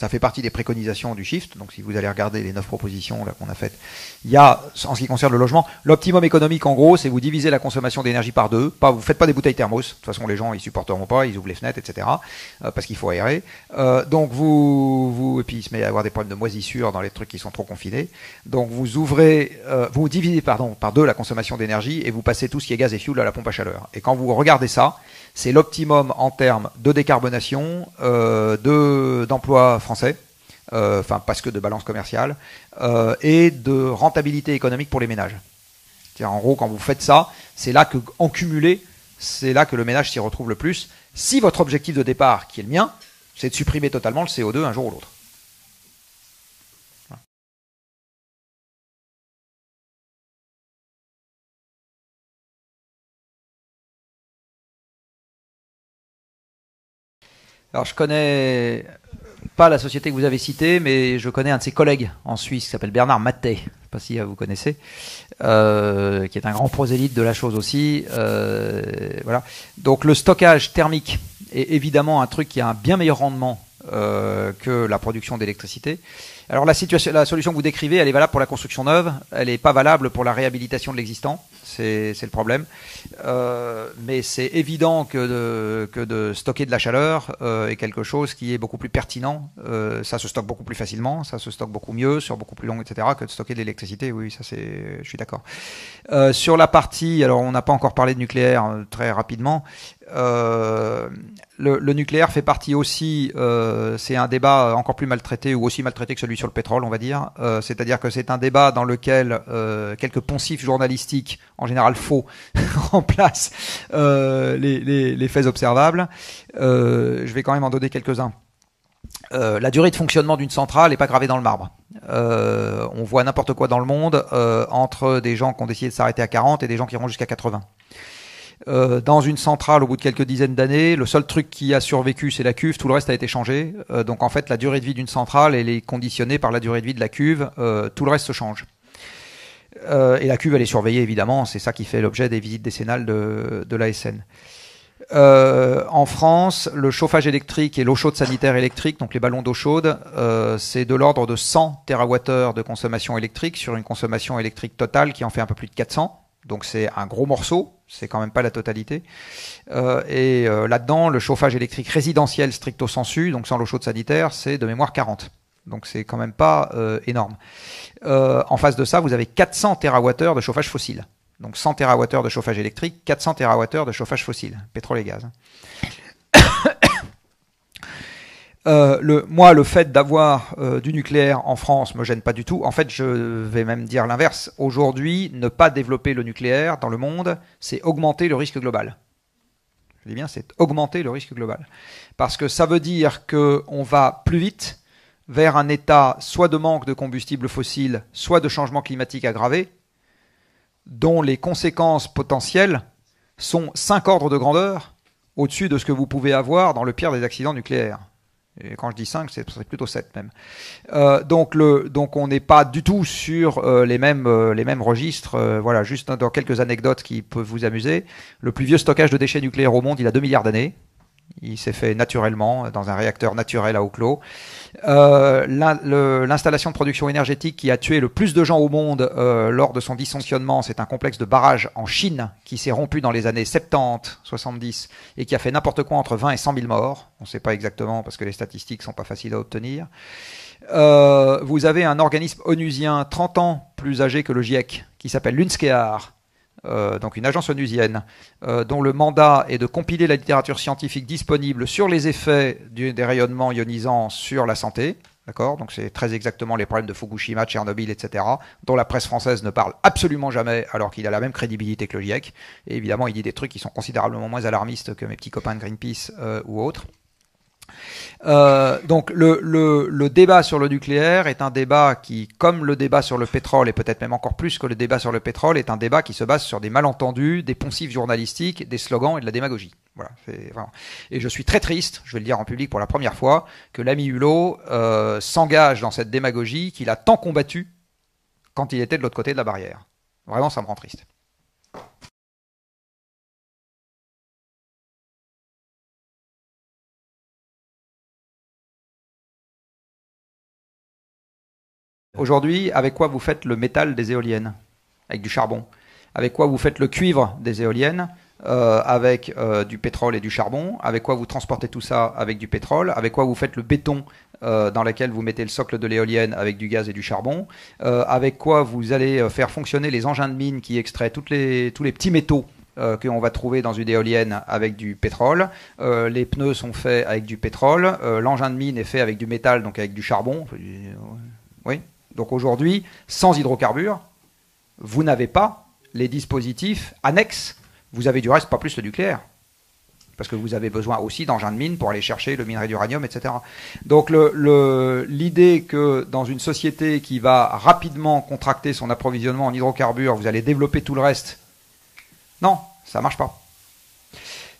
Ça fait partie des préconisations du Shift. Donc, si vous allez regarder les neuf propositions qu'on a faites, il y a, en ce qui concerne le logement, l'optimum économique, en gros, c'est vous divisez la consommation d'énergie par deux. Pas, vous faites pas des bouteilles thermos. De toute façon, les gens, ils supporteront pas, ils ouvrent les fenêtres, etc. Euh, parce qu'il faut aérer. Euh, donc, vous, vous, et puis il se met à avoir des problèmes de moisissure dans les trucs qui sont trop confinés. Donc, vous ouvrez, euh, vous divisez, pardon, par deux la consommation d'énergie et vous passez tout ce qui est gaz et fuel à la pompe à chaleur. Et quand vous regardez ça, c'est l'optimum en termes de décarbonation, euh, d'emplois d'emploi français, euh, enfin parce que de balance commerciale, euh, et de rentabilité économique pour les ménages. En gros, quand vous faites ça, c'est là que, en cumulé, c'est là que le ménage s'y retrouve le plus. Si votre objectif de départ, qui est le mien, c'est de supprimer totalement le CO2 un jour ou l'autre. Alors je connais pas la société que vous avez citée, mais je connais un de ses collègues en Suisse qui s'appelle Bernard Mattei, je ne sais pas si euh, vous connaissez, euh, qui est un grand prosélyte de la chose aussi. Euh, voilà. Donc le stockage thermique est évidemment un truc qui a un bien meilleur rendement que la production d'électricité. Alors la, situation, la solution que vous décrivez, elle est valable pour la construction neuve, elle n'est pas valable pour la réhabilitation de l'existant, c'est le problème. Euh, mais c'est évident que de, stocker de la chaleur euh, est quelque chose qui est beaucoup plus pertinent. Euh, ça se stocke beaucoup plus facilement, ça se stocke beaucoup mieux, sur beaucoup plus long, etc., que de stocker de l'électricité. Oui, ça c'est, je suis d'accord. sur la partie, alors on n'a pas encore parlé de nucléaire très rapidement. le, nucléaire fait partie aussi, c'est un débat encore plus maltraité ou aussi maltraité que celui sur le pétrole, on va dire. Euh, c'est-à-dire que c'est un débat dans lequel euh, quelques poncifs journalistiques, en général faux, remplacent euh, les, les, faits observables. je vais quand même en donner quelques-uns. la durée de fonctionnement d'une centrale n'est pas gravée dans le marbre. on voit n'importe quoi dans le monde entre des gens qui ont décidé de s'arrêter à 40 et des gens qui iront jusqu'à 80. Euh, dans une centrale au bout de quelques dizaines d'années. Le seul truc qui a survécu, c'est la cuve. Tout le reste a été changé. Euh, donc en fait, la durée de vie d'une centrale, elle est conditionnée par la durée de vie de la cuve. Euh, tout le reste se change. et la cuve, elle est surveillée, évidemment. C'est ça qui fait l'objet des visites décennales de, de l'ASN. en France, le chauffage électrique et l'eau chaude sanitaire électrique, donc les ballons d'eau chaude, c'est de l'ordre de 100 TWh de consommation électrique sur une consommation électrique totale qui en fait un peu plus de 400. Donc c'est un gros morceau c'est quand même pas la totalité. Euh, et euh, là-dedans, le chauffage électrique résidentiel stricto sensu, donc sans l'eau chaude sanitaire, c'est de mémoire 40. Donc c'est quand même pas euh, énorme. en face de ça, vous avez 400 TWh de chauffage fossile. Donc 100 TWh de chauffage électrique, 400 TWh de chauffage fossile, pétrole et gaz. Euh, moi, le fait d'avoir euh, du nucléaire en France me gêne pas du tout. En fait, je vais même dire l'inverse. Aujourd'hui, ne pas développer le nucléaire dans le monde, c'est augmenter le risque global. Je dis bien, c'est augmenter le risque global. Parce que ça veut dire qu'on va plus vite vers un état soit de manque de combustible fossiles, soit de changement climatique aggravé, dont les conséquences potentielles sont cinq ordres de grandeur au-dessus de ce que vous pouvez avoir dans le pire des accidents nucléaires. Et quand je dis 5, c'est plutôt 7 même. Euh, donc, le, donc on n'est pas du tout sur euh, les, mêmes, euh, les mêmes registres. voilà, juste dans quelques anecdotes qui peuvent vous amuser. Le plus vieux stockage de déchets nucléaires au monde, il a 2 milliards d'années. Il s'est fait naturellement euh, dans un réacteur naturel à eau L'installation de production énergétique qui a tué le plus de gens au monde euh, lors de son dysfonctionnement, c'est un complexe de barrage en Chine qui s'est rompu dans les années 70, 70 et qui a fait n'importe quoi entre 20 et 100 000 morts. On ne sait pas exactement parce que les statistiques ne sont pas faciles à obtenir. Euh, vous avez un organisme onusien 30 ans plus âgé que le GIEC qui s'appelle l'UNSCEAR euh, donc une agence onusienne, euh, dont le mandat est de compiler la littérature scientifique disponible sur les effets du, des rayonnements ionisants sur la santé. D'accord Donc c'est très exactement les problèmes de Fukushima, Tchernobyl, etc., dont la presse française ne parle absolument jamais, alors qu'il a la même crédibilité que le GIEC. Et évidemment, il dit des trucs qui sont considérablement moins alarmistes que mes petits copains de Greenpeace euh, ou autres. Euh, donc le, le, débat sur le nucléaire est un débat qui, comme le débat sur le pétrole, et peut-être même encore plus que le débat sur le pétrole, est un débat qui se base sur des malentendus, des poncifs journalistiques, des slogans et de la démagogie. Voilà, Et je suis très triste, je vais le dire en public pour la première fois, que l'ami Hulot euh, s'engage dans cette démagogie qu'il a tant combattue quand il était de l'autre côté de la barrière. Vraiment, ça me rend triste. Aujourd'hui, avec quoi vous faites le métal des éoliennes Avec du charbon. Avec quoi vous faites le cuivre des éoliennes euh, avec euh, du pétrole et du charbon, avec quoi vous transportez tout ça avec du pétrole, avec quoi vous faites le béton euh, dans lequel vous mettez le socle de l'éolienne avec du gaz et du charbon, avec quoi vous allez faire fonctionner les engins de mine qui extraient toutes les, tous les petits métaux euh, qu'on va trouver dans une éolienne avec du pétrole. les pneus sont faits avec du pétrole. L'engin de mine est fait avec du métal, donc avec du charbon. Oui donc aujourd'hui, sans hydrocarbures, vous n'avez pas les dispositifs annexes. Vous avez du reste pas plus le nucléaire. Parce que vous avez besoin aussi d'engins de mine pour aller chercher le minerai d'uranium, etc. Donc l'idée le, l'idée que dans une société qui va rapidement contracter son approvisionnement en hydrocarbures, vous allez développer tout le reste, non, ça marche pas.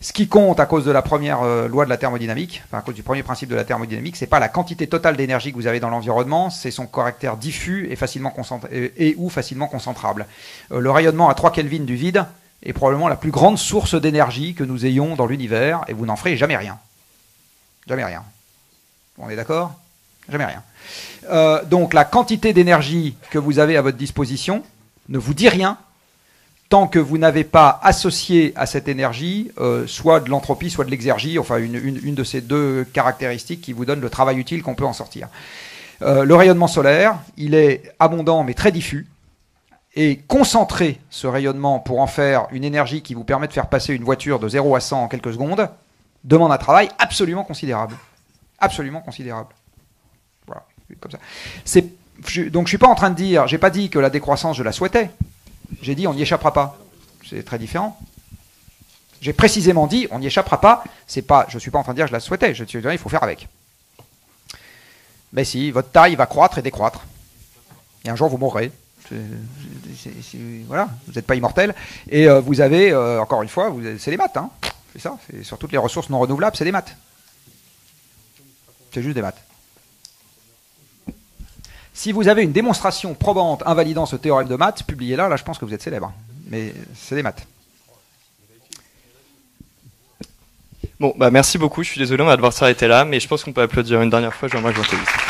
Ce qui compte à cause de la première euh, loi de la thermodynamique, enfin à cause du premier principe de la thermodynamique, c'est pas la quantité totale d'énergie que vous avez dans l'environnement, c'est son caractère diffus et facilement et, ou facilement concentrable. Euh, le rayonnement à 3 Kelvin du vide est probablement la plus grande source d'énergie que nous ayons dans l'univers et vous n'en ferez jamais rien. Jamais rien. On est d'accord Jamais rien. Euh, donc la quantité d'énergie que vous avez à votre disposition ne vous dit rien tant que vous n'avez pas associé à cette énergie euh, soit de l'entropie, soit de l'exergie, enfin une, de ces deux caractéristiques qui vous donne le travail utile qu'on peut en sortir. Euh, le rayonnement solaire, il est abondant mais très diffus. Et concentrer ce rayonnement pour en faire une énergie qui vous permet de faire passer une voiture de 0 à 100 en quelques secondes demande un travail absolument considérable. Absolument considérable. Voilà, comme ça. Je, donc je suis pas en train de dire, j'ai pas dit que la décroissance je la souhaitais, j'ai dit on n'y échappera pas. C'est très différent. J'ai précisément dit on n'y échappera pas. C'est pas, je suis pas en train de dire je la souhaitais. Je suis il faut faire avec. Mais si, votre taille va croître et décroître. Et un jour vous mourrez. voilà, vous n'êtes pas immortel. Et euh, vous avez, euh, encore une fois, c'est les maths. Hein. C'est ça. Sur toutes les ressources non renouvelables, c'est des maths. C'est juste des maths. Si vous avez une démonstration probante invalidant ce théorème de maths, publiez-la, là je pense que vous êtes célèbre. Mais c'est des maths. Bon, bah merci beaucoup, je suis désolé, on va devoir s'arrêter là, mais je pense qu'on peut applaudir une dernière fois, jean que vous